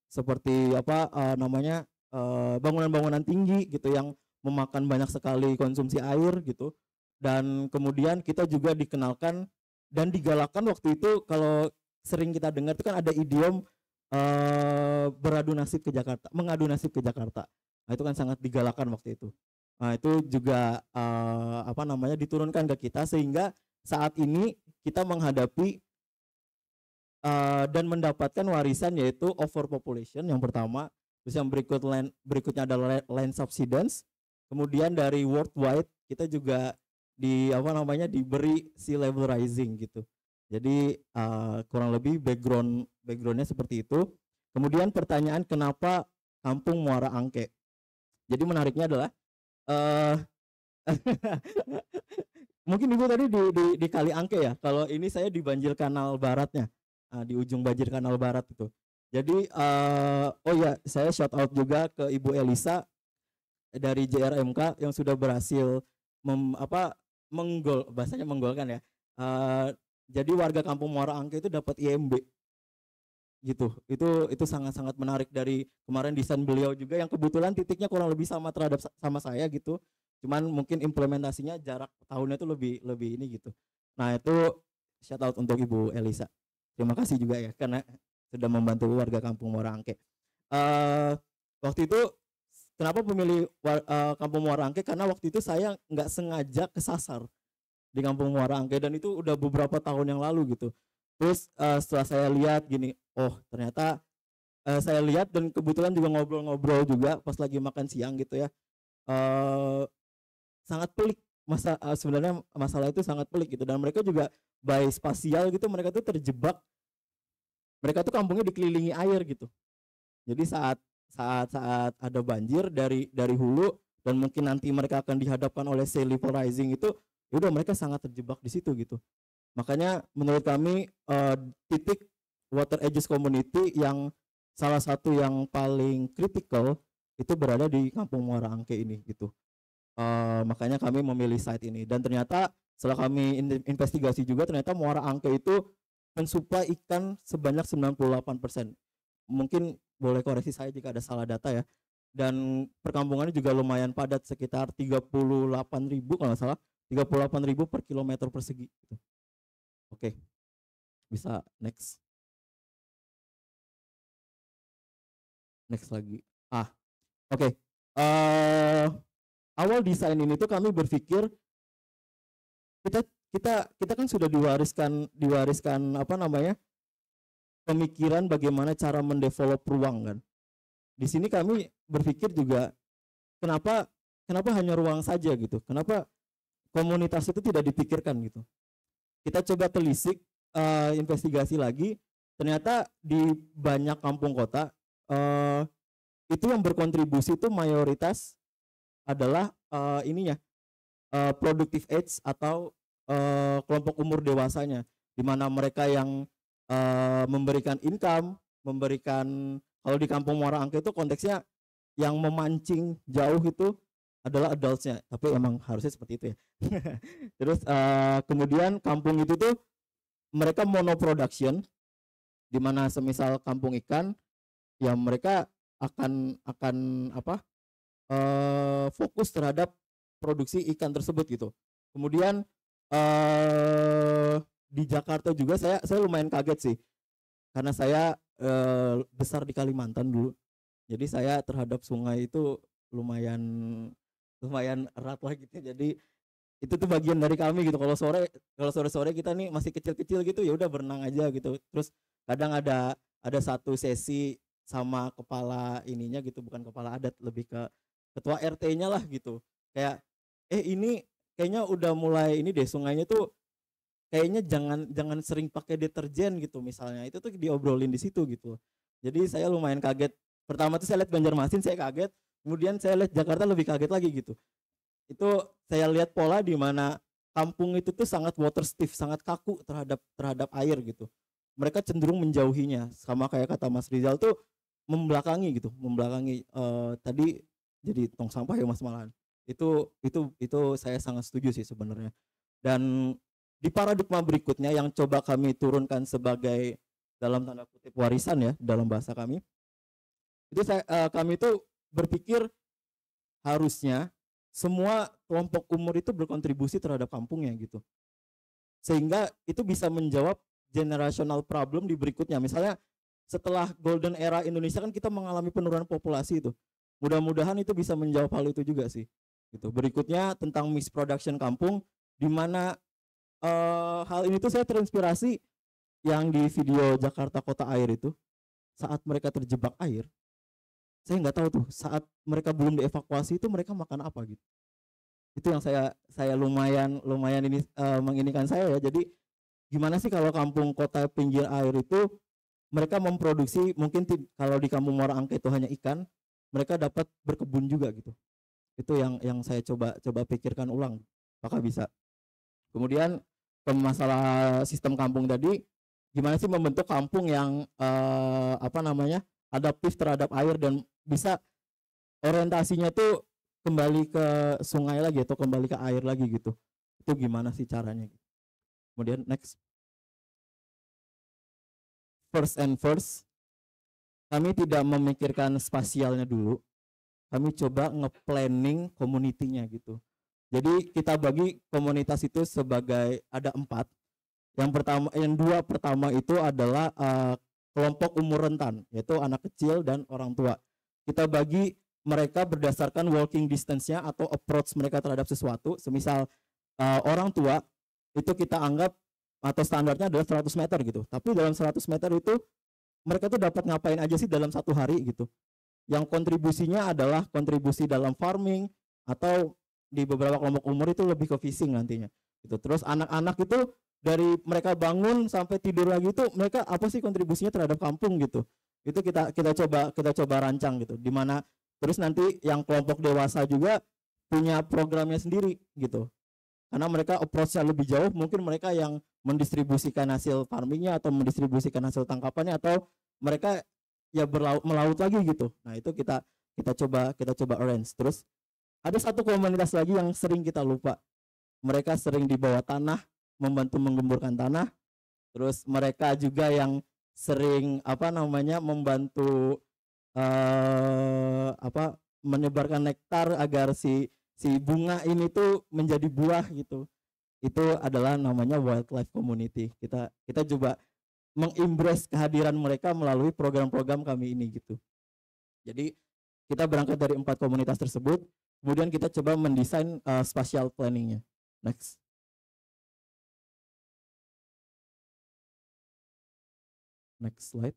seperti apa uh, namanya bangunan-bangunan uh, tinggi gitu yang memakan banyak sekali konsumsi air gitu. Dan kemudian kita juga dikenalkan dan digalakkan waktu itu kalau sering kita dengar itu kan ada idiom uh, beradu nasib ke Jakarta, mengadu nasib ke Jakarta. Nah, itu kan sangat digalakkan waktu itu. Nah, itu juga uh, apa namanya diturunkan ke kita sehingga saat ini kita menghadapi uh, dan mendapatkan warisan yaitu overpopulation yang pertama, terus yang berikut land, berikutnya adalah land subsidence. Kemudian dari worldwide kita juga di apa namanya diberi sea level rising gitu. Jadi uh, kurang lebih background backgroundnya seperti itu. Kemudian pertanyaan kenapa kampung Muara Angke? Jadi menariknya adalah Eh, mungkin ibu tadi di, di, di kali angke ya kalau ini saya di banjir kanal baratnya uh, di ujung banjir kanal barat itu jadi uh, oh ya saya shout out juga ke ibu Elisa dari JRMK yang sudah berhasil mem, apa menggol bahasanya menggolkan ya uh, jadi warga kampung Muara Angke itu dapat IMB gitu itu itu sangat sangat menarik dari kemarin desain beliau juga yang kebetulan titiknya kurang lebih sama terhadap sama saya gitu cuman mungkin implementasinya jarak tahunnya itu lebih lebih ini gitu nah itu shout out untuk ibu Elisa terima kasih juga ya karena sudah membantu warga kampung Muara Angke uh, waktu itu kenapa pemilih uh, eh, kampung Muara Angke karena waktu itu saya nggak sengaja kesasar di kampung Muara Angke dan itu udah beberapa tahun yang lalu gitu terus uh, setelah saya lihat gini oh ternyata uh, saya lihat dan kebetulan juga ngobrol-ngobrol juga pas lagi makan siang gitu ya uh, sangat pelik masa uh, sebenarnya masalah itu sangat pelik gitu dan mereka juga by spasial gitu mereka tuh terjebak mereka tuh kampungnya dikelilingi air gitu jadi saat saat saat ada banjir dari dari hulu dan mungkin nanti mereka akan dihadapkan oleh sea level rising itu ya udah mereka sangat terjebak di situ gitu Makanya menurut kami uh, titik water edges community yang salah satu yang paling kritikal itu berada di Kampung Muara Angke ini gitu. Uh, makanya kami memilih site ini dan ternyata setelah kami in investigasi juga ternyata Muara Angke itu mensuplai ikan sebanyak 98%. Mungkin boleh koreksi saya jika ada salah data ya. Dan perkampungannya juga lumayan padat sekitar 38.000 kalau nggak salah, 38.000 per kilometer persegi gitu. Oke. Okay. Bisa next. Next lagi. Ah. Oke. Okay. Uh, eh, awal desain ini tuh kami berpikir kita kita kita kan sudah diwariskan diwariskan apa namanya? pemikiran bagaimana cara mendevelop ruang kan. Di sini kami berpikir juga kenapa kenapa hanya ruang saja gitu? Kenapa komunitas itu tidak dipikirkan gitu? kita coba telisik uh, investigasi lagi ternyata di banyak kampung kota uh, itu yang berkontribusi itu mayoritas adalah uh, ininya uh, productive age atau uh, kelompok umur dewasanya di mana mereka yang uh, memberikan income memberikan kalau di kampung Muara Angke itu konteksnya yang memancing jauh itu adalah adultsnya tapi emang harusnya seperti itu ya terus uh, kemudian kampung itu tuh mereka mono di mana semisal kampung ikan ya mereka akan akan apa uh, fokus terhadap produksi ikan tersebut gitu kemudian uh, di Jakarta juga saya saya lumayan kaget sih karena saya uh, besar di Kalimantan dulu jadi saya terhadap sungai itu lumayan lumayan erat lah gitu jadi itu tuh bagian dari kami gitu kalau sore kalau sore sore kita nih masih kecil kecil gitu ya udah berenang aja gitu terus kadang ada ada satu sesi sama kepala ininya gitu bukan kepala adat lebih ke ketua RT-nya lah gitu kayak eh ini kayaknya udah mulai ini deh sungainya tuh kayaknya jangan jangan sering pakai deterjen gitu misalnya itu tuh diobrolin di situ gitu jadi saya lumayan kaget pertama tuh saya lihat Banjarmasin saya kaget kemudian saya lihat Jakarta lebih kaget lagi gitu itu saya lihat pola di mana kampung itu tuh sangat water stiff, sangat kaku terhadap terhadap air gitu. Mereka cenderung menjauhinya, sama kayak kata Mas Rizal tuh membelakangi gitu, membelakangi uh, tadi jadi tong sampah ya Mas Malan. Itu itu itu saya sangat setuju sih sebenarnya. Dan di paradigma berikutnya yang coba kami turunkan sebagai dalam tanda kutip warisan ya dalam bahasa kami itu saya, uh, kami itu berpikir harusnya semua kelompok umur itu berkontribusi terhadap kampungnya gitu. Sehingga itu bisa menjawab generational problem di berikutnya. Misalnya setelah golden era Indonesia kan kita mengalami penurunan populasi itu. Mudah-mudahan itu bisa menjawab hal itu juga sih. Gitu. Berikutnya tentang misproduction kampung di mana uh, hal ini tuh saya terinspirasi yang di video Jakarta Kota Air itu saat mereka terjebak air saya nggak tahu tuh saat mereka belum dievakuasi itu mereka makan apa gitu itu yang saya saya lumayan lumayan ini uh, menginginkan saya ya jadi gimana sih kalau kampung kota pinggir air itu mereka memproduksi mungkin kalau di kampung Muara Angke itu hanya ikan mereka dapat berkebun juga gitu itu yang yang saya coba coba pikirkan ulang apakah bisa kemudian ke masalah sistem kampung tadi gimana sih membentuk kampung yang uh, apa namanya adaptif terhadap air dan bisa orientasinya tuh kembali ke sungai lagi atau kembali ke air lagi gitu. Itu gimana sih caranya? Kemudian next. First and first, kami tidak memikirkan spasialnya dulu. Kami coba nge-planning community-nya gitu. Jadi kita bagi komunitas itu sebagai ada empat. Yang pertama, yang dua pertama itu adalah uh, kelompok umur rentan, yaitu anak kecil dan orang tua. Kita bagi mereka berdasarkan walking distance-nya atau approach mereka terhadap sesuatu. Semisal uh, orang tua itu kita anggap atau standarnya adalah 100 meter gitu. Tapi dalam 100 meter itu mereka tuh dapat ngapain aja sih dalam satu hari gitu. Yang kontribusinya adalah kontribusi dalam farming atau di beberapa kelompok umur itu lebih ke fishing nantinya. Gitu. Terus anak-anak itu dari mereka bangun sampai tidur lagi itu mereka apa sih kontribusinya terhadap kampung gitu itu kita kita coba kita coba rancang gitu dimana terus nanti yang kelompok dewasa juga punya programnya sendiri gitu karena mereka approachnya lebih jauh mungkin mereka yang mendistribusikan hasil farmingnya atau mendistribusikan hasil tangkapannya atau mereka ya berlaut melaut lagi gitu nah itu kita kita coba kita coba arrange terus ada satu komunitas lagi yang sering kita lupa mereka sering di bawah tanah membantu menggemburkan tanah. Terus mereka juga yang sering apa namanya membantu uh, apa menyebarkan nektar agar si si bunga ini tuh menjadi buah gitu. Itu adalah namanya wildlife community. Kita kita coba mengimpress kehadiran mereka melalui program-program kami ini gitu. Jadi kita berangkat dari empat komunitas tersebut, kemudian kita coba mendesain uh, spatial planningnya. Next. next slide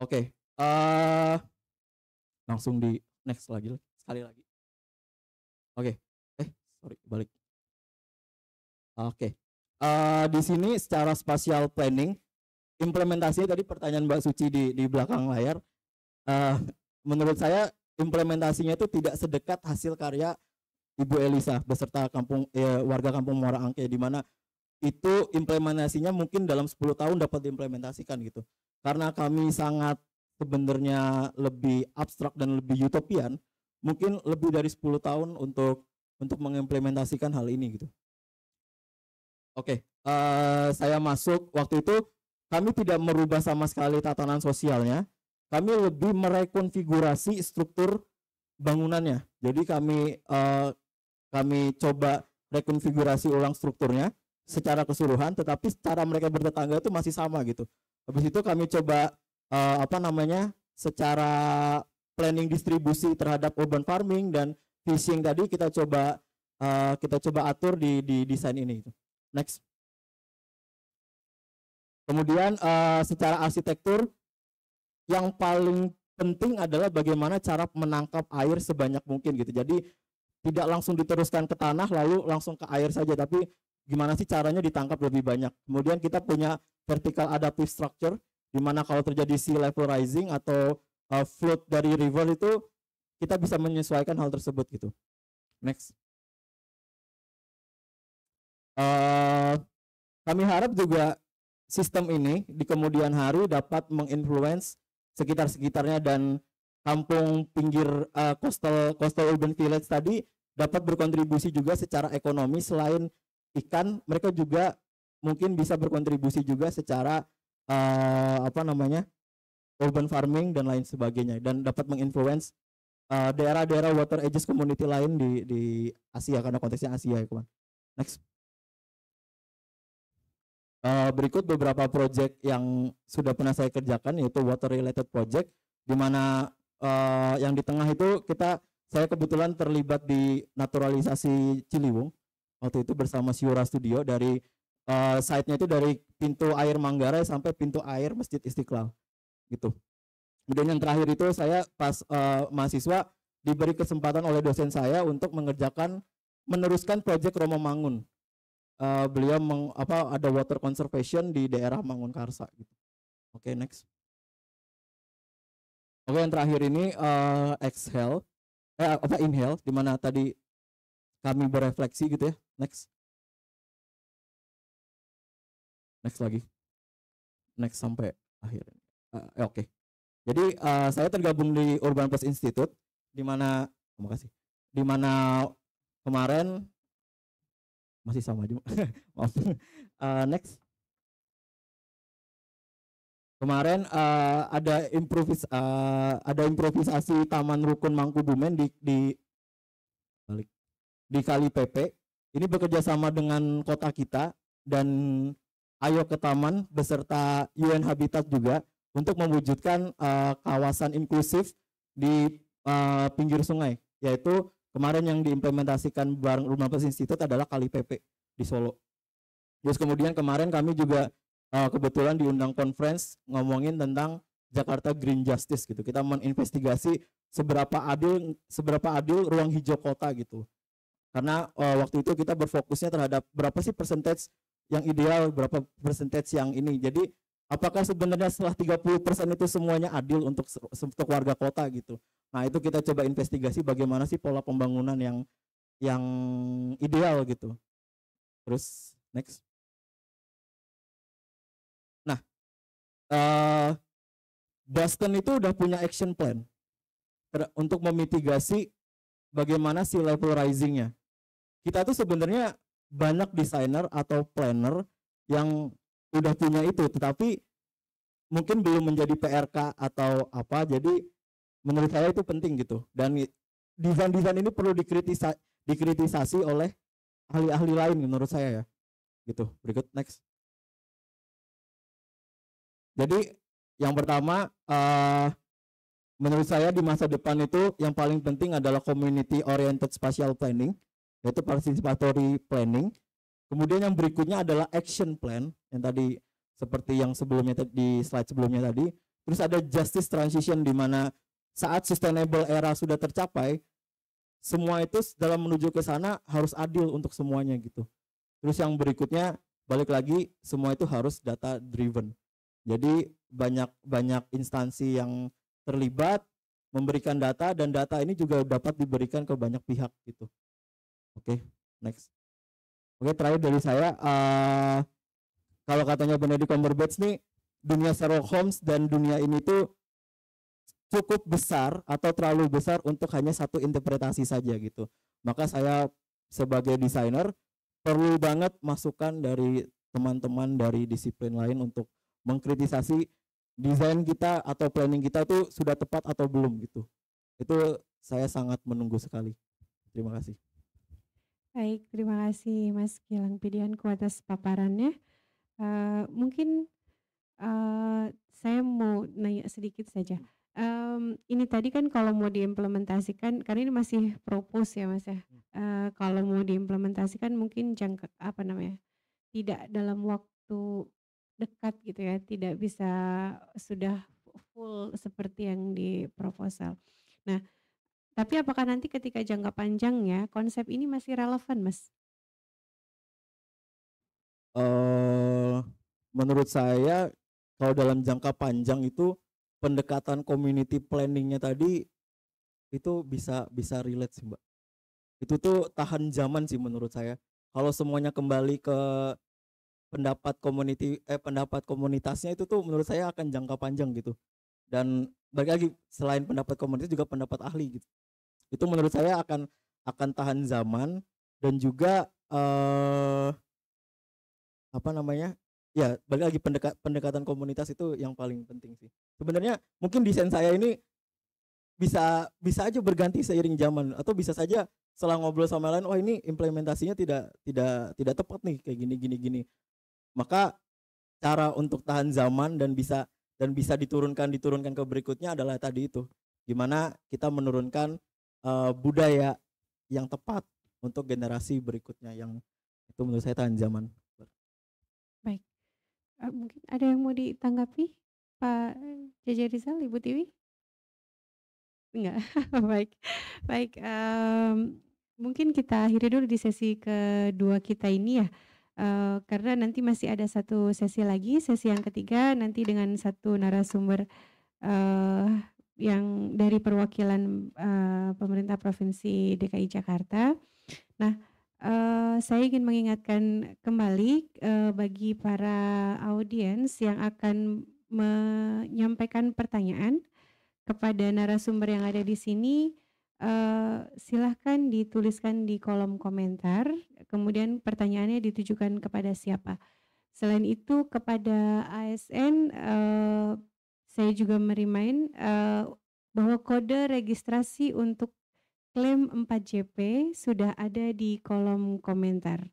oke okay. uh, eh, langsung di next lagi sekali lagi oke okay. eh sorry balik oke okay. uh, eh, di sini secara spatial planning implementasi tadi pertanyaan mbak suci di di belakang layar uh, menurut saya implementasinya itu tidak sedekat hasil karya Ibu Elisa beserta kampung eh, warga kampung Muara Angke di mana itu implementasinya mungkin dalam 10 tahun dapat diimplementasikan gitu. Karena kami sangat sebenarnya lebih abstrak dan lebih utopian, mungkin lebih dari 10 tahun untuk untuk mengimplementasikan hal ini gitu. Oke, okay, uh, eh, saya masuk waktu itu kami tidak merubah sama sekali tatanan sosialnya. Kami lebih merekonfigurasi struktur bangunannya. Jadi kami uh, kami coba rekonfigurasi ulang strukturnya secara keseluruhan tetapi cara mereka bertetangga itu masih sama gitu habis itu kami coba uh, apa namanya secara planning distribusi terhadap urban farming dan fishing tadi kita coba uh, kita coba atur di di desain ini gitu. next kemudian uh, secara arsitektur yang paling penting adalah bagaimana cara menangkap air sebanyak mungkin gitu. Jadi tidak langsung diteruskan ke tanah lalu langsung ke air saja, tapi gimana sih caranya ditangkap lebih banyak. Kemudian kita punya vertical adaptive structure di mana kalau terjadi sea level rising atau uh, flood dari river itu kita bisa menyesuaikan hal tersebut gitu. Next. Uh, kami harap juga sistem ini di kemudian hari dapat menginfluence sekitar-sekitarnya dan kampung pinggir uh, coastal coastal urban village tadi dapat berkontribusi juga secara ekonomi selain ikan mereka juga mungkin bisa berkontribusi juga secara uh, apa namanya urban farming dan lain sebagainya dan dapat menginfluence eh, daerah-daerah water edges community lain di di Asia karena konteksnya Asia ya kawan. Next. Uh, berikut beberapa proyek yang sudah pernah saya kerjakan yaitu water related project di mana uh, yang di tengah itu kita saya kebetulan terlibat di naturalisasi Ciliwung waktu itu bersama Siura Studio dari uh, site-nya itu dari pintu air Manggarai sampai pintu air Masjid Istiqlal gitu. Kemudian yang terakhir itu saya pas uh, mahasiswa diberi kesempatan oleh dosen saya untuk mengerjakan meneruskan proyek Romo Mangun. Uh, beliau meng, apa ada water conservation di daerah Mangunkarsa gitu. Oke, okay, next. Oke, okay, yang terakhir ini uh, exhale eh apa inhale di mana tadi kami berefleksi gitu ya. Next. Next lagi. Next sampai akhir. Uh, Oke. Okay. Jadi uh, saya tergabung di Urban Plus Institute di mana terima kasih Di mana kemarin masih sama aja. Maaf. uh, next. Kemarin uh, ada improvis uh, ada improvisasi Taman Rukun Mangkubumen di di balik di Kali PP. Ini bekerja sama dengan kota kita dan Ayo ke Taman beserta UN Habitat juga untuk mewujudkan uh, kawasan inklusif di uh, pinggir sungai, yaitu kemarin yang diimplementasikan bareng Rumah Pes Institute adalah Kali PP di Solo. Terus kemudian kemarin kami juga uh, kebetulan diundang conference ngomongin tentang Jakarta Green Justice gitu. Kita menginvestigasi seberapa adil seberapa adil ruang hijau kota gitu karena uh, waktu itu kita berfokusnya terhadap berapa sih persentase yang ideal, berapa persentase yang ini. Jadi apakah sebenarnya setelah 30% itu semuanya adil untuk untuk warga kota gitu. Nah, itu kita coba investigasi bagaimana sih pola pembangunan yang yang ideal gitu. Terus next. Nah, uh, Boston itu udah punya action plan untuk memitigasi bagaimana sea level risingnya kita tuh sebenarnya banyak desainer atau planner yang udah punya itu tetapi mungkin belum menjadi PRK atau apa jadi menurut saya itu penting gitu dan desain-desain ini perlu dikritisa dikritisasi oleh ahli-ahli lain menurut saya ya gitu berikut next jadi yang pertama uh, menurut saya di masa depan itu yang paling penting adalah community oriented spatial planning yaitu participatory planning. Kemudian yang berikutnya adalah action plan yang tadi seperti yang sebelumnya di slide sebelumnya tadi. Terus ada justice transition di mana saat sustainable era sudah tercapai, semua itu dalam menuju ke sana harus adil untuk semuanya gitu. Terus yang berikutnya balik lagi semua itu harus data driven. Jadi banyak banyak instansi yang terlibat memberikan data dan data ini juga dapat diberikan ke banyak pihak gitu. Oke, okay, next. Oke, okay, terakhir dari saya. Uh, kalau katanya Benedict Cumberbatch nih, dunia Sherlock Holmes dan dunia ini tuh cukup besar atau terlalu besar untuk hanya satu interpretasi saja gitu. Maka saya sebagai desainer perlu banget masukan dari teman-teman dari disiplin lain untuk mengkritisasi desain kita atau planning kita tuh sudah tepat atau belum gitu. Itu saya sangat menunggu sekali. Terima kasih. Baik, terima kasih Mas Gilang Pidian ku atas paparannya. Uh, mungkin uh, saya mau nanya sedikit saja. Um, ini tadi kan kalau mau diimplementasikan, karena ini masih propus ya mas ya. Uh, kalau mau diimplementasikan mungkin jangka apa namanya, tidak dalam waktu dekat gitu ya, tidak bisa sudah full seperti yang di proposal. Nah, tapi apakah nanti ketika jangka panjangnya konsep ini masih relevan, Mas? uh, menurut saya kalau dalam jangka panjang itu pendekatan community planningnya tadi itu bisa bisa relate sih mbak. Itu tuh tahan zaman sih menurut saya. Kalau semuanya kembali ke pendapat community eh pendapat komunitasnya itu tuh menurut saya akan jangka panjang gitu. Dan balik lagi selain pendapat komunitas juga pendapat ahli gitu itu menurut saya akan akan tahan zaman dan juga uh, apa namanya ya balik lagi pendekat pendekatan komunitas itu yang paling penting sih sebenarnya mungkin desain saya ini bisa bisa aja berganti seiring zaman atau bisa saja setelah ngobrol sama lain oh ini implementasinya tidak tidak tidak tepat nih kayak gini gini gini maka cara untuk tahan zaman dan bisa dan bisa diturunkan diturunkan ke berikutnya adalah tadi itu gimana kita menurunkan uh, budaya yang tepat untuk generasi berikutnya yang itu menurut saya tahan zaman. Baik, uh, mungkin ada yang mau ditanggapi Pak Jaja Rizal, Ibu Tiwi? Enggak, baik, baik. Um, mungkin kita akhiri dulu di sesi kedua kita ini ya. Uh, karena nanti masih ada satu sesi lagi, sesi yang ketiga nanti dengan satu narasumber uh, yang dari perwakilan uh, pemerintah provinsi DKI Jakarta. Nah, uh, saya ingin mengingatkan kembali uh, bagi para audiens yang akan menyampaikan pertanyaan kepada narasumber yang ada di sini. Uh, silahkan dituliskan di kolom komentar. Kemudian pertanyaannya ditujukan kepada siapa. Selain itu kepada ASN. Uh, saya juga merimain uh, bahwa kode registrasi untuk klaim 4JP sudah ada di kolom komentar.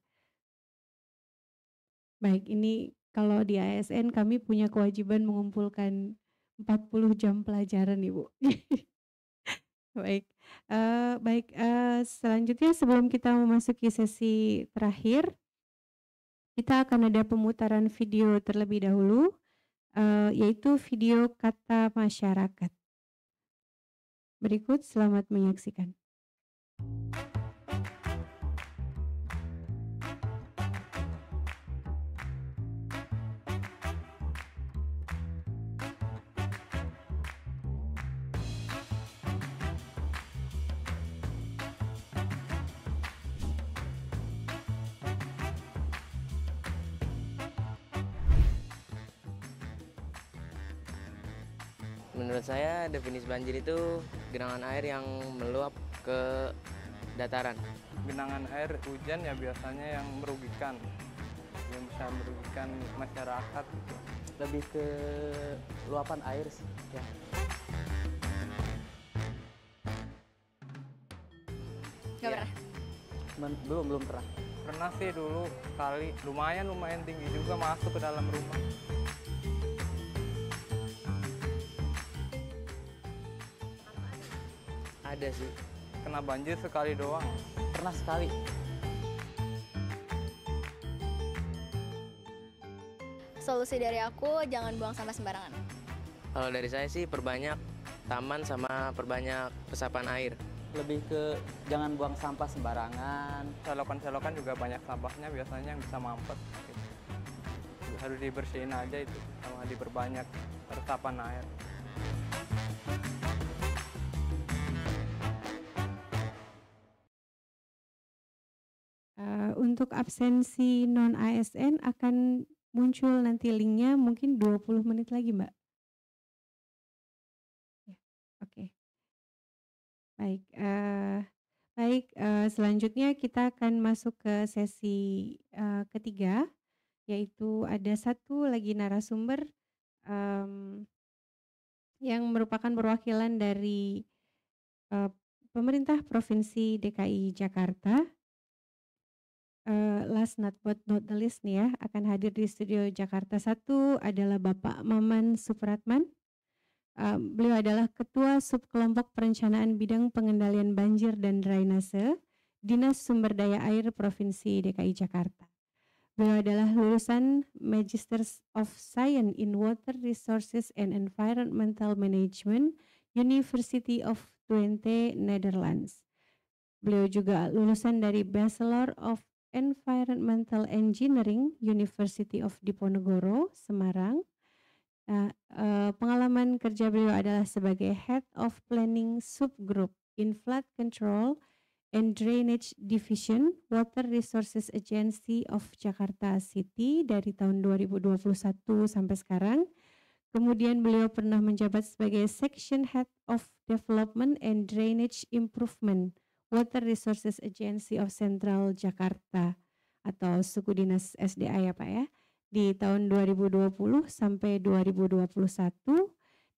Baik, ini kalau di ASN kami punya kewajiban mengumpulkan 40 jam pelajaran, Ibu. baik, uh, baik. Uh, selanjutnya sebelum kita memasuki sesi terakhir, kita akan ada pemutaran video terlebih dahulu uh, yaitu video kata masyarakat. Berikut selamat menyaksikan. definisi banjir itu genangan air yang meluap ke dataran. Genangan air hujan ya biasanya yang merugikan, yang bisa merugikan masyarakat. Lebih ke luapan air sih. Ya. Gak iya. pernah? Ya. belum belum pernah. Pernah sih dulu kali, lumayan lumayan tinggi juga masuk ke dalam rumah. ada sih. Kena banjir sekali doang. Pernah sekali. Solusi dari aku, jangan buang sampah sembarangan. Kalau dari saya sih perbanyak taman sama perbanyak resapan air. Lebih ke jangan buang sampah sembarangan. Selokan-selokan juga banyak sampahnya biasanya yang bisa mampet. Harus dibersihin aja itu sama diperbanyak resapan air. untuk absensi non ASN akan muncul nanti linknya mungkin 20 menit lagi Mbak. Ya, oke. Okay. Baik, uh, baik uh, selanjutnya kita akan masuk ke sesi uh, ketiga yaitu ada satu lagi narasumber um, yang merupakan perwakilan dari uh, pemerintah Provinsi DKI Jakarta uh, last not but not the least nih ya akan hadir di studio Jakarta 1 adalah Bapak Maman Supratman. Uh, beliau adalah Ketua Subkelompok Perencanaan Bidang Pengendalian Banjir dan Drainase Dinas Sumber Daya Air Provinsi DKI Jakarta. Beliau adalah lulusan Magister of Science in Water Resources and Environmental Management University of Twente, Netherlands. Beliau juga lulusan dari Bachelor of Environmental Engineering University of Diponegoro, Semarang. Nah, eh, pengalaman kerja beliau adalah sebagai Head of Planning Subgroup in Flood Control and Drainage Division Water Resources Agency of Jakarta City dari tahun 2021 sampai sekarang. Kemudian beliau pernah menjabat sebagai Section Head of Development and Drainage Improvement Water Resources Agency of Central Jakarta atau suku dinas SDA ya Pak ya di tahun 2020 sampai 2021.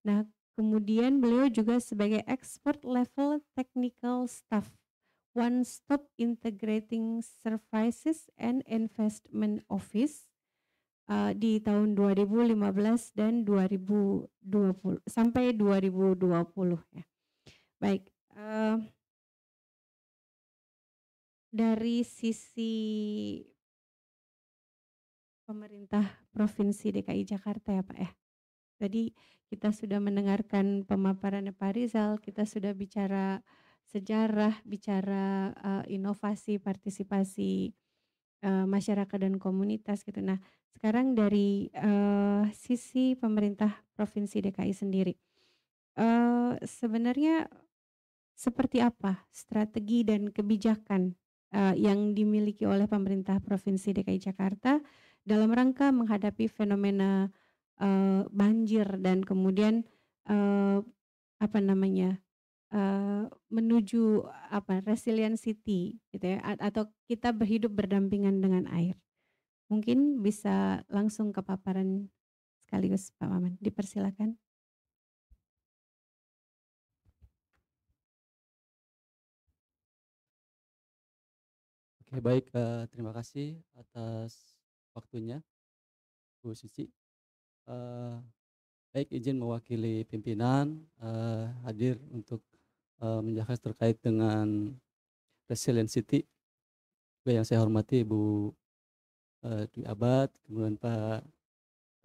Nah, kemudian beliau juga sebagai expert level technical staff One Stop Integrating Services and Investment Office uh, di tahun 2015 dan 2020 sampai 2020 ya. Baik, uh, dari sisi pemerintah Provinsi DKI Jakarta ya Pak ya. Tadi kita sudah mendengarkan pemaparan Pak Rizal, kita sudah bicara sejarah, bicara uh, inovasi, partisipasi uh, masyarakat dan komunitas gitu. Nah, sekarang dari uh, sisi pemerintah Provinsi DKI sendiri, uh, sebenarnya seperti apa strategi dan kebijakan uh, yang dimiliki oleh pemerintah Provinsi DKI Jakarta dalam rangka menghadapi fenomena uh, banjir dan kemudian uh, apa namanya uh, menuju apa resilient city gitu ya atau kita berhidup berdampingan dengan air mungkin bisa langsung ke paparan sekaligus Pak Maman dipersilakan Oke, eh, baik. uh, terima kasih atas waktunya, Bu Suci. Uh, eh, baik, izin mewakili pimpinan uh, hadir untuk uh, menjelaskan terkait dengan Resilient City. Juga yang saya hormati Bu uh, Dwi Abad, kemudian Pak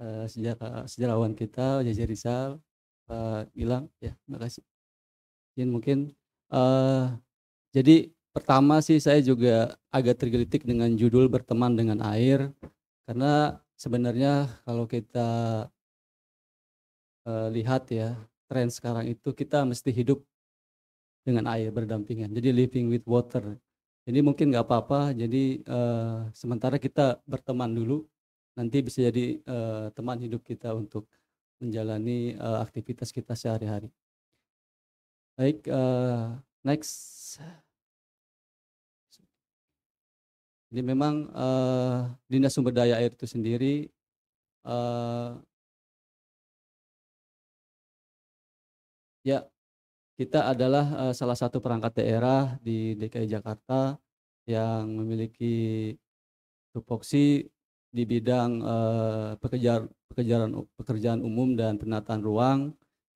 uh, sejarawan kita Jaja Rizal, Pak Gilang. Ya, terima kasih. Izin mungkin uh, jadi pertama sih saya juga agak tergelitik dengan judul berteman dengan air karena sebenarnya kalau kita uh, lihat ya tren sekarang itu kita mesti hidup dengan air berdampingan jadi living with water jadi mungkin nggak apa-apa jadi uh, sementara kita berteman dulu nanti bisa jadi uh, teman hidup kita untuk menjalani uh, aktivitas kita sehari-hari baik uh, next jadi memang uh, eh, dinas sumber daya air itu sendiri uh, ya kita adalah uh, salah satu perangkat daerah di DKI Jakarta yang memiliki tupoksi di bidang uh, pekerjaan pekerjaan pekerjaan umum dan penataan ruang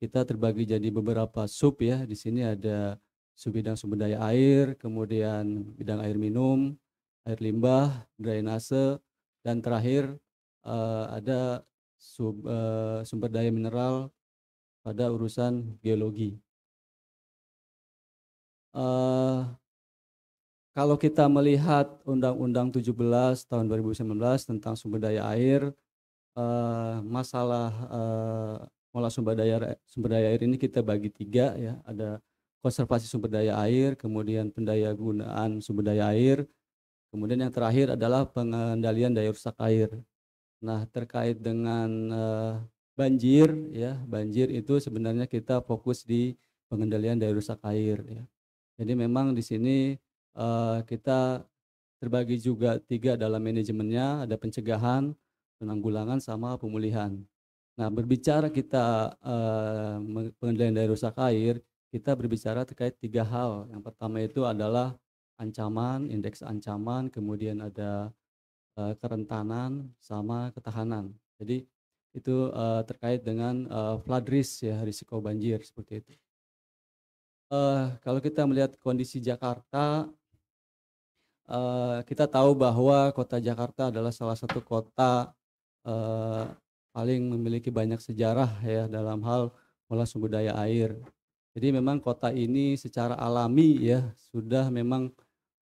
kita terbagi jadi beberapa sub ya di sini ada sub bidang sumber daya air kemudian bidang air minum air limbah, drainase, dan terakhir uh, ada sub, uh, sumber daya mineral pada urusan geologi. Uh, kalau kita melihat Undang-Undang 17 tahun 2019 tentang sumber daya air, uh, masalah uh, sumber daya sumber daya air ini kita bagi tiga ya, ada konservasi sumber daya air, kemudian pendaya gunaan sumber daya air, Kemudian yang terakhir adalah pengendalian daya rusak air. Nah, terkait dengan uh, banjir ya, banjir itu sebenarnya kita fokus di pengendalian daya rusak air ya. Jadi memang di sini uh, kita terbagi juga tiga dalam manajemennya, ada pencegahan, penanggulangan sama pemulihan. Nah, berbicara kita uh, pengendalian daya rusak air, kita berbicara terkait tiga hal. Yang pertama itu adalah ancaman, indeks ancaman, kemudian ada uh, kerentanan sama ketahanan. Jadi itu uh, terkait dengan uh, flood risk ya risiko banjir seperti itu. Uh, kalau kita melihat kondisi Jakarta, uh, kita tahu bahwa kota Jakarta adalah salah satu kota uh, paling memiliki banyak sejarah ya dalam hal pola sumber daya air. Jadi memang kota ini secara alami ya sudah memang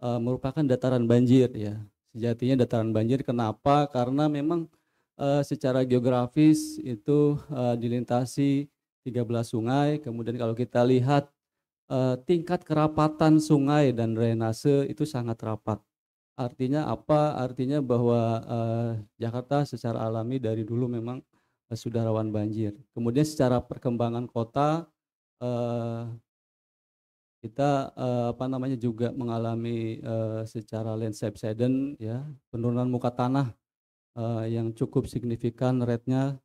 uh, merupakan dataran banjir ya. Sejatinya dataran banjir kenapa? Karena memang uh, secara geografis itu uh, dilintasi 13 sungai. Kemudian kalau kita lihat uh, tingkat kerapatan sungai dan drainase itu sangat rapat. Artinya apa? Artinya bahwa uh, Jakarta secara alami dari dulu memang uh, sudah rawan banjir. Kemudian secara perkembangan kota uh, kita uh, apa namanya juga mengalami uh, secara landscape sedent ya penurunan muka tanah uh, yang cukup signifikan rate-nya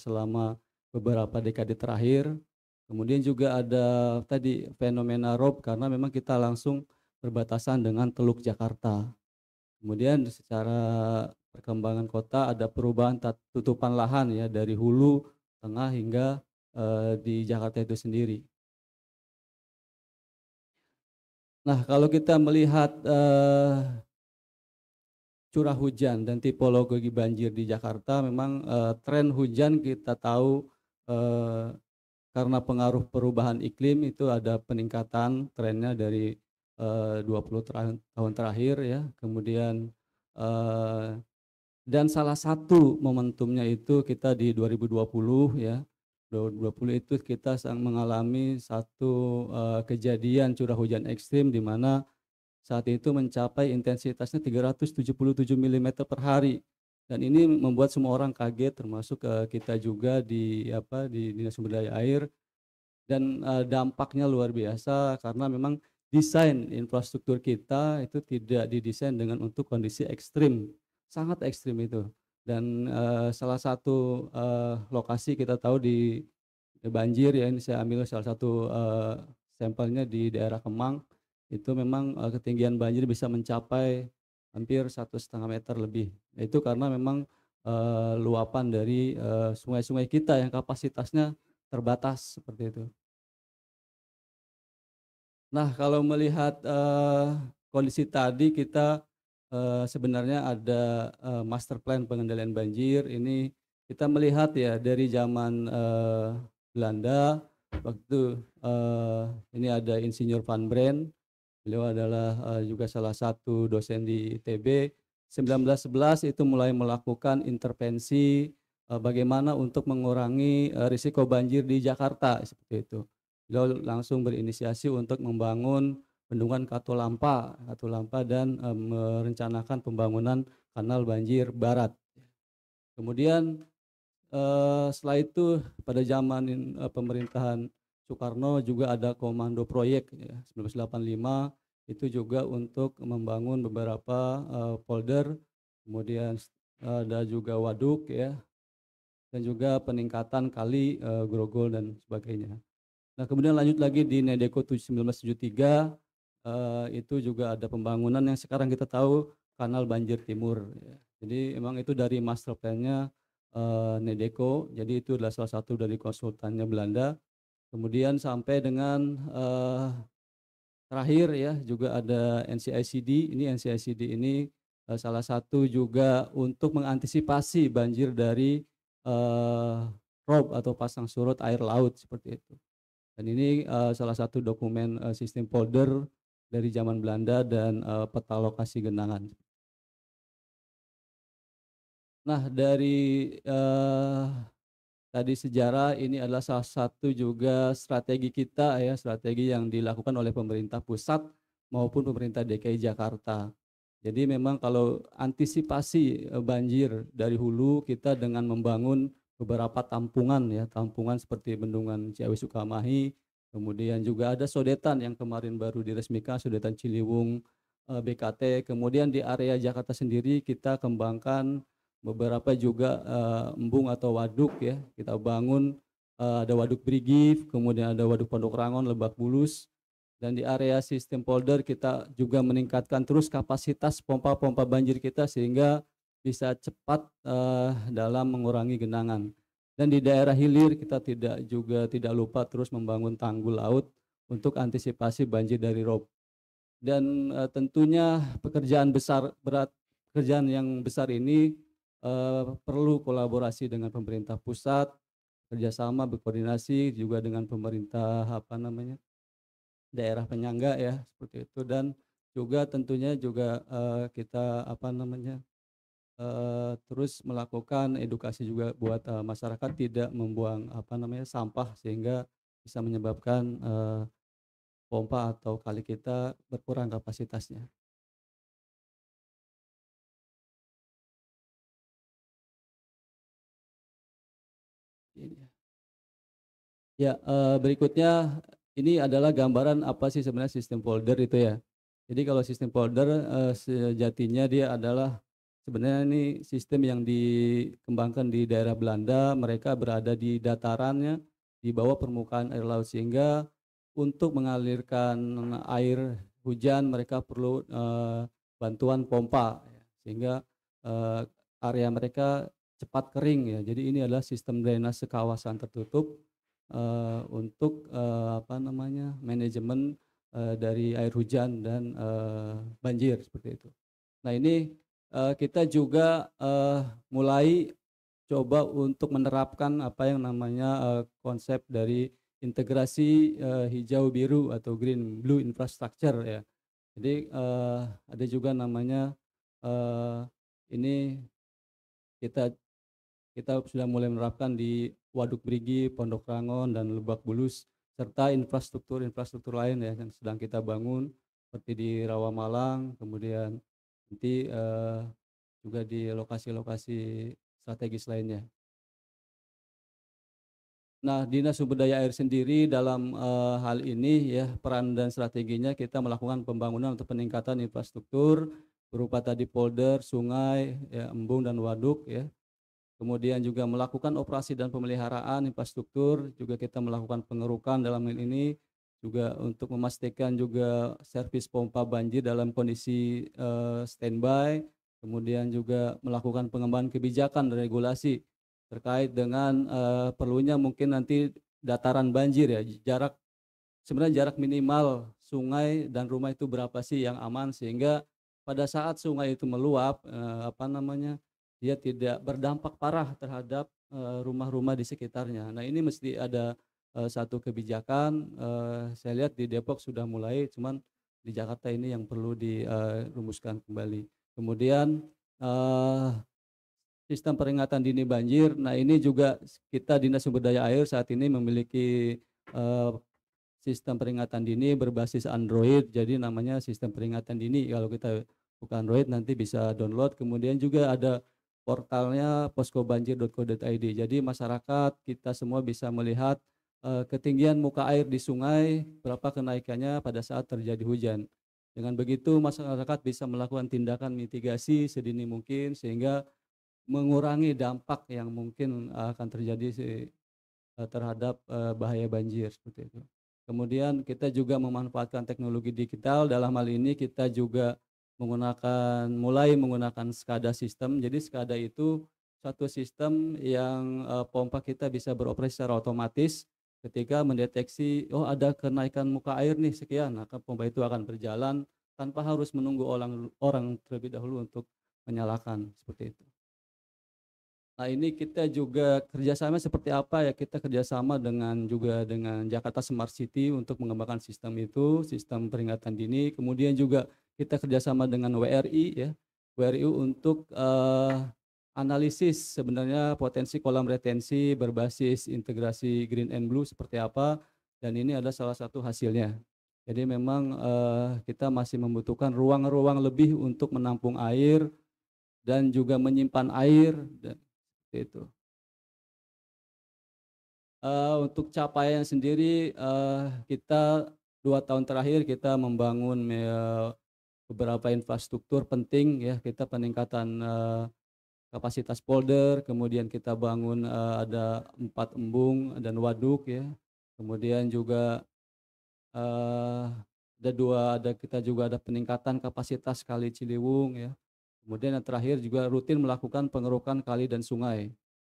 selama beberapa dekade terakhir. Kemudian juga ada tadi fenomena rob karena memang kita langsung berbatasan dengan Teluk Jakarta. Kemudian secara perkembangan kota ada perubahan tutupan lahan ya dari hulu, tengah hingga uh, di Jakarta itu sendiri. Nah, kalau kita melihat uh, curah hujan dan tipologi banjir di Jakarta, memang uh, tren hujan kita tahu uh, karena pengaruh perubahan iklim itu ada peningkatan trennya dari uh, 20 ter tahun terakhir ya. Kemudian uh, dan salah satu momentumnya itu kita di 2020 ya 2020 itu kita sedang mengalami satu uh, kejadian curah hujan ekstrim di mana saat itu mencapai intensitasnya 377 mm per hari dan ini membuat semua orang kaget termasuk uh, kita juga di apa di dinas sumber daya air dan uh, dampaknya luar biasa karena memang desain infrastruktur kita itu tidak didesain dengan untuk kondisi ekstrim sangat ekstrim itu dan uh, salah satu uh, lokasi kita tahu di, banjir ya ini saya ambil salah satu uh, sampelnya di daerah Kemang itu memang uh, ketinggian banjir bisa mencapai hampir satu setengah meter lebih nah, itu karena memang uh, luapan dari sungai-sungai uh, kita yang kapasitasnya terbatas seperti itu. Nah kalau melihat uh, kondisi tadi kita uh, sebenarnya ada uh, master plan pengendalian banjir ini kita melihat ya dari zaman uh, Belanda waktu uh, ini ada Insinyur Van Brand beliau adalah uh, juga salah satu dosen di ITB 1911 itu mulai melakukan intervensi uh, bagaimana untuk mengurangi uh, risiko banjir di Jakarta seperti itu beliau langsung berinisiasi untuk membangun bendungan Katulampa, Katulampa dan e, merencanakan pembangunan kanal banjir barat. Kemudian e, setelah itu pada zaman e, pemerintahan Soekarno juga ada komando proyek ya, 1985 itu juga untuk membangun beberapa folder, polder, kemudian ada juga waduk ya, dan juga peningkatan kali e, grogol dan sebagainya. Nah kemudian lanjut lagi di Nedeko 1973 Eh, itu juga ada pembangunan yang sekarang kita tahu kanal banjir timur. Ya. Jadi emang itu dari master plan-nya uh, eh, Nedeko. Jadi itu adalah salah satu dari konsultannya Belanda. Kemudian sampai dengan uh, terakhir ya juga ada NCICD. Ini NCICD ini uh, salah satu juga untuk mengantisipasi banjir dari uh, rob atau pasang surut air laut seperti itu. Dan ini uh, salah satu dokumen uh, sistem folder dari zaman Belanda dan uh, peta lokasi genangan. Nah, dari uh, tadi sejarah ini adalah salah satu juga strategi kita ya, strategi yang dilakukan oleh pemerintah pusat maupun pemerintah DKI Jakarta. Jadi memang kalau antisipasi eh, banjir dari hulu kita dengan membangun beberapa tampungan ya, tampungan seperti bendungan Ciawi Sukamahi, Kemudian juga ada sodetan yang kemarin baru diresmikan, sodetan Ciliwung eh, BKT. Kemudian di area Jakarta sendiri kita kembangkan beberapa juga eh, embung atau waduk ya. Kita bangun eh, ada waduk Brigif, kemudian ada waduk Pondok Rangon, Lebak Bulus. Dan di area sistem polder kita juga meningkatkan terus kapasitas pompa-pompa banjir kita sehingga bisa cepat dalam mengurangi genangan. Dan di daerah hilir kita tidak juga tidak lupa terus membangun tanggul laut untuk antisipasi banjir dari rob. Dan uh, tentunya pekerjaan besar berat pekerjaan yang besar ini uh, perlu kolaborasi dengan pemerintah pusat, kerjasama berkoordinasi juga dengan pemerintah apa namanya daerah penyangga ya seperti itu dan juga tentunya juga uh, kita apa namanya Eh, terus melakukan edukasi juga buat uh, masyarakat tidak membuang apa namanya sampah sehingga bisa menyebabkan uh, pompa atau kali kita berkurang kapasitasnya. Ya, ya berikutnya ini adalah gambaran apa sih sebenarnya sistem folder itu ya. Jadi kalau sistem folder sejatinya dia adalah Sebenarnya ini sistem yang dikembangkan di daerah Belanda, mereka berada di datarannya di bawah permukaan air laut sehingga untuk mengalirkan air hujan mereka perlu uh, bantuan pompa ya. sehingga uh, area mereka cepat kering ya. Jadi ini adalah sistem drainase kawasan tertutup uh, untuk uh, apa namanya manajemen uh, dari air hujan dan uh, banjir seperti itu. Nah ini uh, kita juga uh, mulai coba untuk menerapkan apa yang namanya uh, konsep dari integrasi uh, hijau biru atau green blue infrastructure ya. Jadi uh, ada juga namanya uh, ini kita kita sudah mulai menerapkan di Waduk Brigi, Pondok Rangon dan Lebak Bulus serta infrastruktur-infrastruktur lain ya yang sedang kita bangun seperti di Rawamalang, kemudian nanti uh, juga di lokasi-lokasi strategis lainnya. Nah, Dinas Sumber Daya Air sendiri dalam uh, hal ini ya peran dan strateginya kita melakukan pembangunan untuk peningkatan infrastruktur berupa tadi polder, sungai, ya, embung dan waduk ya. Kemudian juga melakukan operasi dan pemeliharaan infrastruktur, juga kita melakukan pengerukan dalam hal ini juga untuk memastikan juga servis pompa banjir dalam kondisi uh, standby, kemudian juga melakukan pengembangan kebijakan dan regulasi terkait dengan uh, perlunya mungkin nanti dataran banjir ya jarak sebenarnya jarak minimal sungai dan rumah itu berapa sih yang aman sehingga pada saat sungai itu meluap uh, apa namanya dia tidak berdampak parah terhadap rumah-rumah di sekitarnya. Nah ini mesti ada Eh, satu kebijakan uh, saya lihat di Depok sudah mulai cuman di Jakarta ini yang perlu dirumuskan eh, kembali kemudian uh, sistem peringatan dini banjir nah ini juga kita dinas sumber daya air saat ini memiliki uh, sistem peringatan dini berbasis Android jadi namanya sistem peringatan dini kalau kita buka Android nanti bisa download kemudian juga ada portalnya poskobanjir.co.id jadi masyarakat kita semua bisa melihat Eh, ketinggian muka air di sungai, berapa kenaikannya pada saat terjadi hujan. Dengan begitu masyarakat bisa melakukan tindakan mitigasi sedini mungkin sehingga mengurangi dampak yang mungkin eh, akan terjadi eh, terhadap bahaya banjir seperti itu. Kemudian kita juga memanfaatkan teknologi digital dalam hal ini kita juga menggunakan mulai menggunakan skada sistem. Jadi skada itu satu sistem yang pompa kita bisa beroperasi secara otomatis Ketika mendeteksi, oh ada kenaikan muka air nih sekian, maka pompa itu akan berjalan tanpa harus menunggu orang orang terlebih dahulu untuk menyalakan seperti itu. Nah ini kita juga kerjasama seperti apa ya kita kerjasama dengan juga dengan Jakarta Smart City untuk mengembangkan sistem itu sistem peringatan dini kemudian juga kita kerjasama dengan WRI ya WRI untuk uh, analisis sebenarnya potensi kolam retensi berbasis integrasi green and blue seperti apa dan ini adalah salah satu hasilnya. Jadi memang uh, kita masih membutuhkan ruang-ruang lebih untuk menampung air dan juga menyimpan air dan itu. Uh, untuk capaian sendiri uh, kita dua tahun terakhir kita membangun uh, beberapa infrastruktur penting ya kita peningkatan uh, kapasitas polder, kemudian kita bangun uh, ada empat embung dan waduk ya. Kemudian juga uh, ada dua ada kita juga ada peningkatan kapasitas kali Ciliwung ya. Kemudian yang terakhir juga rutin melakukan pengerukan kali dan sungai.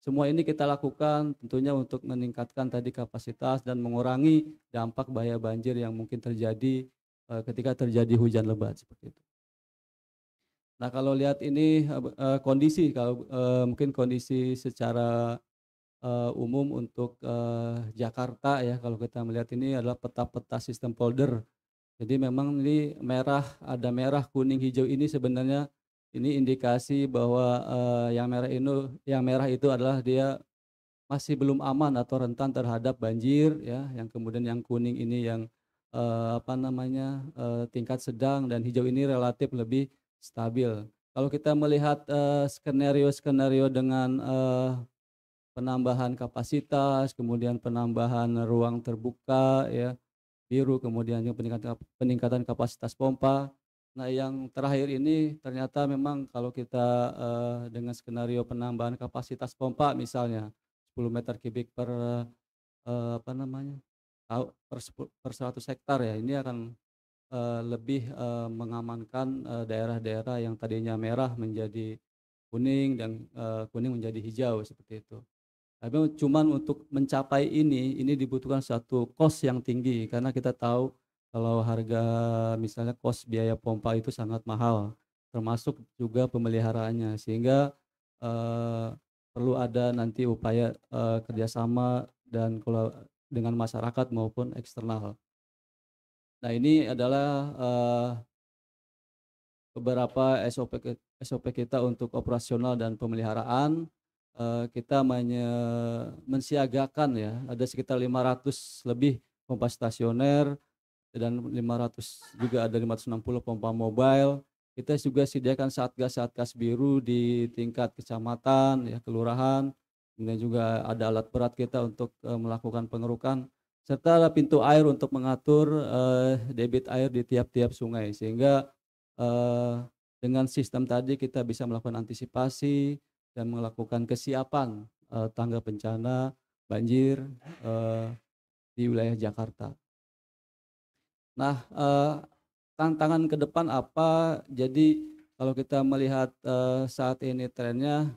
Semua ini kita lakukan tentunya untuk meningkatkan tadi kapasitas dan mengurangi dampak bahaya banjir yang mungkin terjadi eh, ketika terjadi hujan lebat seperti itu. Nah kalau lihat ini uh, kondisi kalau uh, mungkin kondisi secara uh, umum untuk uh, Jakarta ya kalau kita melihat ini adalah peta-peta sistem folder. Jadi memang ini merah ada merah kuning hijau ini sebenarnya ini indikasi bahwa uh, yang merah ini yang merah itu adalah dia masih belum aman atau rentan terhadap banjir ya yang kemudian yang kuning ini yang uh, apa namanya uh, tingkat sedang dan hijau ini relatif lebih stabil. Kalau kita melihat eh, skenario-skenario uh, dengan uh, penambahan kapasitas, kemudian penambahan ruang terbuka ya biru, kemudian yang peningkatan kapasitas pompa. Nah, yang terakhir ini ternyata memang kalau kita uh, dengan skenario penambahan kapasitas pompa misalnya 10 meter kubik per uh, apa namanya? per per 100 hektar ya. Ini akan Eh, lebih uh, mengamankan eh, daerah-daerah uh, yang tadinya merah menjadi kuning dan uh, kuning menjadi hijau seperti itu. Tapi cuman untuk mencapai ini, ini dibutuhkan satu kos yang tinggi karena kita tahu kalau harga misalnya kos biaya pompa itu sangat mahal, termasuk juga pemeliharaannya sehingga uh, perlu ada nanti upaya uh, kerjasama dan kalau dengan masyarakat maupun eksternal. Nah ini adalah eh, beberapa SOP SOP kita untuk operasional dan pemeliharaan. Uh, kita menye, mensiagakan ya ada sekitar 500 lebih pompa stasioner dan 500 juga ada 560 pompa mobile. Kita juga sediakan satgas-satgas biru di tingkat kecamatan, ya kelurahan. Kemudian juga ada alat berat kita untuk eh, melakukan pengerukan serta pintu air untuk mengatur uh, debit air di tiap-tiap sungai sehingga uh, dengan sistem tadi kita bisa melakukan antisipasi dan melakukan kesiapan uh, tangga bencana banjir uh, di wilayah Jakarta. Nah, uh, tantangan ke depan apa? Jadi kalau kita melihat uh, saat ini trennya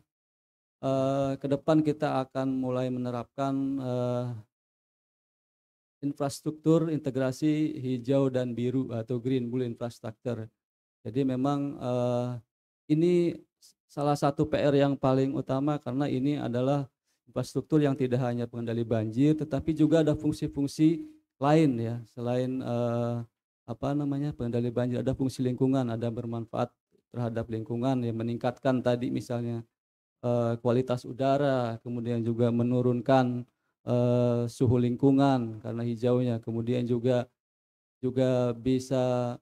uh, ke depan kita akan mulai menerapkan uh, infrastruktur integrasi hijau dan biru atau green blue infrastructure. Jadi memang uh, ini salah satu PR yang paling utama karena ini adalah infrastruktur yang tidak hanya pengendali banjir tetapi juga ada fungsi-fungsi lain ya selain uh, apa namanya pengendali banjir ada fungsi lingkungan ada bermanfaat terhadap lingkungan yang meningkatkan tadi misalnya uh, kualitas udara kemudian juga menurunkan Eh, suhu lingkungan karena hijaunya. Kemudian juga juga bisa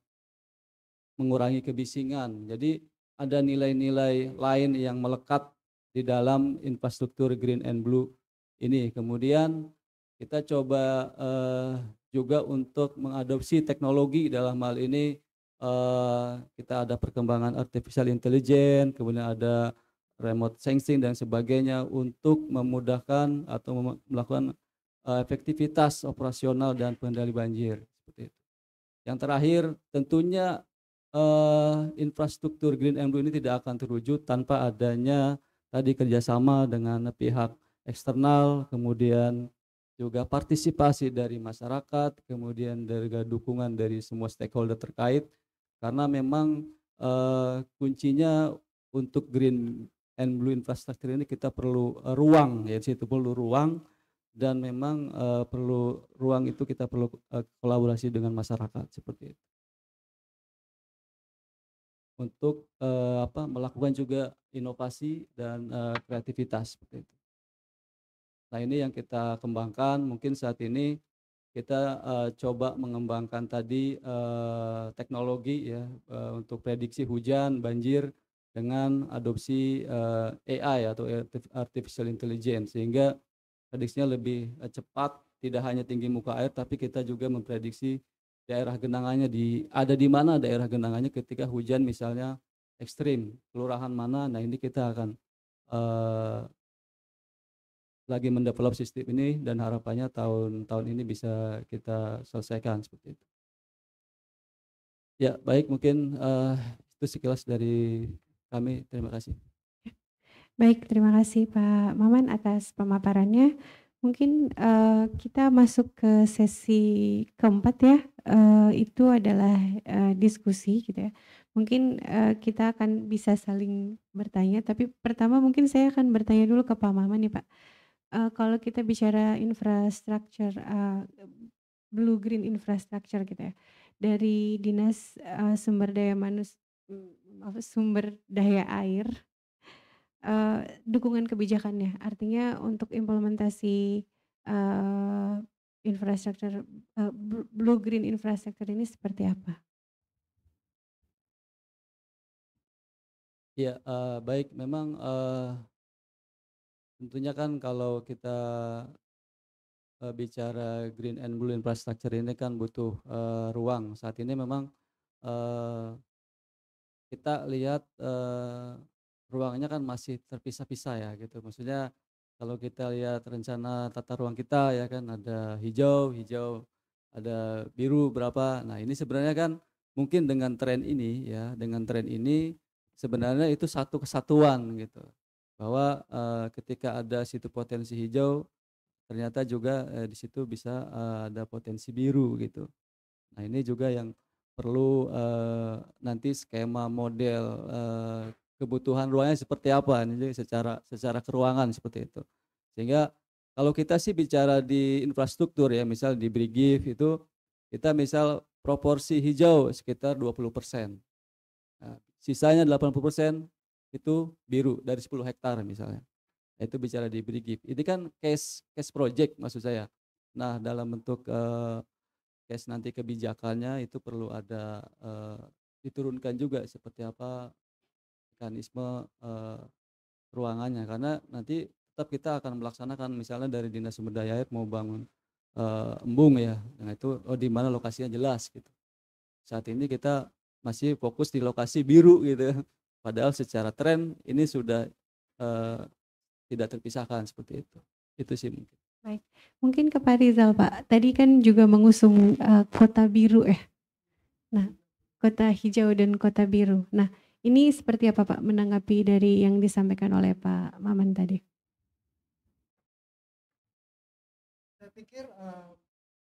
mengurangi kebisingan. Jadi ada nilai-nilai lain yang melekat di dalam infrastruktur green and blue ini. Kemudian kita coba uh, juga untuk mengadopsi teknologi dalam hal ini uh, kita ada perkembangan artificial intelligence, kemudian ada remote sensing dan sebagainya untuk memudahkan atau melakukan eh, efektivitas operasional dan pengendali banjir seperti itu. Yang terakhir tentunya eh, infrastruktur Green and blue ini tidak akan terwujud tanpa adanya tadi kerjasama dengan pihak eksternal, kemudian juga partisipasi dari masyarakat, kemudian dari dukungan dari semua stakeholder terkait, karena memang uh, kuncinya untuk green and blue infrastructure ini kita perlu uh, ruang ya situ perlu ruang dan memang uh, perlu ruang itu kita perlu uh, kolaborasi dengan masyarakat seperti itu untuk uh, apa melakukan juga inovasi dan uh, kreativitas seperti itu. Nah ini yang kita kembangkan mungkin saat ini kita uh, coba mengembangkan tadi uh, teknologi ya uh, untuk prediksi hujan, banjir dengan adopsi uh, eh, AI atau artificial intelligence sehingga prediksinya lebih eh, cepat tidak hanya tinggi muka air tapi kita juga memprediksi daerah genangannya di ada di mana daerah genangannya ketika hujan misalnya ekstrim kelurahan mana nah ini kita akan uh, lagi mendevelop sistem ini dan harapannya tahun-tahun ini bisa kita selesaikan seperti itu ya baik mungkin uh, itu sekilas dari kami terima kasih. Baik, terima kasih Pak Maman atas pemaparannya. Mungkin uh, kita masuk ke sesi keempat ya. Uh, itu adalah uh, diskusi gitu ya. Mungkin uh, kita akan bisa saling bertanya. Tapi pertama mungkin saya akan bertanya dulu ke Pak Maman nih Pak. Uh, kalau kita bicara infrastruktur uh, blue green infrastructure gitu ya dari dinas uh, sumber daya manusia sumber daya air uh, dukungan kebijakannya artinya untuk implementasi uh, infrastruktur uh, blue green infrastruktur ini seperti apa? Ya uh, baik memang uh, tentunya kan kalau kita uh, bicara green and blue infrastructure ini kan butuh uh, ruang saat ini memang uh, kita lihat eh, ruangnya kan masih terpisah-pisah ya gitu. Maksudnya kalau kita lihat rencana tata ruang kita ya kan ada hijau, hijau, ada biru berapa. Nah, ini sebenarnya kan mungkin dengan tren ini ya, dengan tren ini sebenarnya itu satu kesatuan gitu. Bahwa eh, ketika ada situ potensi hijau ternyata juga eh, di situ bisa eh, ada potensi biru gitu. Nah, ini juga yang perlu uh, nanti skema model uh, kebutuhan ruangnya seperti apa ini secara secara keruangan seperti itu sehingga kalau kita sih bicara di infrastruktur ya misal di Brigif itu kita misal proporsi hijau sekitar 20 persen nah, sisanya 80 persen itu biru dari 10 hektar misalnya nah, itu bicara di Brigif ini kan case case project maksud saya nah dalam bentuk uh, Kes nanti kebijakannya itu perlu ada uh, diturunkan juga seperti apa mekanisme uh, ruangannya karena nanti tetap kita akan melaksanakan misalnya dari dinas sumber daya air mau bangun uh, embung ya nah itu oh di mana lokasinya jelas gitu saat ini kita masih fokus di lokasi biru gitu padahal secara tren ini sudah uh, tidak terpisahkan seperti itu itu sih mungkin Baik, mungkin ke Pak Rizal Pak. Tadi kan juga mengusung uh, kota biru ya. Eh. Nah, kota hijau dan kota biru. Nah, ini seperti apa Pak menanggapi dari yang disampaikan oleh Pak Maman tadi? Saya pikir uh,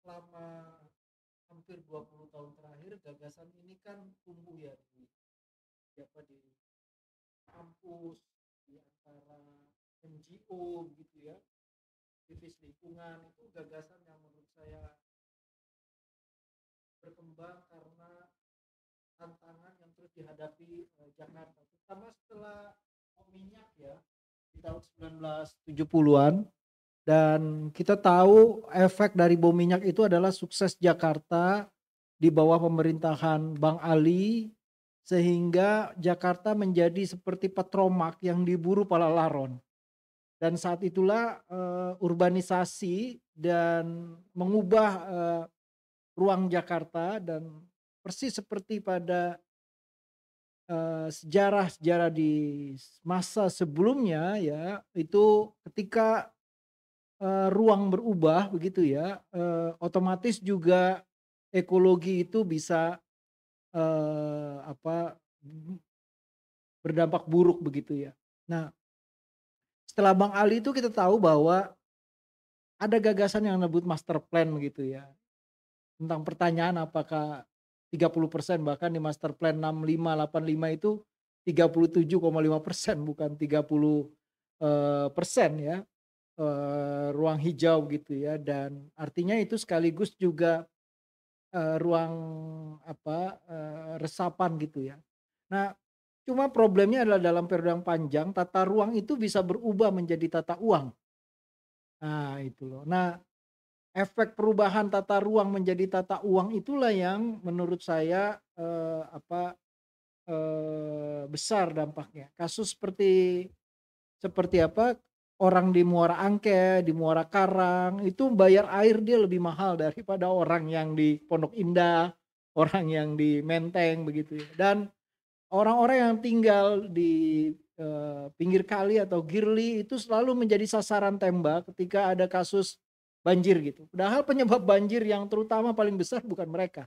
selama hampir 20 tahun terakhir gagasan ini kan tumbuh ya di di ya, apa di kampus di antara NGO gitu ya aktivis lingkungan itu gagasan yang menurut saya berkembang karena tantangan yang terus dihadapi eh, Jakarta terutama setelah bom minyak ya di tahun 1970-an dan kita tahu efek dari bom minyak itu adalah sukses Jakarta di bawah pemerintahan Bang Ali sehingga Jakarta menjadi seperti petromak yang diburu para laron dan saat itulah uh, urbanisasi dan mengubah uh, ruang Jakarta dan persis seperti pada eh, sejarah-sejarah uh, di masa sebelumnya ya itu ketika uh, ruang berubah begitu ya uh, otomatis juga ekologi itu bisa uh, apa berdampak buruk begitu ya. Nah, setelah Bang Ali itu kita tahu bahwa ada gagasan yang disebut master plan gitu ya. Tentang pertanyaan apakah 30% bahkan di master plan 6585 itu 37,5% bukan 30 uh, eh, persen ya. Uh, ruang hijau gitu ya dan artinya itu sekaligus juga uh, ruang apa resapan gitu ya. Nah, Cuma problemnya adalah dalam periode yang panjang tata ruang itu bisa berubah menjadi tata uang. Nah, itu loh. Nah, efek perubahan tata ruang menjadi tata uang itulah yang menurut saya eh, apa eh, besar dampaknya. Kasus seperti seperti apa orang di Muara Angke, di Muara Karang itu bayar air dia lebih mahal daripada orang yang di Pondok Indah, orang yang di Menteng begitu ya. Dan orang-orang yang tinggal di eh, pinggir kali atau girly itu selalu menjadi sasaran tembak ketika ada kasus banjir gitu. Padahal penyebab banjir yang terutama paling besar bukan mereka.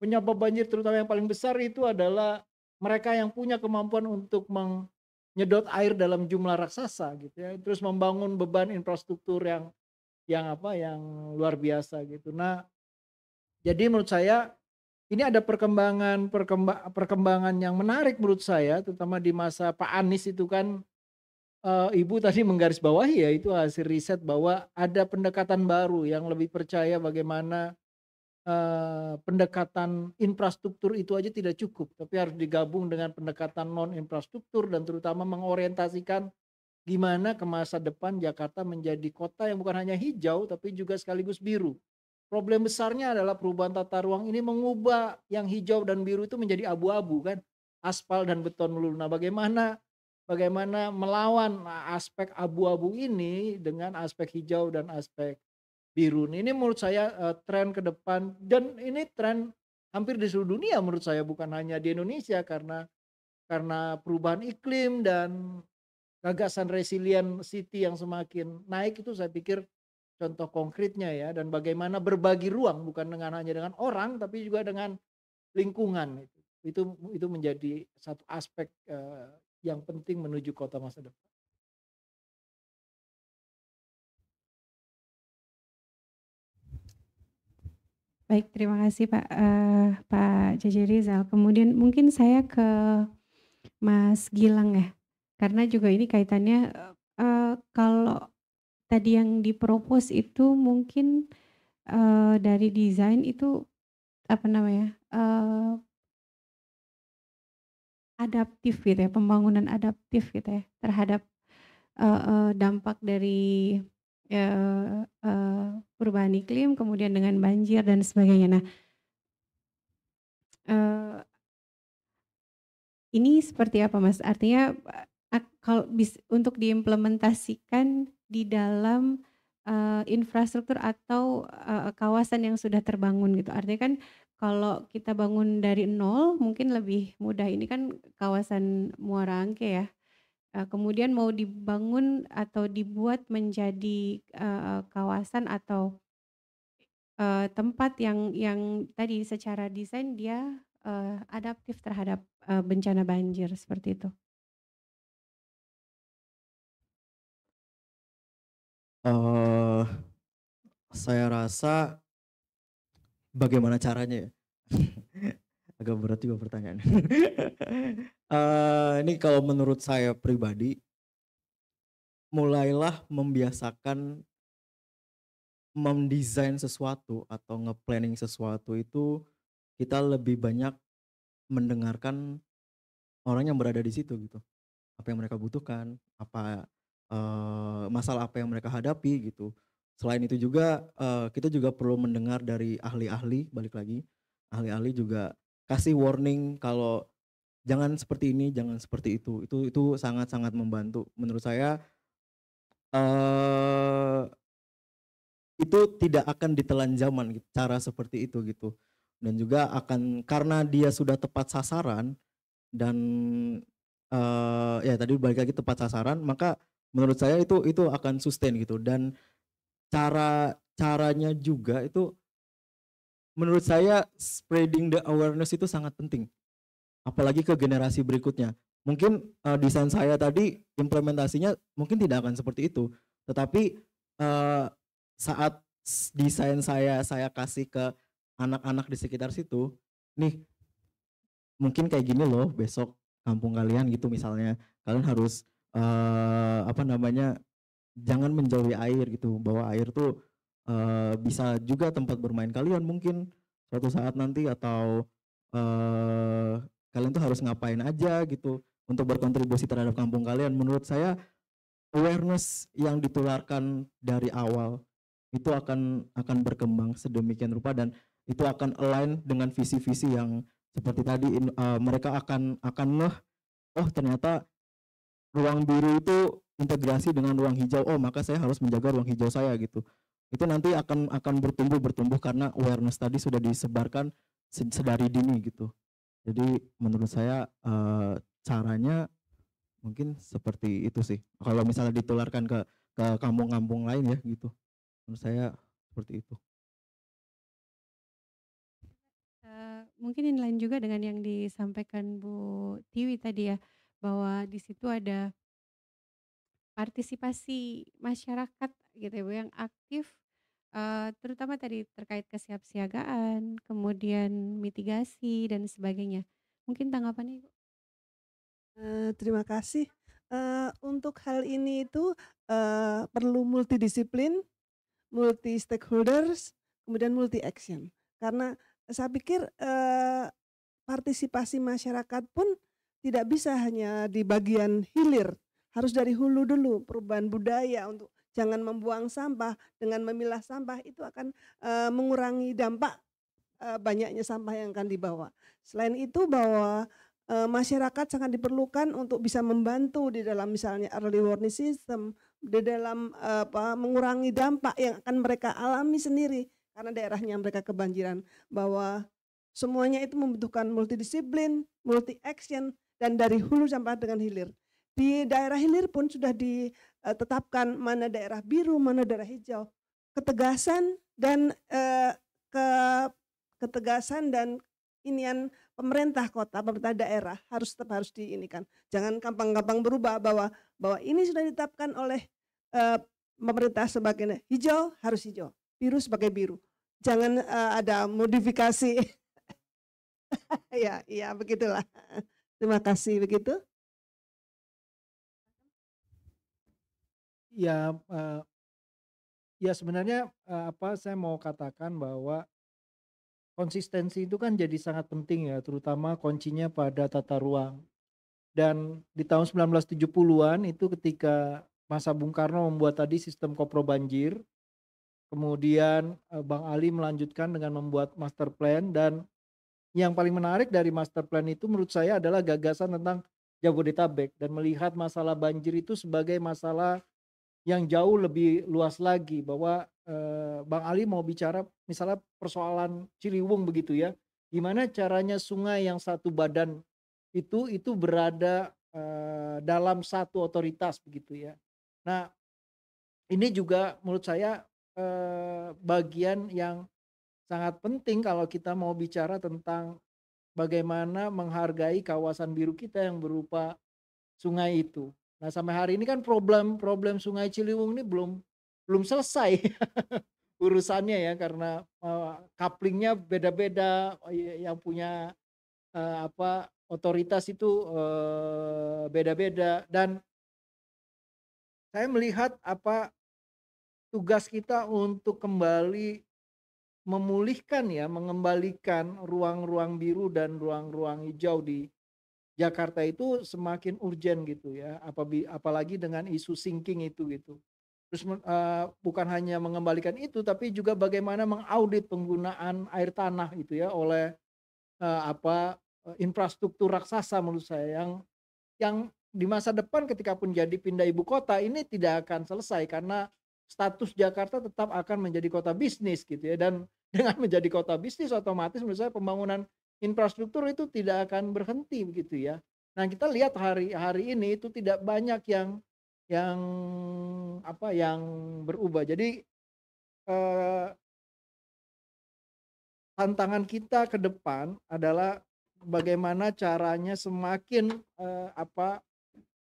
Penyebab banjir terutama yang paling besar itu adalah mereka yang punya kemampuan untuk menyedot air dalam jumlah raksasa gitu ya. Terus membangun beban infrastruktur yang yang apa yang luar biasa gitu. Nah, jadi menurut saya ini ada perkembangan perkemba, perkembangan yang menarik menurut saya, terutama di masa Pak Anies itu kan uh, Ibu tadi menggarisbawahi ya itu hasil riset bahwa ada pendekatan baru yang lebih percaya bagaimana uh, pendekatan infrastruktur itu aja tidak cukup, tapi harus digabung dengan pendekatan non infrastruktur dan terutama mengorientasikan gimana ke masa depan Jakarta menjadi kota yang bukan hanya hijau tapi juga sekaligus biru Problem besarnya adalah perubahan tata ruang ini mengubah yang hijau dan biru itu menjadi abu-abu kan, aspal dan beton melulu. Nah, bagaimana bagaimana melawan ah, aspek abu-abu ini dengan aspek hijau dan aspek biru. Ini menurut saya uh, tren ke depan dan ini tren hampir di seluruh dunia menurut saya bukan hanya di Indonesia karena karena perubahan iklim dan gagasan resilient city yang semakin naik itu saya pikir contoh konkretnya ya dan bagaimana berbagi ruang bukan dengan hanya dengan orang tapi juga dengan lingkungan itu itu itu menjadi satu aspek uh, yang penting menuju kota masa depan. Baik, terima kasih Pak uh, Pak JJ Rizal. Kemudian mungkin saya ke Mas Gilang ya, karena juga ini kaitannya uh, kalau tadi yang dipropos itu mungkin uh, dari desain itu apa namanya uh, adaptif gitu ya pembangunan adaptif gitu ya terhadap uh, uh, dampak dari uh, uh, perubahan iklim kemudian dengan banjir dan sebagainya nah uh, ini seperti apa mas artinya kalau bis, untuk diimplementasikan di dalam uh, infrastruktur atau uh, kawasan yang sudah terbangun gitu. Artinya kan kalau kita bangun dari nol mungkin lebih mudah. Ini kan kawasan Muara Angke ya. Uh, kemudian mau dibangun atau dibuat menjadi uh, kawasan atau uh, tempat yang yang tadi secara desain dia uh, adaptif terhadap uh, bencana banjir seperti itu. uh, saya rasa bagaimana caranya ya? Agak berat juga pertanyaan. uh, eh, ini kalau menurut saya pribadi, mulailah membiasakan mendesain sesuatu atau nge-planning sesuatu itu kita lebih banyak mendengarkan orang yang berada di situ gitu. Apa yang mereka butuhkan, apa Eh, masalah apa yang mereka hadapi gitu. Selain itu juga uh, kita juga perlu mendengar dari ahli-ahli balik lagi. Ahli-ahli juga kasih warning kalau jangan seperti ini, jangan seperti itu. Itu itu sangat-sangat membantu menurut saya uh, itu tidak akan ditelan zaman gitu, cara seperti itu gitu. Dan juga akan karena dia sudah tepat sasaran dan uh, ya tadi balik lagi tepat sasaran, maka menurut saya itu itu akan sustain gitu dan cara caranya juga itu menurut saya spreading the awareness itu sangat penting apalagi ke generasi berikutnya mungkin uh, desain saya tadi implementasinya mungkin tidak akan seperti itu tetapi uh, saat desain saya saya kasih ke anak-anak di sekitar situ nih mungkin kayak gini loh besok kampung kalian gitu misalnya kalian harus uh, apa namanya jangan menjauhi air gitu bahwa air tuh uh, bisa juga tempat bermain kalian mungkin suatu saat nanti atau uh, kalian tuh harus ngapain aja gitu untuk berkontribusi terhadap kampung kalian menurut saya awareness yang ditularkan dari awal itu akan akan berkembang sedemikian rupa dan itu akan align dengan visi-visi yang seperti tadi uh, mereka akan akan ngeh oh ternyata ruang biru itu integrasi dengan ruang hijau oh maka saya harus menjaga ruang hijau saya gitu itu nanti akan akan bertumbuh bertumbuh karena awareness tadi sudah disebarkan sedari dini gitu jadi menurut saya e, caranya mungkin seperti itu sih kalau misalnya ditularkan ke ke kampung-kampung lain ya gitu menurut saya seperti itu eh, mungkin mungkin lain juga dengan yang disampaikan Bu Tiwi tadi ya bahwa di situ ada partisipasi masyarakat gitu ya Bu yang aktif uh, terutama tadi terkait kesiapsiagaan, kemudian mitigasi dan sebagainya. Mungkin tanggapannya Ibu? Uh, terima kasih. Uh, untuk hal ini itu uh, perlu multidisiplin, multi stakeholders, kemudian multi action. Karena saya pikir uh, partisipasi masyarakat pun tidak bisa hanya di bagian hilir, harus dari hulu dulu perubahan budaya untuk jangan membuang sampah dengan memilah sampah itu akan uh, mengurangi dampak uh, banyaknya sampah yang akan dibawa. Selain itu bahwa uh, masyarakat sangat diperlukan untuk bisa membantu di dalam misalnya early warning system, di dalam uh, apa mengurangi dampak yang akan mereka alami sendiri karena daerahnya mereka kebanjiran bahwa semuanya itu membutuhkan multidisiplin, multi action dan dari hulu sampai dengan hilir. Di daerah hilir pun sudah ditetapkan mana daerah biru, mana daerah hijau. Ketegasan dan eh, ke ketegasan dan inian pemerintah kota, pemerintah daerah harus tetap harus diinikan. Jangan gampang-gampang berubah bahwa bahwa ini sudah ditetapkan oleh eh, pemerintah sebagai hijau harus hijau, biru sebagai biru. Jangan eh, ada modifikasi. ya, ya begitulah. Terima kasih begitu. Ya, uh, ya sebenarnya uh, apa saya mau katakan bahwa konsistensi itu kan jadi sangat penting ya, terutama kuncinya pada tata ruang. Dan di tahun 1970-an itu ketika masa Bung Karno membuat tadi sistem kopro banjir, kemudian eh, Bang Ali melanjutkan dengan membuat master plan dan yang paling menarik dari master plan itu menurut saya adalah gagasan tentang Jabodetabek dan melihat masalah banjir itu sebagai masalah yang jauh lebih luas lagi bahwa eh, Bang Ali mau bicara misalnya persoalan Ciliwung begitu ya gimana caranya sungai yang satu badan itu itu berada eh, dalam satu otoritas begitu ya nah ini juga menurut saya eh, bagian yang sangat penting kalau kita mau bicara tentang bagaimana menghargai kawasan biru kita yang berupa sungai itu. Nah, sampai hari ini kan problem-problem Sungai Ciliwung ini belum belum selesai urusannya ya karena uh, beda-beda oh iya, yang punya uh, apa otoritas itu beda eh, beda-beda dan saya melihat apa tugas kita untuk kembali memulihkan ya, mengembalikan ruang-ruang biru dan ruang-ruang hijau di Jakarta itu semakin urgent gitu ya, apalagi dengan isu sinking itu gitu. Terus uh, bukan hanya mengembalikan itu, tapi juga bagaimana mengaudit penggunaan air tanah itu ya oleh uh, apa eh, infrastruktur raksasa menurut saya yang yang di masa depan ketika pun jadi pindah ibu kota ini tidak akan selesai karena status Jakarta tetap akan menjadi kota bisnis gitu ya dan dengan menjadi kota bisnis otomatis menurut saya pembangunan infrastruktur itu tidak akan berhenti begitu ya. Nah, kita lihat hari hari ini itu tidak banyak yang yang apa yang berubah. Jadi eh, tantangan kita ke depan adalah bagaimana caranya semakin eh, apa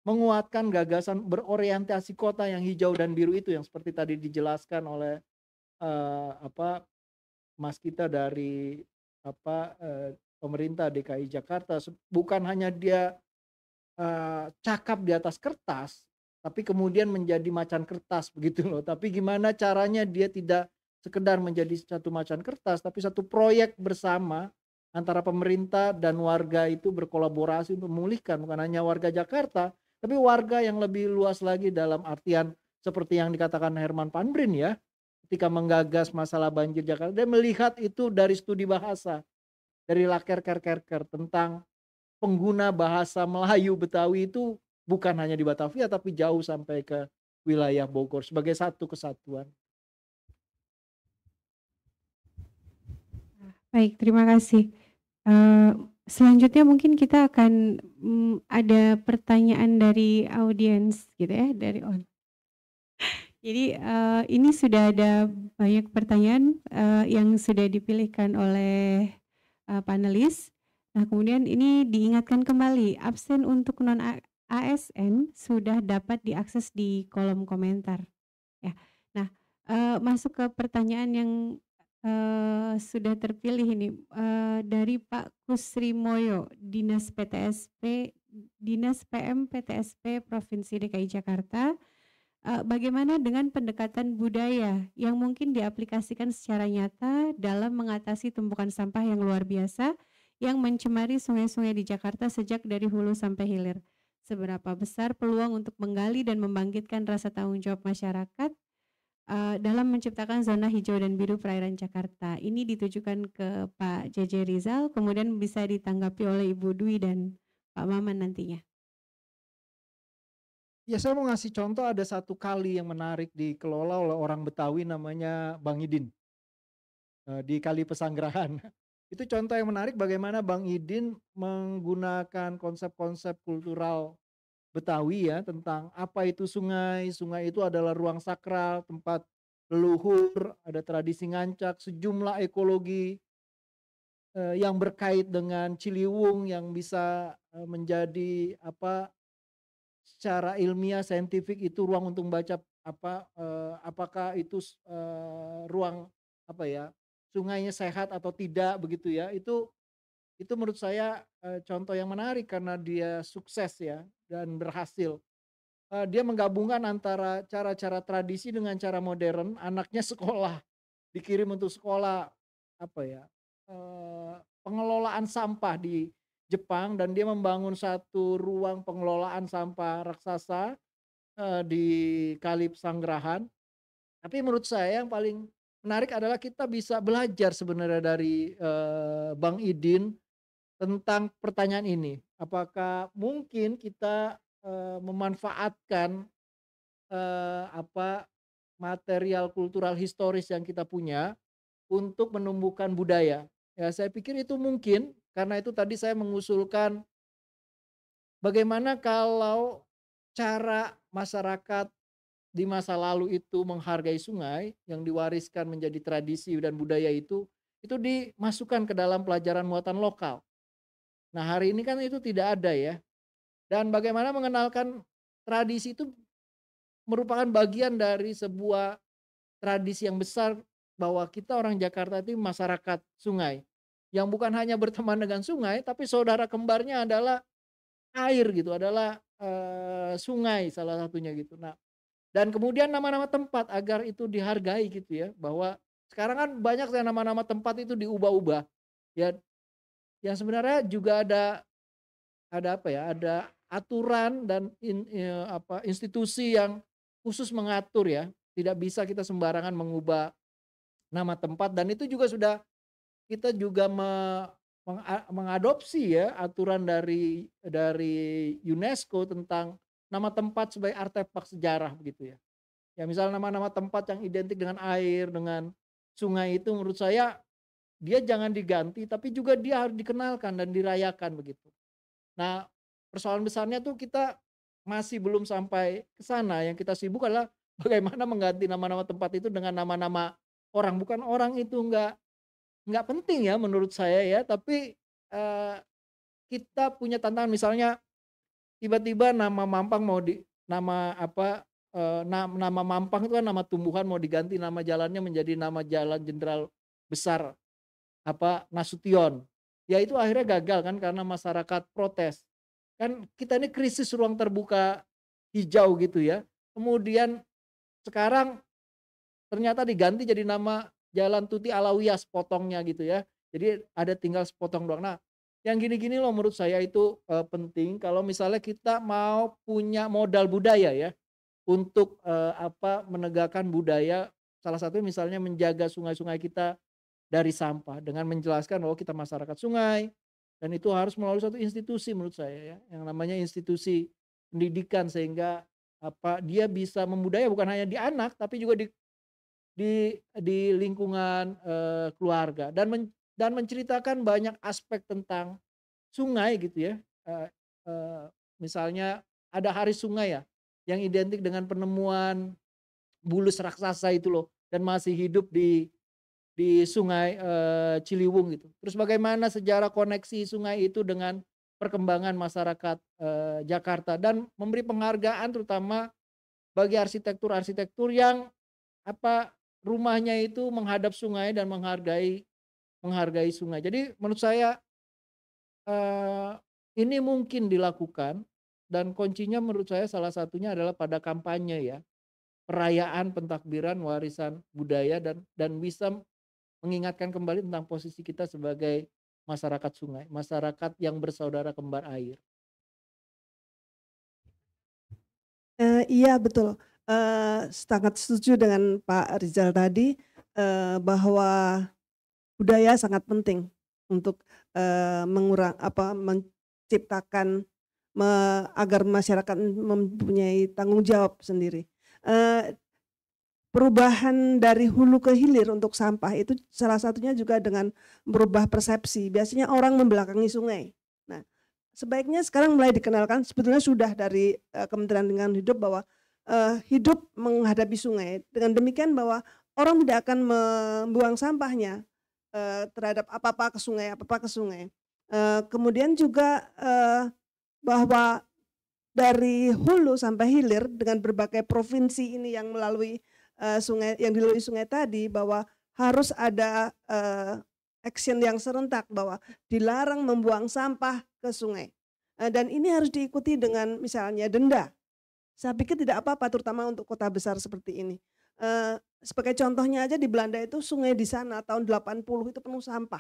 menguatkan gagasan berorientasi kota yang hijau dan biru itu yang seperti tadi dijelaskan oleh eh, apa mas kita dari apa eh, pemerintah DKI Jakarta bukan hanya dia eh, cakap di atas kertas tapi kemudian menjadi macan kertas begitu loh tapi gimana caranya dia tidak sekedar menjadi satu macan kertas tapi satu proyek bersama antara pemerintah dan warga itu berkolaborasi untuk memulihkan bukan hanya warga Jakarta tapi warga yang lebih luas lagi dalam artian seperti yang dikatakan Herman Panbrin ya ketika menggagas masalah banjir Jakarta, dia melihat itu dari studi bahasa, dari Laker Kerker tentang pengguna bahasa Melayu Betawi itu bukan hanya di Batavia tapi jauh sampai ke wilayah Bogor sebagai satu kesatuan. Ah, baik, terima kasih. Eh, selanjutnya mungkin kita akan mm, ada pertanyaan dari audiens gitu ya, dari on. Jadi uh, ini sudah ada banyak pertanyaan uh, yang sudah dipilihkan oleh uh, panelis. Nah, kemudian ini diingatkan kembali, absen untuk non ASN sudah dapat diakses di kolom komentar. Ya. Nah, uh, masuk ke pertanyaan yang uh, sudah terpilih ini uh, dari Pak Kusri Moyo, Dinas PTSP, Dinas PM PTSP Provinsi DKI Jakarta uh, bagaimana dengan pendekatan budaya yang mungkin diaplikasikan secara nyata dalam mengatasi tumpukan sampah yang luar biasa yang mencemari sungai-sungai di Jakarta sejak dari hulu sampai hilir. Seberapa besar peluang untuk menggali dan membangkitkan rasa tanggung jawab masyarakat uh, dalam menciptakan zona hijau dan biru perairan Jakarta. Ini ditujukan ke Pak JJ Rizal, kemudian bisa ditanggapi oleh Ibu Dwi dan Pak Maman nantinya. Ya saya mau ngasih contoh ada satu kali yang menarik dikelola oleh orang Betawi namanya Bang Idin. Eh, di kali Pesanggerahan Itu contoh yang menarik bagaimana Bang Idin menggunakan konsep-konsep kultural Betawi ya tentang apa itu sungai. Sungai itu adalah ruang sakral, tempat leluhur, ada tradisi ngancak, sejumlah ekologi eh, yang berkait dengan Ciliwung yang bisa eh, menjadi apa secara ilmiah saintifik itu ruang untuk membaca apa uh, apakah itu uh, ruang apa ya sungainya sehat atau tidak begitu ya itu itu menurut saya uh, contoh yang menarik karena dia sukses ya dan berhasil uh, dia menggabungkan antara cara-cara tradisi dengan cara modern anaknya sekolah dikirim untuk sekolah apa ya uh, pengelolaan sampah di Jepang dan dia membangun satu ruang pengelolaan sampah raksasa uh, di Kali Sanggerahan. Tapi menurut saya yang paling menarik adalah kita bisa belajar sebenarnya dari uh, Bang Idin tentang pertanyaan ini. Apakah mungkin kita uh, memanfaatkan uh, apa material kultural historis yang kita punya untuk menumbuhkan budaya? Ya, saya pikir itu mungkin karena itu tadi saya mengusulkan bagaimana kalau cara masyarakat di masa lalu itu menghargai sungai yang diwariskan menjadi tradisi dan budaya itu itu dimasukkan ke dalam pelajaran muatan lokal. Nah, hari ini kan itu tidak ada ya. Dan bagaimana mengenalkan tradisi itu merupakan bagian dari sebuah tradisi yang besar bahwa kita orang Jakarta itu masyarakat sungai yang bukan hanya berteman dengan sungai tapi saudara kembarnya adalah air gitu adalah uh, sungai salah satunya gitu nah dan kemudian nama-nama tempat agar itu dihargai gitu ya bahwa sekarang kan banyak saya nama-nama tempat itu diubah-ubah ya yang sebenarnya juga ada ada apa ya ada aturan dan in, in, e, apa institusi yang khusus mengatur ya tidak bisa kita sembarangan mengubah nama tempat dan itu juga sudah kita juga me, mengadopsi ya aturan dari dari UNESCO tentang nama tempat sebagai artefak sejarah begitu ya. Ya misalnya nama-nama tempat yang identik dengan air, dengan sungai itu menurut saya dia jangan diganti tapi juga dia harus dikenalkan dan dirayakan begitu. Nah, persoalan besarnya tuh kita masih belum sampai ke sana. Yang kita sibuk adalah bagaimana mengganti nama-nama tempat itu dengan nama-nama orang. Bukan orang itu enggak nggak penting ya menurut saya ya tapi uh, kita punya tantangan misalnya tiba-tiba nama Mampang mau di nama apa uh, nama, nama Mampang itu kan nama tumbuhan mau diganti nama jalannya menjadi nama jalan jenderal besar apa Nasution ya itu akhirnya gagal kan karena masyarakat protes kan kita ini krisis ruang terbuka hijau gitu ya kemudian sekarang ternyata diganti jadi nama jalan Tuti Alawiyah sepotongnya gitu ya. Jadi ada tinggal sepotong doang. Nah, yang gini-gini loh menurut saya itu e, penting kalau misalnya kita mau punya modal budaya ya untuk e, apa menegakkan budaya salah satu misalnya menjaga sungai-sungai kita dari sampah dengan menjelaskan bahwa kita masyarakat sungai dan itu harus melalui satu institusi menurut saya ya yang namanya institusi pendidikan sehingga apa dia bisa membudaya bukan hanya di anak tapi juga di di di lingkungan uh, keluarga dan men, dan menceritakan banyak aspek tentang sungai gitu ya. Uh, uh, misalnya ada hari sungai ya yang identik dengan penemuan bulus raksasa itu loh dan masih hidup di di sungai e, Ciliwung gitu. Terus bagaimana sejarah koneksi sungai itu dengan perkembangan masyarakat e, Jakarta dan memberi penghargaan terutama bagi arsitektur-arsitektur yang apa rumahnya itu menghadap sungai dan menghargai menghargai sungai. Jadi menurut saya eh, ini mungkin dilakukan dan kuncinya menurut saya salah satunya adalah pada kampanye ya perayaan pentakbiran warisan budaya dan dan bisa mengingatkan kembali tentang posisi kita sebagai masyarakat sungai, masyarakat yang bersaudara kembar air. Uh, iya betul. Eh, sangat setuju dengan Pak Rizal tadi uh, bahwa budaya sangat penting untuk uh, mengurang apa menciptakan me, agar masyarakat mempunyai tanggung jawab sendiri. Uh, perubahan dari hulu ke hilir untuk sampah itu salah satunya juga dengan merubah persepsi. Biasanya orang membelakangi sungai. Nah, sebaiknya sekarang mulai dikenalkan sebetulnya sudah dari uh, Kementerian Lingkungan Hidup bahwa uh, hidup menghadapi sungai. Dengan demikian bahwa orang tidak akan membuang sampahnya uh, terhadap apa-apa ke sungai, apa-apa ke sungai. Uh, kemudian juga uh, bahwa dari hulu sampai hilir dengan berbagai provinsi ini yang melalui uh, sungai yang dilalui sungai tadi bahwa harus ada uh, action yang serentak bahwa dilarang membuang sampah ke sungai. dan ini harus diikuti dengan misalnya denda saya pikir tidak apa-apa terutama untuk kota besar seperti ini. Eh, sebagai contohnya aja di Belanda itu sungai di sana tahun 80 itu penuh sampah.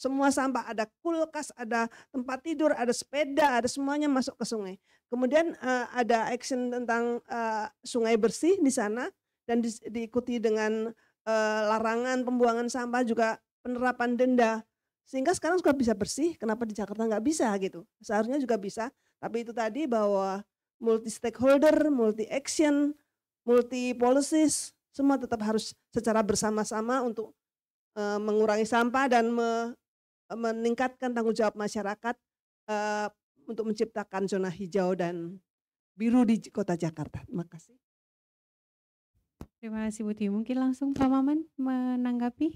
Semua sampah, ada kulkas, ada tempat tidur, ada sepeda, ada semuanya masuk ke sungai. Kemudian e, ada action tentang e, sungai bersih di sana dan di, diikuti dengan e, larangan pembuangan sampah juga penerapan denda. Sehingga sekarang sudah bisa bersih, kenapa di Jakarta nggak bisa gitu. Seharusnya juga bisa, tapi itu tadi bahwa multi stakeholder, multi action, multi policies, semua tetap harus secara bersama-sama untuk eh, mengurangi sampah dan meningkatkan tanggung jawab masyarakat eh, untuk menciptakan zona hijau dan biru di Kota Jakarta. Terima kasih. Terima kasih Buti. Mungkin langsung Pak Maman menanggapi.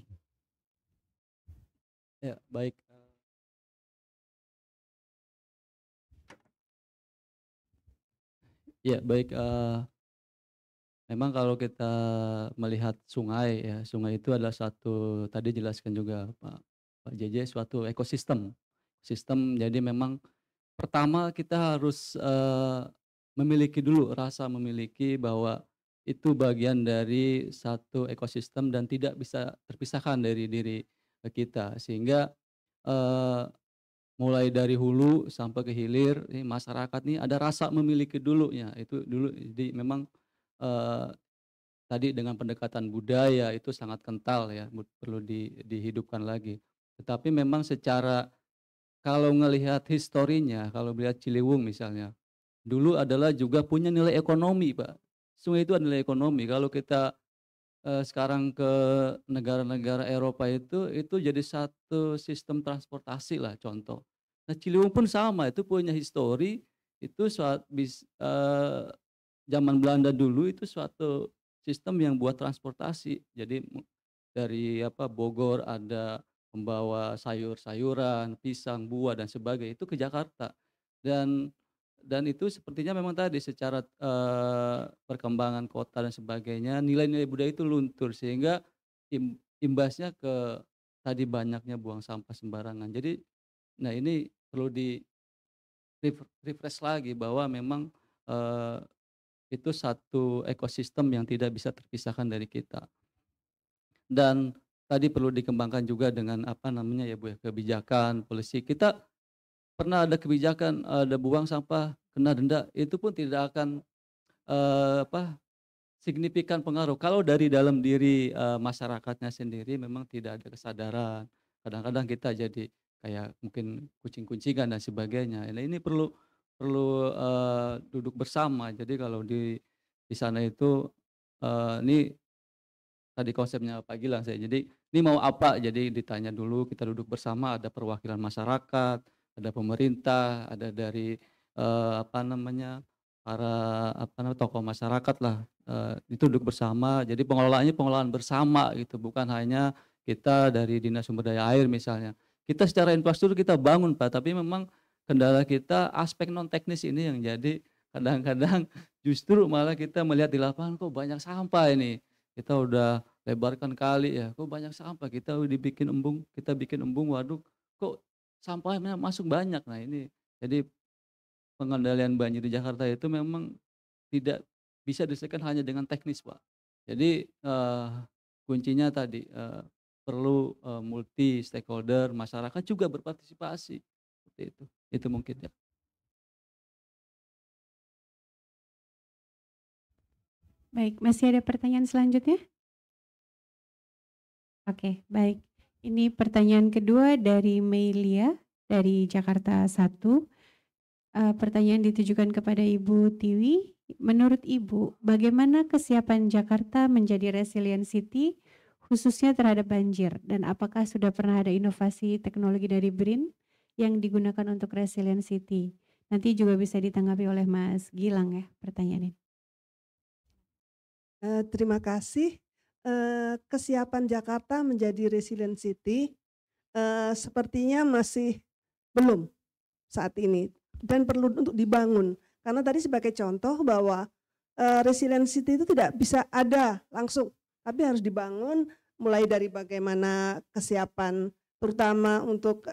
Ya, baik. Ya, baik. eh, memang kalau kita melihat sungai ya, sungai itu adalah satu tadi jelaskan juga Pak Pak JJ suatu ekosistem. Sistem jadi memang pertama kita harus uh, memiliki dulu rasa memiliki bahwa itu bagian dari satu ekosistem dan tidak bisa terpisahkan dari diri kita sehingga eh, mulai dari hulu sampai ke hilir ini masyarakat ini ada rasa memiliki dulunya itu dulu jadi memang eh, tadi dengan pendekatan budaya itu sangat kental ya perlu di, dihidupkan lagi tetapi memang secara kalau melihat historinya kalau melihat Ciliwung misalnya dulu adalah juga punya nilai ekonomi pak sungai itu ada nilai ekonomi kalau kita Eh, sekarang ke negara-negara Eropa itu itu jadi satu sistem transportasi lah contoh. Nah Ciliwung pun sama itu punya histori itu suatu bis, eh, zaman Belanda dulu itu suatu sistem yang buat transportasi. Jadi dari apa Bogor ada membawa sayur-sayuran, pisang, buah dan sebagainya itu ke Jakarta. Dan dan itu sepertinya memang tadi secara uh, perkembangan kota dan sebagainya nilai-nilai budaya itu luntur sehingga im, imbasnya ke tadi banyaknya buang sampah sembarangan jadi nah ini perlu di refresh lagi bahwa memang uh, itu satu ekosistem yang tidak bisa terpisahkan dari kita dan tadi perlu dikembangkan juga dengan apa namanya ya bu ya kebijakan polisi kita pernah ada kebijakan ada buang sampah kena denda itu pun tidak akan uh, apa signifikan pengaruh kalau dari dalam diri uh, masyarakatnya sendiri memang tidak ada kesadaran kadang-kadang kita jadi kayak mungkin kucing-kuncingan dan sebagainya nah, ini perlu perlu uh, duduk bersama jadi kalau di di sana itu uh, ini tadi konsepnya Pak Gilang saya jadi ini mau apa jadi ditanya dulu kita duduk bersama ada perwakilan masyarakat ada pemerintah, ada dari uh, apa namanya para apa namanya tokoh masyarakat lah eh, itu duduk bersama. Jadi pengelolaannya pengelolaan bersama gitu, bukan hanya kita dari dinas sumber daya air misalnya. Kita secara infrastruktur kita bangun pak, tapi memang kendala kita aspek non teknis ini yang jadi kadang-kadang justru malah kita melihat di lapangan kok banyak sampah ini. Kita udah lebarkan kali ya, kok banyak sampah kita dibikin embung, kita bikin embung waduk, kok sampahnya masuk banyak. Nah ini jadi pengendalian banjir di Jakarta itu memang tidak bisa diselesaikan hanya dengan teknis pak. Jadi uh, kuncinya tadi uh, perlu uh, multi stakeholder masyarakat juga berpartisipasi seperti itu. Itu mungkin ya. Baik, masih ada pertanyaan selanjutnya? Oke, baik. Ini pertanyaan kedua dari Melia dari Jakarta 1. Uh, eh, pertanyaan ditujukan kepada Ibu Tiwi. Menurut Ibu, bagaimana kesiapan Jakarta menjadi resilient city khususnya terhadap banjir dan apakah sudah pernah ada inovasi teknologi dari BRIN yang digunakan untuk resilient city? Nanti juga bisa ditanggapi oleh Mas Gilang ya pertanyaan ini. Uh, eh, terima kasih. Eh, kesiapan Jakarta menjadi resilient city eh, sepertinya masih belum saat ini dan perlu untuk dibangun. Karena tadi sebagai contoh bahwa eh, resilient city itu tidak bisa ada langsung, tapi harus dibangun mulai dari bagaimana kesiapan terutama untuk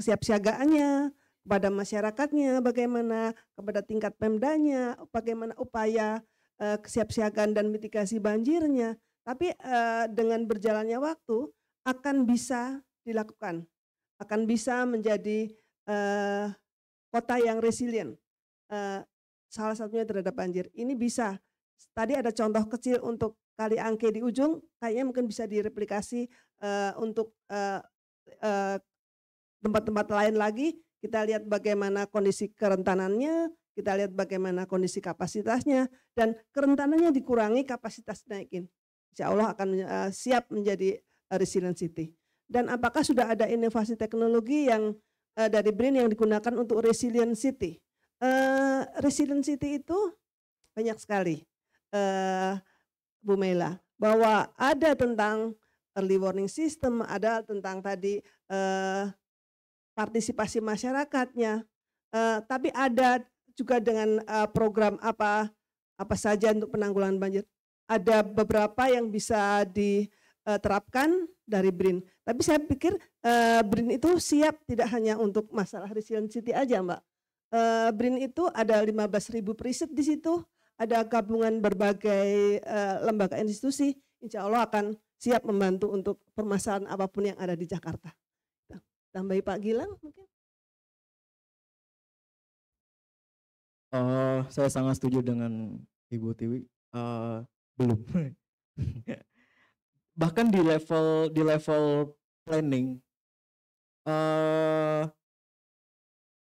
kesiapsiagaannya kepada masyarakatnya bagaimana kepada tingkat pemdanya bagaimana upaya kesiapsiagaan dan mitigasi banjirnya tapi uh, dengan berjalannya waktu akan bisa dilakukan, akan bisa menjadi uh, kota yang resilient. Uh, salah satunya terhadap banjir. Ini bisa. Tadi ada contoh kecil untuk kali angke di ujung, kayaknya mungkin bisa direplikasi uh, untuk uh, uh, tempat-tempat lain lagi. Kita lihat bagaimana kondisi kerentanannya, kita lihat bagaimana kondisi kapasitasnya, dan kerentanannya dikurangi, kapasitas naikin. Insya Allah akan uh, siap menjadi uh, resilient city. Dan apakah sudah ada inovasi teknologi yang uh, dari BRIN yang digunakan untuk resilient city? Uh, resilient city itu banyak sekali, uh, Bu Mela. Bahwa ada tentang early warning system, ada tentang tadi uh, partisipasi masyarakatnya, uh, tapi ada juga dengan uh, program apa apa saja untuk penanggulangan banjir ada beberapa yang bisa diterapkan dari BRIN. Tapi saya pikir eh, BRIN itu siap tidak hanya untuk masalah resilient city aja, Mbak. Eh, BRIN itu ada 15.000 riset di situ, ada gabungan berbagai eh, lembaga institusi, insya Allah akan siap membantu untuk permasalahan apapun yang ada di Jakarta. Tambahi Pak Gilang mungkin. Uh, saya sangat setuju dengan Ibu Tiwi. Uh, belum bahkan di level di level planning uh,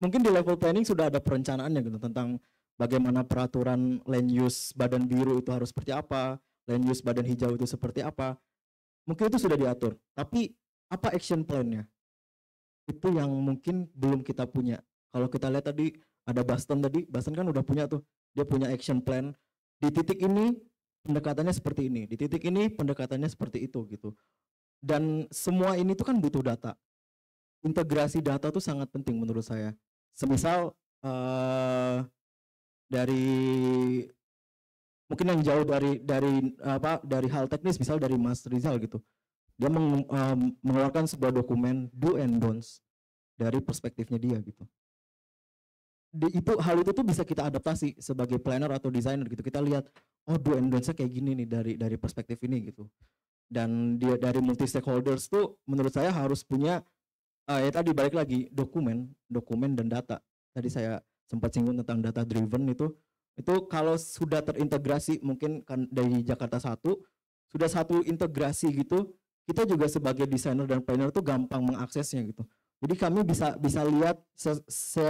mungkin di level planning sudah ada perencanaannya gitu tentang bagaimana peraturan land use badan biru itu harus seperti apa land use badan hijau itu seperti apa mungkin itu sudah diatur tapi apa action plannya itu yang mungkin belum kita punya kalau kita lihat tadi ada Baston tadi Baston kan udah punya tuh dia punya action plan di titik ini pendekatannya seperti ini, di titik ini pendekatannya seperti itu gitu. Dan semua ini tuh kan butuh data. Integrasi data tuh sangat penting menurut saya. Semisal uh, dari mungkin yang jauh dari dari apa dari hal teknis misal dari Mas Rizal gitu. Dia meng, um, mengeluarkan sebuah dokumen do and don'ts dari perspektifnya dia gitu di, itu hal itu tuh bisa kita adaptasi sebagai planner atau designer gitu. Kita lihat oh do and kayak gini nih dari dari perspektif ini gitu. Dan dia dari multi stakeholders tuh menurut saya harus punya uh, ya tadi balik lagi dokumen, dokumen dan data. Tadi saya sempat singgung tentang data driven itu itu kalau sudah terintegrasi mungkin kan dari Jakarta satu sudah satu integrasi gitu kita juga sebagai desainer dan planner tuh gampang mengaksesnya gitu jadi kami bisa bisa lihat se, se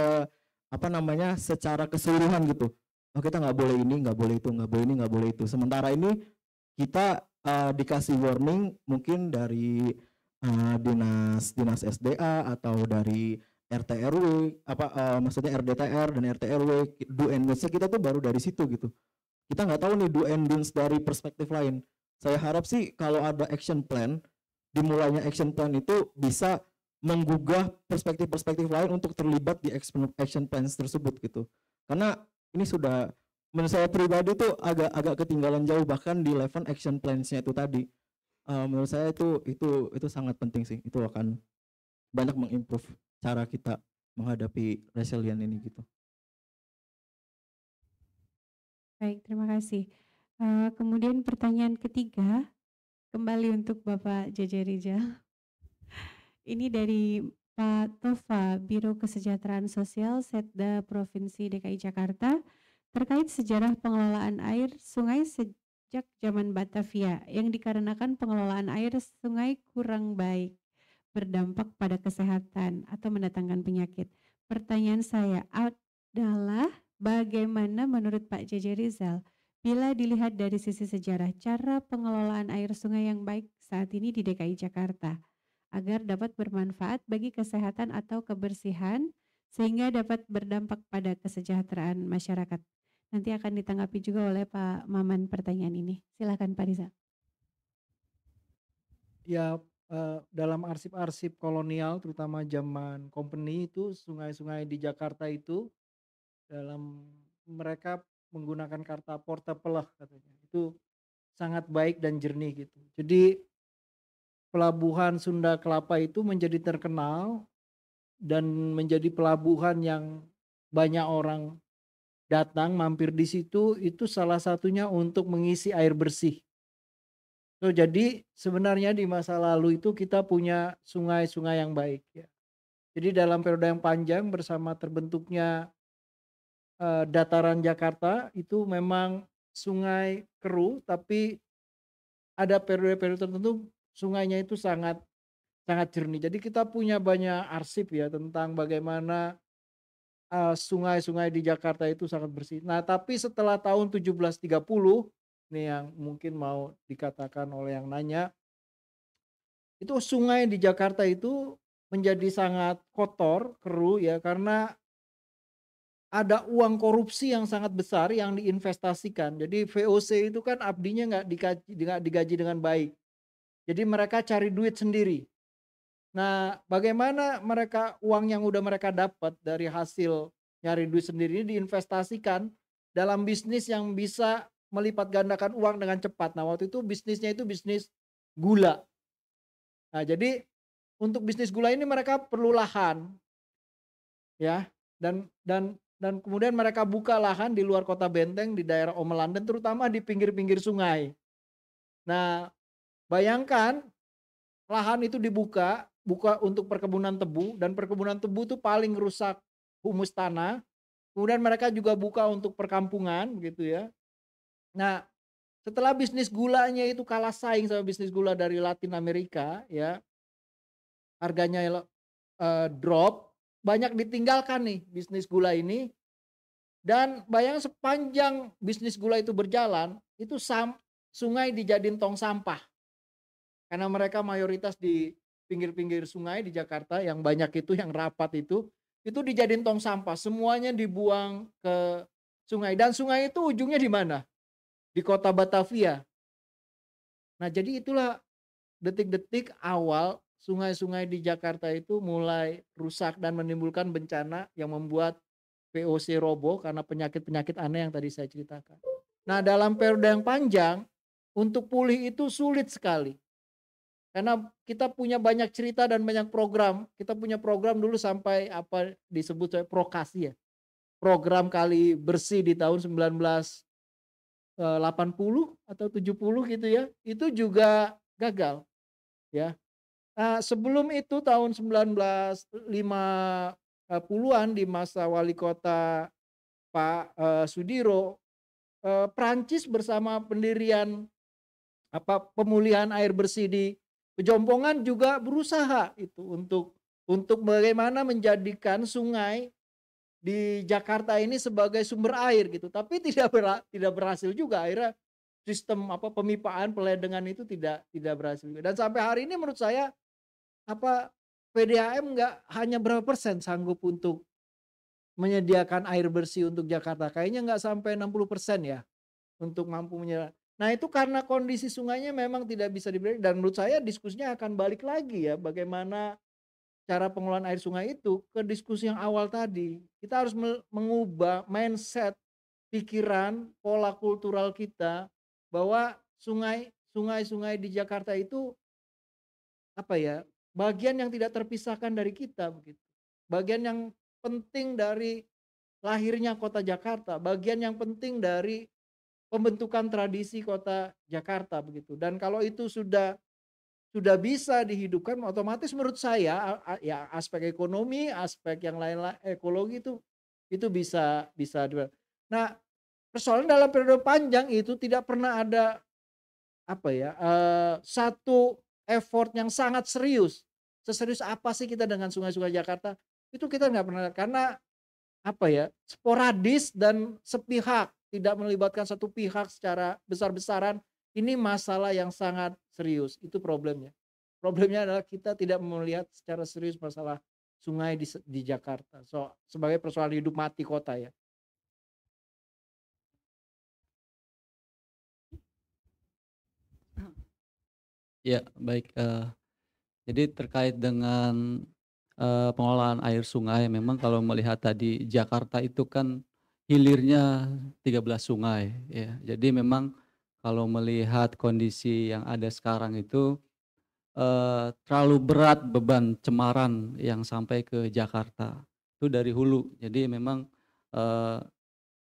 apa namanya secara keseluruhan gitu oh kita nggak boleh ini nggak boleh itu nggak boleh ini nggak boleh itu sementara ini kita uh, dikasih warning mungkin dari uh, dinas dinas SDA atau dari RT RW apa uh, maksudnya RDTR dan RT RW do and kita tuh baru dari situ gitu kita nggak tahu nih do and dari perspektif lain saya harap sih kalau ada action plan dimulainya action plan itu bisa menggugah perspektif-perspektif lain untuk terlibat di action plans tersebut gitu. Karena ini sudah menurut saya pribadi tuh agak agak ketinggalan jauh bahkan di level action plansnya itu tadi. Uh, menurut saya itu itu itu sangat penting sih. Itu akan banyak mengimprove cara kita menghadapi resilient ini gitu. Baik, terima kasih. Uh, kemudian pertanyaan ketiga kembali untuk Bapak JJ Rizal. Ini dari Pak Tova, Biro Kesejahteraan Sosial Setda Provinsi DKI Jakarta terkait sejarah pengelolaan air sungai sejak zaman Batavia yang dikarenakan pengelolaan air sungai kurang baik berdampak pada kesehatan atau mendatangkan penyakit. Pertanyaan saya adalah bagaimana menurut Pak JJ Rizal bila dilihat dari sisi sejarah cara pengelolaan air sungai yang baik saat ini di DKI Jakarta? agar dapat bermanfaat bagi kesehatan atau kebersihan sehingga dapat berdampak pada kesejahteraan masyarakat. Nanti akan ditanggapi juga oleh Pak Maman pertanyaan ini. Silakan Pak Riza. Ya, eh, dalam arsip-arsip kolonial terutama zaman company itu sungai-sungai di Jakarta itu dalam mereka menggunakan karta portable katanya. Itu sangat baik dan jernih gitu. Jadi pelabuhan Sunda Kelapa itu menjadi terkenal dan menjadi pelabuhan yang banyak orang datang mampir di situ itu salah satunya untuk mengisi air bersih. So, jadi sebenarnya di masa lalu itu kita punya sungai-sungai yang baik ya. Jadi dalam periode yang panjang bersama terbentuknya eh, dataran Jakarta itu memang sungai keruh tapi ada periode-periode tertentu sungainya itu sangat sangat jernih. Jadi kita punya banyak arsip ya tentang bagaimana sungai eh, sungai-sungai di Jakarta itu sangat bersih. Nah, tapi setelah tahun 1730 ini yang mungkin mau dikatakan oleh yang nanya itu sungai di Jakarta itu menjadi sangat kotor, keruh ya karena ada uang korupsi yang sangat besar yang diinvestasikan. Jadi VOC itu kan abdinya nggak nggak digaji dengan baik. Jadi mereka cari duit sendiri. Nah, bagaimana mereka uang yang udah mereka dapat dari hasil nyari duit sendiri ini diinvestasikan dalam bisnis yang bisa melipat gandakan uang dengan cepat. Nah, waktu itu bisnisnya itu bisnis gula. Nah, jadi untuk bisnis gula ini mereka perlu lahan. Ya, dan dan dan kemudian mereka buka lahan di luar kota Benteng di daerah Omelanden terutama di pinggir-pinggir sungai. Nah, Bayangkan lahan itu dibuka, buka untuk perkebunan tebu dan perkebunan tebu itu paling rusak humus tanah. Kemudian mereka juga buka untuk perkampungan gitu ya. Nah, setelah bisnis gulanya itu kalah saing sama bisnis gula dari Latin Amerika ya. Harganya uh, drop, banyak ditinggalkan nih bisnis gula ini. Dan bayang sepanjang bisnis gula itu berjalan, itu sam sungai dijadiin tong sampah. Karena mereka mayoritas di pinggir-pinggir sungai di Jakarta yang banyak itu yang rapat itu itu dijadiin tong sampah semuanya dibuang ke sungai dan sungai itu ujungnya di mana di kota Batavia nah jadi itulah detik-detik awal sungai-sungai di Jakarta itu mulai rusak dan menimbulkan bencana yang membuat VOC roboh karena penyakit-penyakit aneh yang tadi saya ceritakan nah dalam periode yang panjang untuk pulih itu sulit sekali karena kita punya banyak cerita dan banyak program. Kita punya program dulu sampai apa disebut prokasi ya. Program kali bersih di tahun 1980 eh, atau 70 gitu ya. Itu juga gagal. Ya. Nah, sebelum itu tahun 1950-an di masa wali kota Pak eh, Sudiro eh, Prancis bersama pendirian apa pemulihan air bersih di Pejompongan juga berusaha itu untuk untuk bagaimana menjadikan sungai di Jakarta ini sebagai sumber air gitu, tapi tidak ber, tidak berhasil juga akhirnya sistem apa pemipaan peledengan itu tidak tidak berhasil dan sampai hari ini menurut saya apa PDAM nggak hanya berapa persen sanggup untuk menyediakan air bersih untuk Jakarta kayaknya nggak sampai 60 persen ya untuk mampu menyediakan Nah itu karena kondisi sungainya memang tidak bisa diberi dan menurut saya diskusinya akan balik lagi ya bagaimana cara pengelolaan air sungai itu ke diskusi yang awal tadi. Kita harus mengubah mindset, pikiran, pola kultural kita bahwa sungai sungai-sungai di Jakarta itu apa ya bagian yang tidak terpisahkan dari kita begitu bagian yang penting dari lahirnya kota Jakarta bagian yang penting dari pembentukan tradisi kota Jakarta begitu. Dan kalau itu sudah sudah bisa dihidupkan otomatis menurut saya ya aspek ekonomi, aspek yang lain ekologi itu itu bisa bisa Nah, persoalan dalam periode panjang itu tidak pernah ada apa ya eh, satu effort yang sangat serius seserius apa sih kita dengan sungai-sungai Jakarta itu kita nggak pernah karena apa ya sporadis dan sepihak tidak melibatkan satu pihak secara besar-besaran, ini masalah yang sangat serius. Itu problemnya. Problemnya adalah kita tidak melihat secara serius masalah sungai di, di Jakarta. So, sebagai persoalan hidup mati kota ya. Ya, baik. Uh, jadi terkait dengan uh, pengelolaan air sungai, memang kalau melihat tadi Jakarta itu kan hilirnya 13 sungai ya. Jadi memang kalau melihat kondisi yang ada sekarang itu eh, terlalu berat beban cemaran yang sampai ke Jakarta. Itu dari hulu. Jadi memang eh,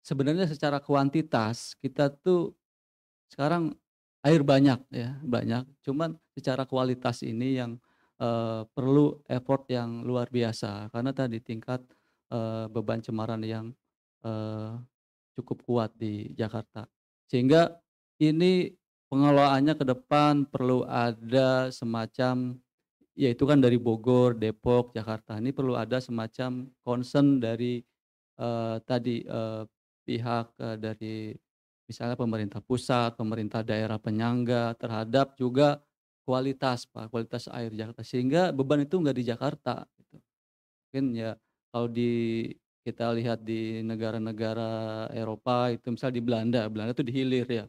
sebenarnya secara kuantitas kita tuh sekarang air banyak ya, banyak. Cuman secara kualitas ini yang eh, perlu effort yang luar biasa karena tadi tingkat eh, beban cemaran yang eh, cukup kuat di Jakarta. Sehingga ini pengelolaannya ke depan perlu ada semacam yaitu kan dari Bogor, Depok, Jakarta ini perlu ada semacam concern dari eh, tadi eh, pihak eh, dari misalnya pemerintah pusat, pemerintah daerah penyangga terhadap juga kualitas pak kualitas air Jakarta sehingga beban itu enggak di Jakarta gitu. mungkin ya kalau di kita lihat di negara-negara Eropa itu misal di Belanda Belanda itu dihilir ya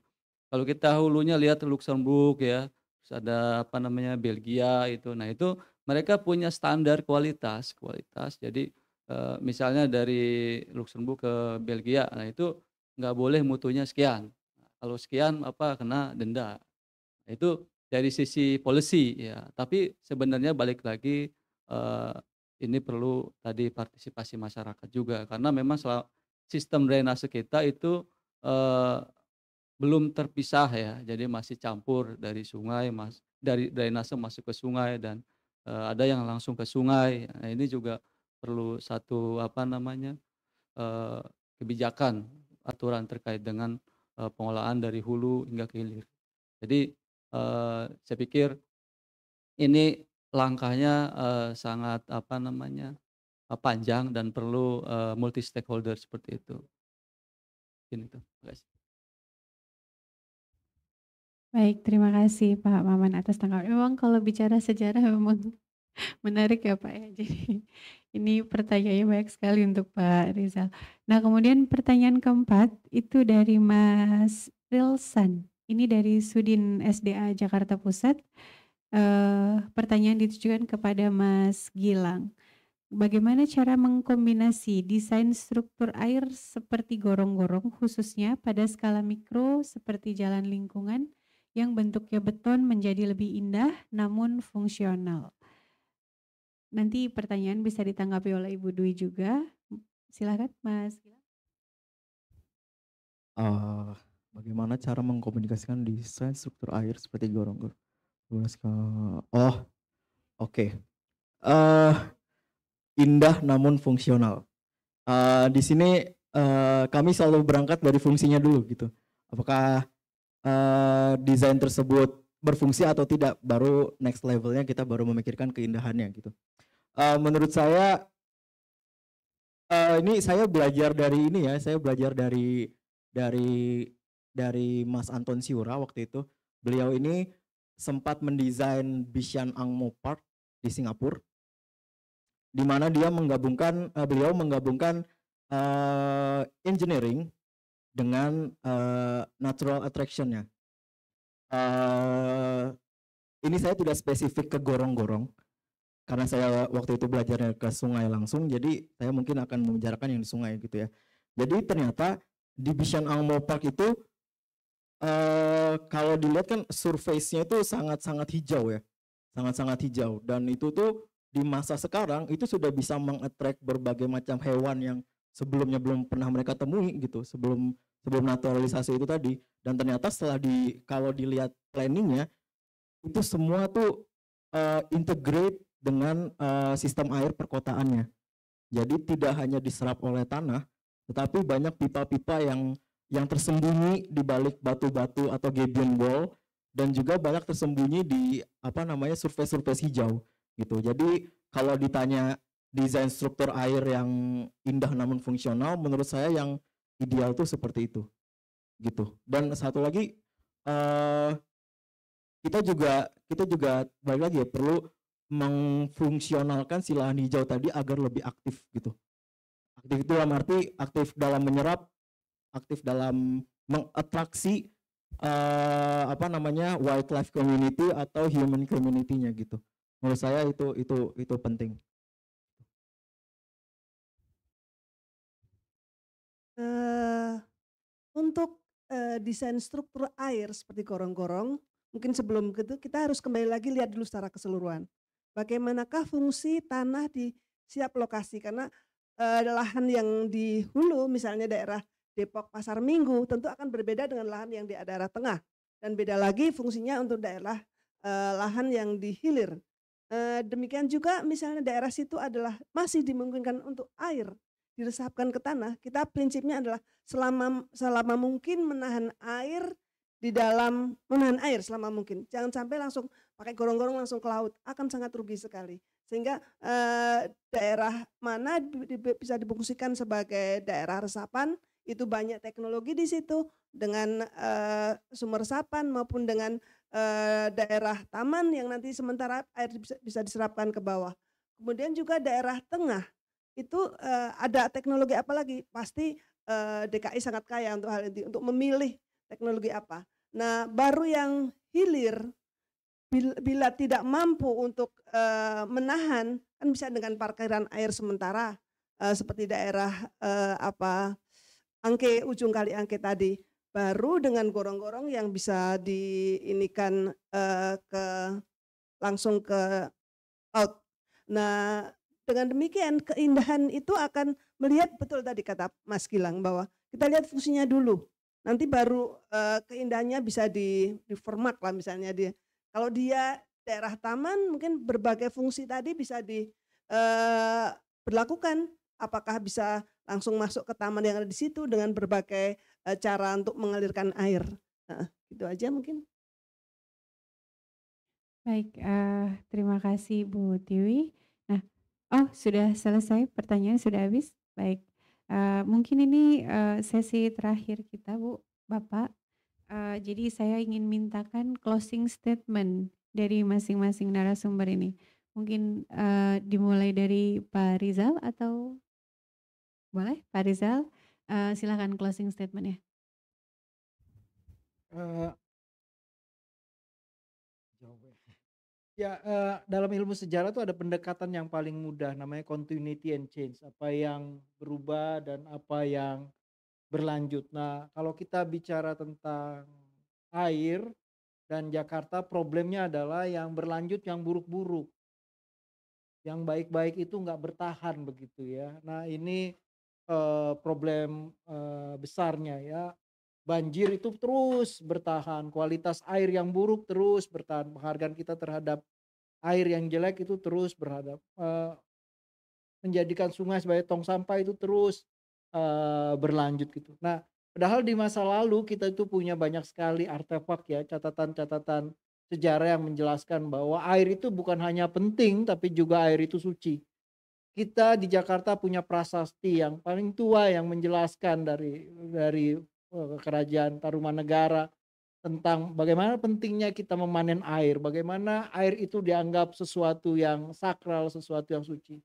kalau kita hulunya lihat Luxembourg ya terus ada apa namanya Belgia itu nah itu mereka punya standar kualitas kualitas jadi eh, misalnya dari Luxembourg ke Belgia nah itu nggak boleh mutunya sekian nah, kalau sekian apa kena denda nah, itu dari sisi polisi ya tapi sebenarnya balik lagi eh, ini perlu tadi partisipasi masyarakat juga karena memang sistem drainase kita itu eh, belum terpisah ya jadi masih campur dari sungai mas dari drainase masuk ke sungai dan eh, ada yang langsung ke sungai nah, ini juga perlu satu apa namanya eh, kebijakan aturan terkait dengan eh, pengolahan dari hulu hingga ke hilir jadi eh, saya pikir ini langkahnya uh, sangat apa namanya uh, panjang dan perlu uh, multi stakeholder seperti itu. Ini tuh, guys. Baik, terima kasih Pak Maman atas tanggapan. Memang kalau bicara sejarah memang menarik ya Pak ya. Jadi ini pertanyaannya banyak sekali untuk Pak Rizal. Nah kemudian pertanyaan keempat itu dari Mas Rilsan. Ini dari Sudin SDA Jakarta Pusat uh, pertanyaan ditujukan kepada Mas Gilang. Bagaimana cara mengkombinasi desain struktur air seperti gorong-gorong khususnya pada skala mikro seperti jalan lingkungan yang bentuknya beton menjadi lebih indah namun fungsional? Nanti pertanyaan bisa ditanggapi oleh Ibu Dwi juga. Silakan Mas Gilang. Eh, bagaimana cara mengkomunikasikan desain struktur air seperti gorong-gorong? oh oke okay. uh, eh, indah namun fungsional uh, di sini uh, kami selalu berangkat dari fungsinya dulu gitu apakah uh, desain tersebut berfungsi atau tidak baru next levelnya kita baru memikirkan keindahannya gitu uh, menurut saya uh, ini saya belajar dari ini ya saya belajar dari dari dari Mas Anton Siura waktu itu beliau ini sempat mendesain Bishan Angmo Park di Singapura di mana dia menggabungkan uh, beliau menggabungkan uh, engineering dengan uh, natural attractionnya uh, ini saya tidak spesifik ke gorong-gorong karena saya waktu itu belajarnya ke sungai langsung jadi saya mungkin akan membicarakan yang di sungai gitu ya jadi ternyata di Bishan Angmo Park itu Eh, kalau dilihat kan surface-nya itu sangat-sangat hijau ya. Sangat-sangat hijau dan itu tuh di masa sekarang itu sudah bisa mengattract berbagai macam hewan yang sebelumnya belum pernah mereka temui gitu sebelum sebelum naturalisasi itu tadi dan ternyata setelah di kalau dilihat planningnya itu semua tuh uh, integrate dengan uh, sistem air perkotaannya jadi tidak hanya diserap oleh tanah tetapi banyak pipa-pipa yang yang tersembunyi di balik batu-batu atau gabion Wall dan juga banyak tersembunyi di apa namanya surface-surface hijau gitu. Jadi kalau ditanya desain struktur air yang indah namun fungsional, menurut saya yang ideal tuh seperti itu gitu. Dan satu lagi uh, kita juga kita juga balik lagi ya perlu mengfungsionalkan si lahan hijau tadi agar lebih aktif gitu. Aktif itu dalam arti aktif dalam menyerap aktif dalam mengatraksi uh, apa namanya wildlife community atau human community-nya gitu. Menurut saya itu itu itu penting. Uh, untuk uh, desain struktur air seperti gorong-gorong, mungkin sebelum itu kita harus kembali lagi lihat dulu secara keseluruhan. Bagaimanakah fungsi tanah di siap lokasi karena uh, lahan yang di hulu misalnya daerah Depok Pasar Minggu tentu akan berbeda dengan lahan yang di daerah tengah dan beda lagi fungsinya untuk daerah e, lahan yang di hilir. Eh, demikian juga misalnya daerah situ adalah masih dimungkinkan untuk air diresapkan ke tanah. Kita prinsipnya adalah selama selama mungkin menahan air di dalam menahan air selama mungkin. Jangan sampai langsung pakai gorong-gorong langsung ke laut akan sangat rugi sekali. Sehingga eh, daerah mana bisa dibungkusikan sebagai daerah resapan, itu banyak teknologi di situ dengan uh, sumur sapan maupun dengan uh, daerah taman yang nanti sementara air bisa, bisa diserapkan ke bawah. Kemudian juga daerah tengah itu uh, ada teknologi apa lagi? Pasti uh, DKI sangat kaya untuk hal ini untuk memilih teknologi apa. Nah, baru yang hilir bila, bila tidak mampu untuk uh, menahan kan bisa dengan parkiran air sementara uh, seperti daerah uh, apa angke ujung kali angke tadi baru dengan gorong-gorong yang bisa diinikan uh, ke langsung ke out. Nah, dengan demikian keindahan itu akan melihat betul tadi kata Mas Gilang bahwa kita lihat fungsinya dulu. Nanti baru uh, keindahannya bisa di diformat lah misalnya dia. Kalau dia daerah taman mungkin berbagai fungsi tadi bisa di uh, berlakukan apakah bisa langsung masuk ke taman yang ada di situ dengan berbagai e, cara untuk mengalirkan air. Nah, itu aja mungkin. Baik, uh, terima kasih Bu Tiwi. Nah, oh sudah selesai pertanyaan sudah habis. Baik, uh, mungkin ini uh, sesi terakhir kita Bu Bapak. Uh, jadi saya ingin mintakan closing statement dari masing-masing narasumber ini. Mungkin uh, dimulai dari Pak Rizal atau boleh, Pak Rizal, uh, eh, silahkan closing statement eh, ya. Uh, Ya, uh, dalam ilmu sejarah itu ada pendekatan yang paling mudah namanya continuity and change, apa yang berubah dan apa yang berlanjut. Nah, kalau kita bicara tentang air dan Jakarta, problemnya adalah yang berlanjut yang buruk-buruk. Yang baik-baik itu nggak bertahan begitu ya. Nah, ini Eh, problem uh, besarnya ya banjir itu terus bertahan kualitas air yang buruk terus bertahan penghargaan kita terhadap air yang jelek itu terus berhadap uh, menjadikan sungai sebagai tong sampah itu terus uh, berlanjut gitu nah padahal di masa lalu kita itu punya banyak sekali artefak ya catatan-catatan sejarah yang menjelaskan bahwa air itu bukan hanya penting tapi juga air itu suci kita di Jakarta punya prasasti yang paling tua yang menjelaskan dari dari eh, kerajaan Tarumanegara tentang bagaimana pentingnya kita memanen air, bagaimana air itu dianggap sesuatu yang sakral, sesuatu yang suci.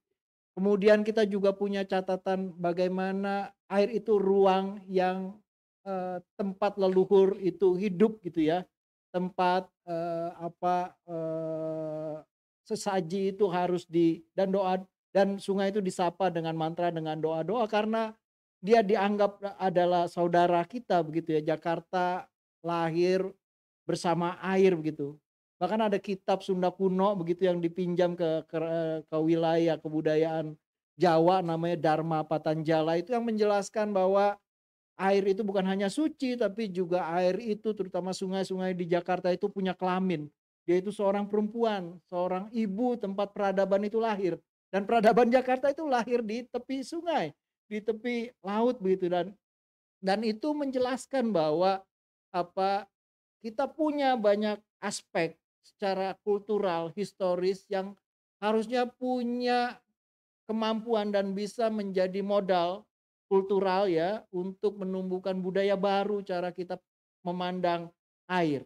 Kemudian kita juga punya catatan bagaimana air itu ruang yang eh, tempat leluhur itu hidup gitu ya. Tempat eh, apa eh, sesaji itu harus di dan doa dan sungai itu disapa dengan mantra dengan doa-doa karena dia dianggap adalah saudara kita begitu ya Jakarta lahir bersama air begitu bahkan ada kitab Sunda kuno begitu yang dipinjam ke ke, ke wilayah kebudayaan Jawa namanya Dharma Patanjala itu yang menjelaskan bahwa air itu bukan hanya suci tapi juga air itu terutama sungai-sungai di Jakarta itu punya kelamin dia itu seorang perempuan seorang ibu tempat peradaban itu lahir dan peradaban Jakarta itu lahir di tepi sungai, di tepi laut begitu dan dan itu menjelaskan bahwa apa kita punya banyak aspek secara kultural, historis yang harusnya punya kemampuan dan bisa menjadi modal kultural ya untuk menumbuhkan budaya baru cara kita memandang air,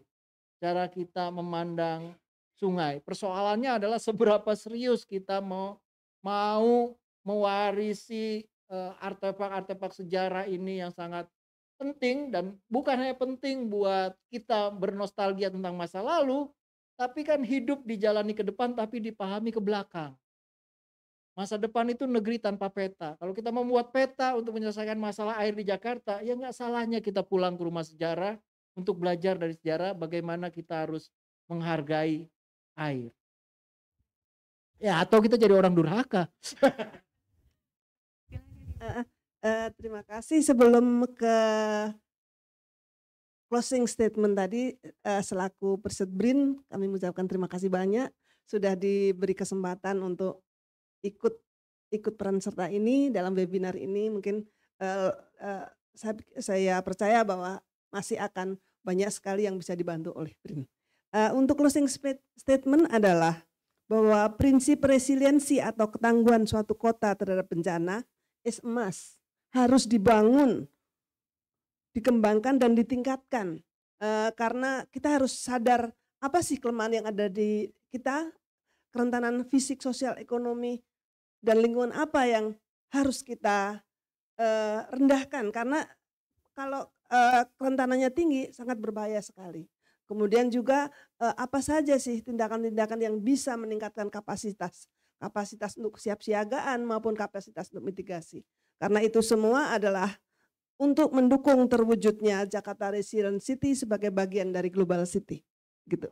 cara kita memandang sungai. Persoalannya adalah seberapa serius kita mau mau mewarisi eh, artefak-artefak sejarah ini yang sangat penting dan bukan hanya penting buat kita bernostalgia tentang masa lalu, tapi kan hidup dijalani ke depan tapi dipahami ke belakang. Masa depan itu negeri tanpa peta. Kalau kita membuat peta untuk menyelesaikan masalah air di Jakarta, ya nggak salahnya kita pulang ke rumah sejarah untuk belajar dari sejarah bagaimana kita harus menghargai air. Ya atau kita jadi orang durhaka. uh, uh, terima kasih sebelum ke closing statement tadi uh, selaku Brin kami mengucapkan terima kasih banyak sudah diberi kesempatan untuk ikut ikut peran serta ini dalam webinar ini mungkin uh, uh, saya, saya percaya bahwa masih akan banyak sekali yang bisa dibantu oleh BRIN. Uh, untuk closing statement adalah bahwa prinsip resiliensi atau ketangguhan suatu kota terhadap bencana is emas harus dibangun, dikembangkan dan ditingkatkan e, karena kita harus sadar apa sih kelemahan yang ada di kita, kerentanan fisik, sosial, ekonomi dan lingkungan apa yang harus kita e, rendahkan karena kalau e, kerentanannya tinggi sangat berbahaya sekali. Kemudian juga eh, apa saja sih tindakan-tindakan yang bisa meningkatkan kapasitas, kapasitas untuk siap siagaan maupun kapasitas untuk mitigasi. Karena itu semua adalah untuk mendukung terwujudnya Jakarta Resilient City sebagai bagian dari Global City. Gitu.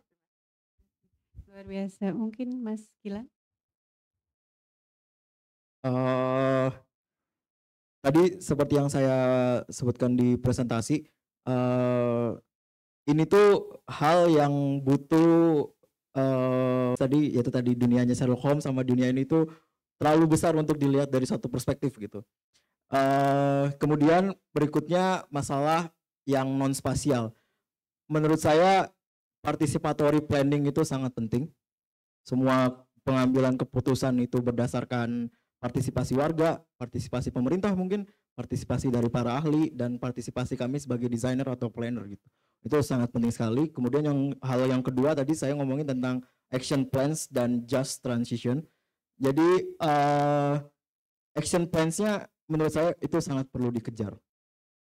Luar biasa. Mungkin Mas Gilang? Uh, tadi seperti yang saya sebutkan di presentasi, uh, ini tuh hal yang butuh uh, tadi yaitu tadi dunianya Sherlock Holmes sama dunia ini tuh terlalu besar untuk dilihat dari satu perspektif gitu. Uh, kemudian berikutnya masalah yang non spasial. Menurut saya participatory planning itu sangat penting. Semua pengambilan keputusan itu berdasarkan partisipasi warga, partisipasi pemerintah mungkin, partisipasi dari para ahli dan partisipasi kami sebagai desainer atau planner gitu. Itu sangat penting sekali. Kemudian yang hal yang kedua tadi saya ngomongin tentang action plans dan just transition. Jadi uh, action plans-nya menurut saya itu sangat perlu dikejar.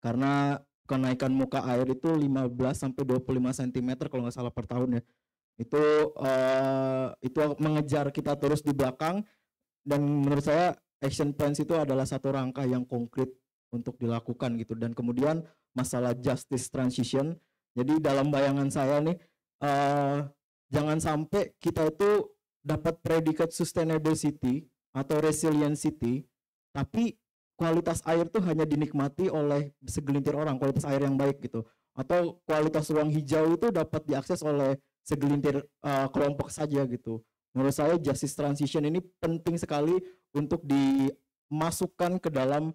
Karena kenaikan muka air itu 15 sampai 25 cm kalau nggak salah per tahun ya. Itu uh, itu mengejar kita terus di belakang dan menurut saya action plans itu adalah satu rangka yang konkret untuk dilakukan gitu dan kemudian masalah justice transition jadi dalam bayangan saya nih uh, jangan sampai kita itu dapat predikat sustainable city atau resilient city tapi kualitas air tuh hanya dinikmati oleh segelintir orang kualitas air yang baik gitu atau kualitas ruang hijau itu dapat diakses oleh segelintir uh, kelompok saja gitu. Menurut saya justice transition ini penting sekali untuk dimasukkan ke dalam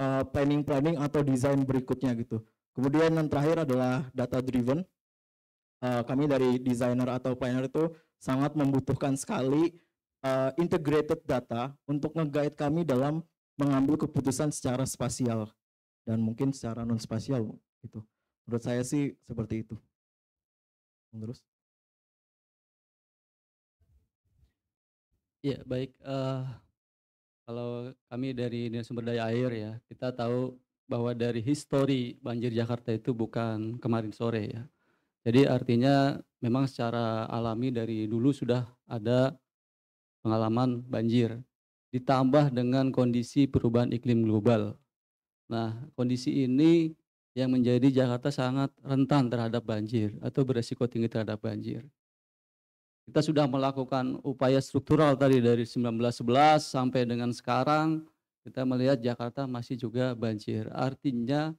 eh, planning-planning uh, planning atau desain berikutnya gitu. Kemudian yang terakhir adalah data driven. Uh, kami dari designer atau planner itu sangat membutuhkan sekali uh, integrated data untuk nge kami dalam mengambil keputusan secara spasial dan mungkin secara non spasial gitu. Menurut saya sih seperti itu. Terus. Ya baik. Uh, kalau kami dari dinas sumber daya air ya, kita tahu bahwa dari histori banjir Jakarta itu bukan kemarin sore ya. Jadi artinya memang secara alami dari dulu sudah ada pengalaman banjir ditambah dengan kondisi perubahan iklim global. Nah, kondisi ini yang menjadi Jakarta sangat rentan terhadap banjir atau beresiko tinggi terhadap banjir. Kita sudah melakukan upaya struktural tadi dari 1911 sampai dengan sekarang kita melihat Jakarta masih juga banjir. Artinya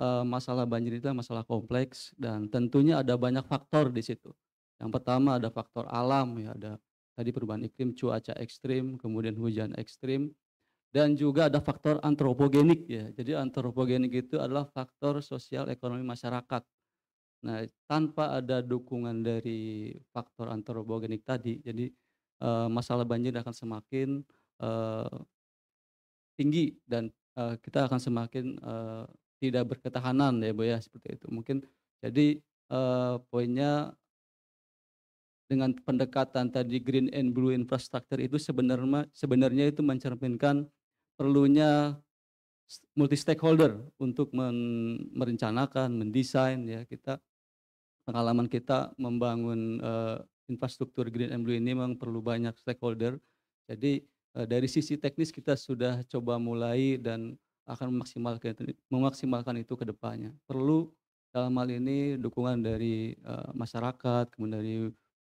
eh, masalah banjir itu masalah kompleks dan tentunya ada banyak faktor di situ. Yang pertama ada faktor alam ya ada tadi perubahan iklim, cuaca ekstrim, kemudian hujan ekstrim, dan juga ada faktor antropogenik ya. Jadi antropogenik itu adalah faktor sosial ekonomi masyarakat. Nah, tanpa ada dukungan dari faktor antropogenik tadi, jadi eh, masalah banjir akan semakin eh, tinggi dan uh, kita akan semakin uh, tidak berketahanan ya Bu ya seperti itu. Mungkin jadi uh, poinnya dengan pendekatan tadi green and blue infrastructure itu sebenarnya sebenarnya itu mencerminkan perlunya multi stakeholder untuk men, merencanakan, mendesain ya kita pengalaman kita membangun uh, infrastruktur green and blue ini memang perlu banyak stakeholder. Jadi Eh, dari sisi teknis kita sudah coba mulai dan akan memaksimalkan memaksimalkan itu ke depannya. Perlu dalam hal ini dukungan dari uh, masyarakat, kemudian dari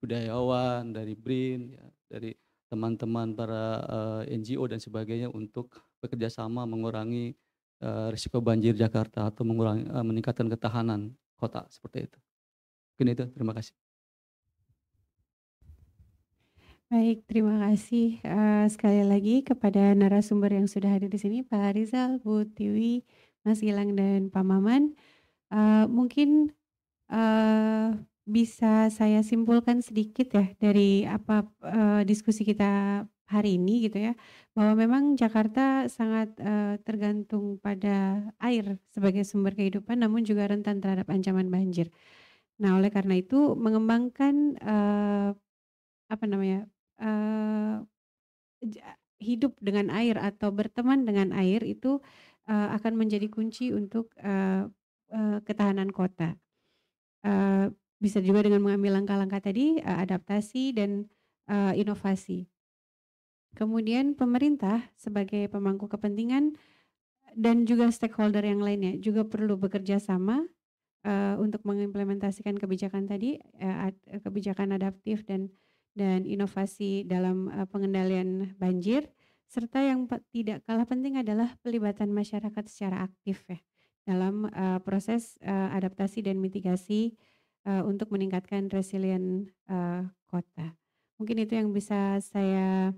budayawan, dari BRIN, ya, dari teman-teman para uh, eh, NGO dan sebagainya untuk bekerjasama mengurangi uh, risiko banjir Jakarta atau mengurangi uh, meningkatkan ketahanan kota seperti itu. Mungkin itu, terima kasih. Baik, terima kasih uh, sekali lagi kepada narasumber yang sudah hadir di sini, Pak Rizal, Bu Tiwi, Mas Gilang, dan Pak Maman. Uh, mungkin uh, bisa saya simpulkan sedikit ya dari apa uh, diskusi kita hari ini gitu ya, bahwa memang Jakarta sangat uh, tergantung pada air sebagai sumber kehidupan, namun juga rentan terhadap ancaman banjir. Nah, oleh karena itu mengembangkan uh, apa namanya Eh, hidup dengan air atau berteman dengan air itu, uh, akan menjadi kunci untuk, uh, uh, ketahanan kota. Uh, bisa juga dengan mengambil langkah-langkah tadi, uh, adaptasi dan, uh, inovasi. Kemudian pemerintah sebagai pemangku kepentingan dan juga stakeholder yang lainnya juga perlu bekerja sama, uh, untuk mengimplementasikan kebijakan tadi, uh, kebijakan adaptif dan dan inovasi dalam eh, pengendalian banjir serta yang tidak kalah penting adalah pelibatan masyarakat secara aktif ya dalam uh, proses uh, adaptasi dan mitigasi uh, untuk meningkatkan resilien uh, kota. Mungkin itu yang bisa saya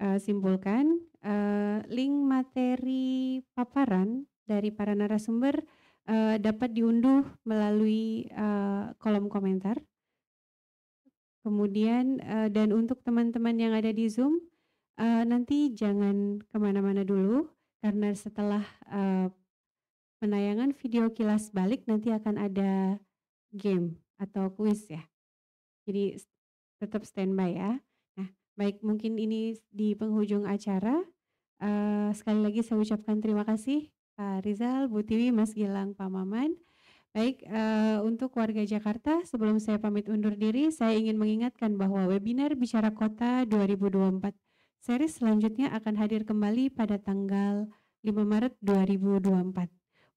uh, simpulkan. Uh, link materi paparan dari para narasumber uh, dapat diunduh melalui uh, kolom komentar Kemudian uh, dan untuk teman-teman yang ada di Zoom uh, nanti jangan kemana-mana dulu karena setelah uh, penayangan video kilas balik nanti akan ada game atau kuis ya. Jadi tetap standby ya. Nah, baik mungkin ini di penghujung acara. Uh, sekali lagi saya ucapkan terima kasih Pak Rizal, Bu Tiwi, Mas Gilang, Pak Maman. Baik, uh, untuk warga Jakarta, sebelum saya pamit undur diri, saya ingin mengingatkan bahwa webinar Bicara Kota 2024 seri selanjutnya akan hadir kembali pada tanggal 5 Maret 2024.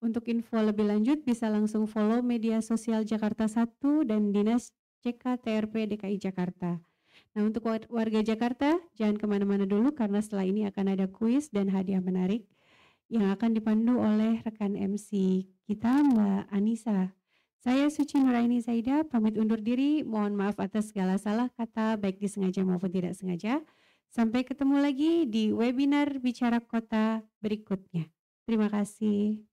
Untuk info lebih lanjut bisa langsung follow media sosial Jakarta 1 dan Dinas CKTRP DKI Jakarta. Nah untuk warga Jakarta, jangan kemana-mana dulu karena setelah ini akan ada kuis dan hadiah menarik yang akan dipandu oleh rekan MC kita Mbak Anissa. Saya Suci Nuraini Zaida, pamit undur diri. Mohon maaf atas segala salah kata, baik disengaja maupun tidak sengaja. Sampai ketemu lagi di webinar Bicara Kota berikutnya. Terima kasih.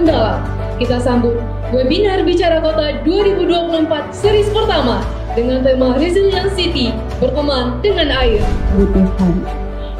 mendalam. Kita sambut webinar Bicara Kota 2024 series pertama dengan tema Resilient City berteman dengan air.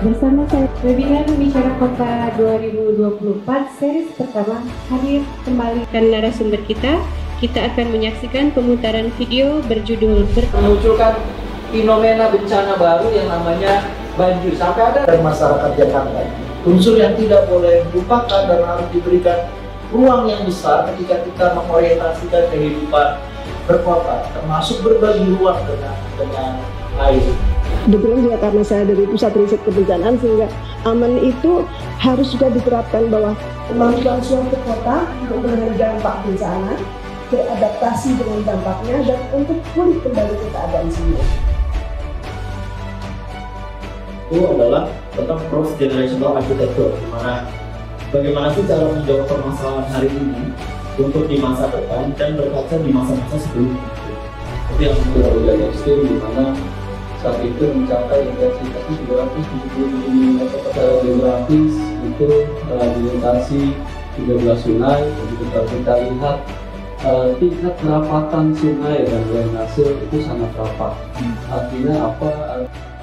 Bersama saya webinar Bicara Kota 2024 series pertama hadir kembali dan narasumber kita kita akan menyaksikan pemutaran video berjudul ber memunculkan fenomena bencana baru yang namanya banjir sampai ada dari masyarakat Jakarta unsur yang tidak boleh dilupakan dan harus diberikan ruang yang besar ketika kita mengorientasikan kehidupan berkota, termasuk berbagi ruang dengan, dengan air Betul juga karena saya dari pusat riset kebencanaan sehingga aman itu harus juga diterapkan bahwa kemampuan suatu kota untuk mengenai dampak bencana, beradaptasi dengan dampaknya dan untuk pulih kembali ke keadaan semula. Itu adalah tentang cross generational architecture, di mana bagaimana sih cara menjawab permasalahan hari ini untuk di masa depan dan berkaca di masa-masa sebelumnya seperti yang sudah dari ekstrim di mana saat itu mencapai intensitas 370 mm secara geografis itu uh, dilintasi 13 sungai begitu kalau kita lihat uh, tingkat kerapatan sungai dan drainase itu sangat rapat hmm. artinya apa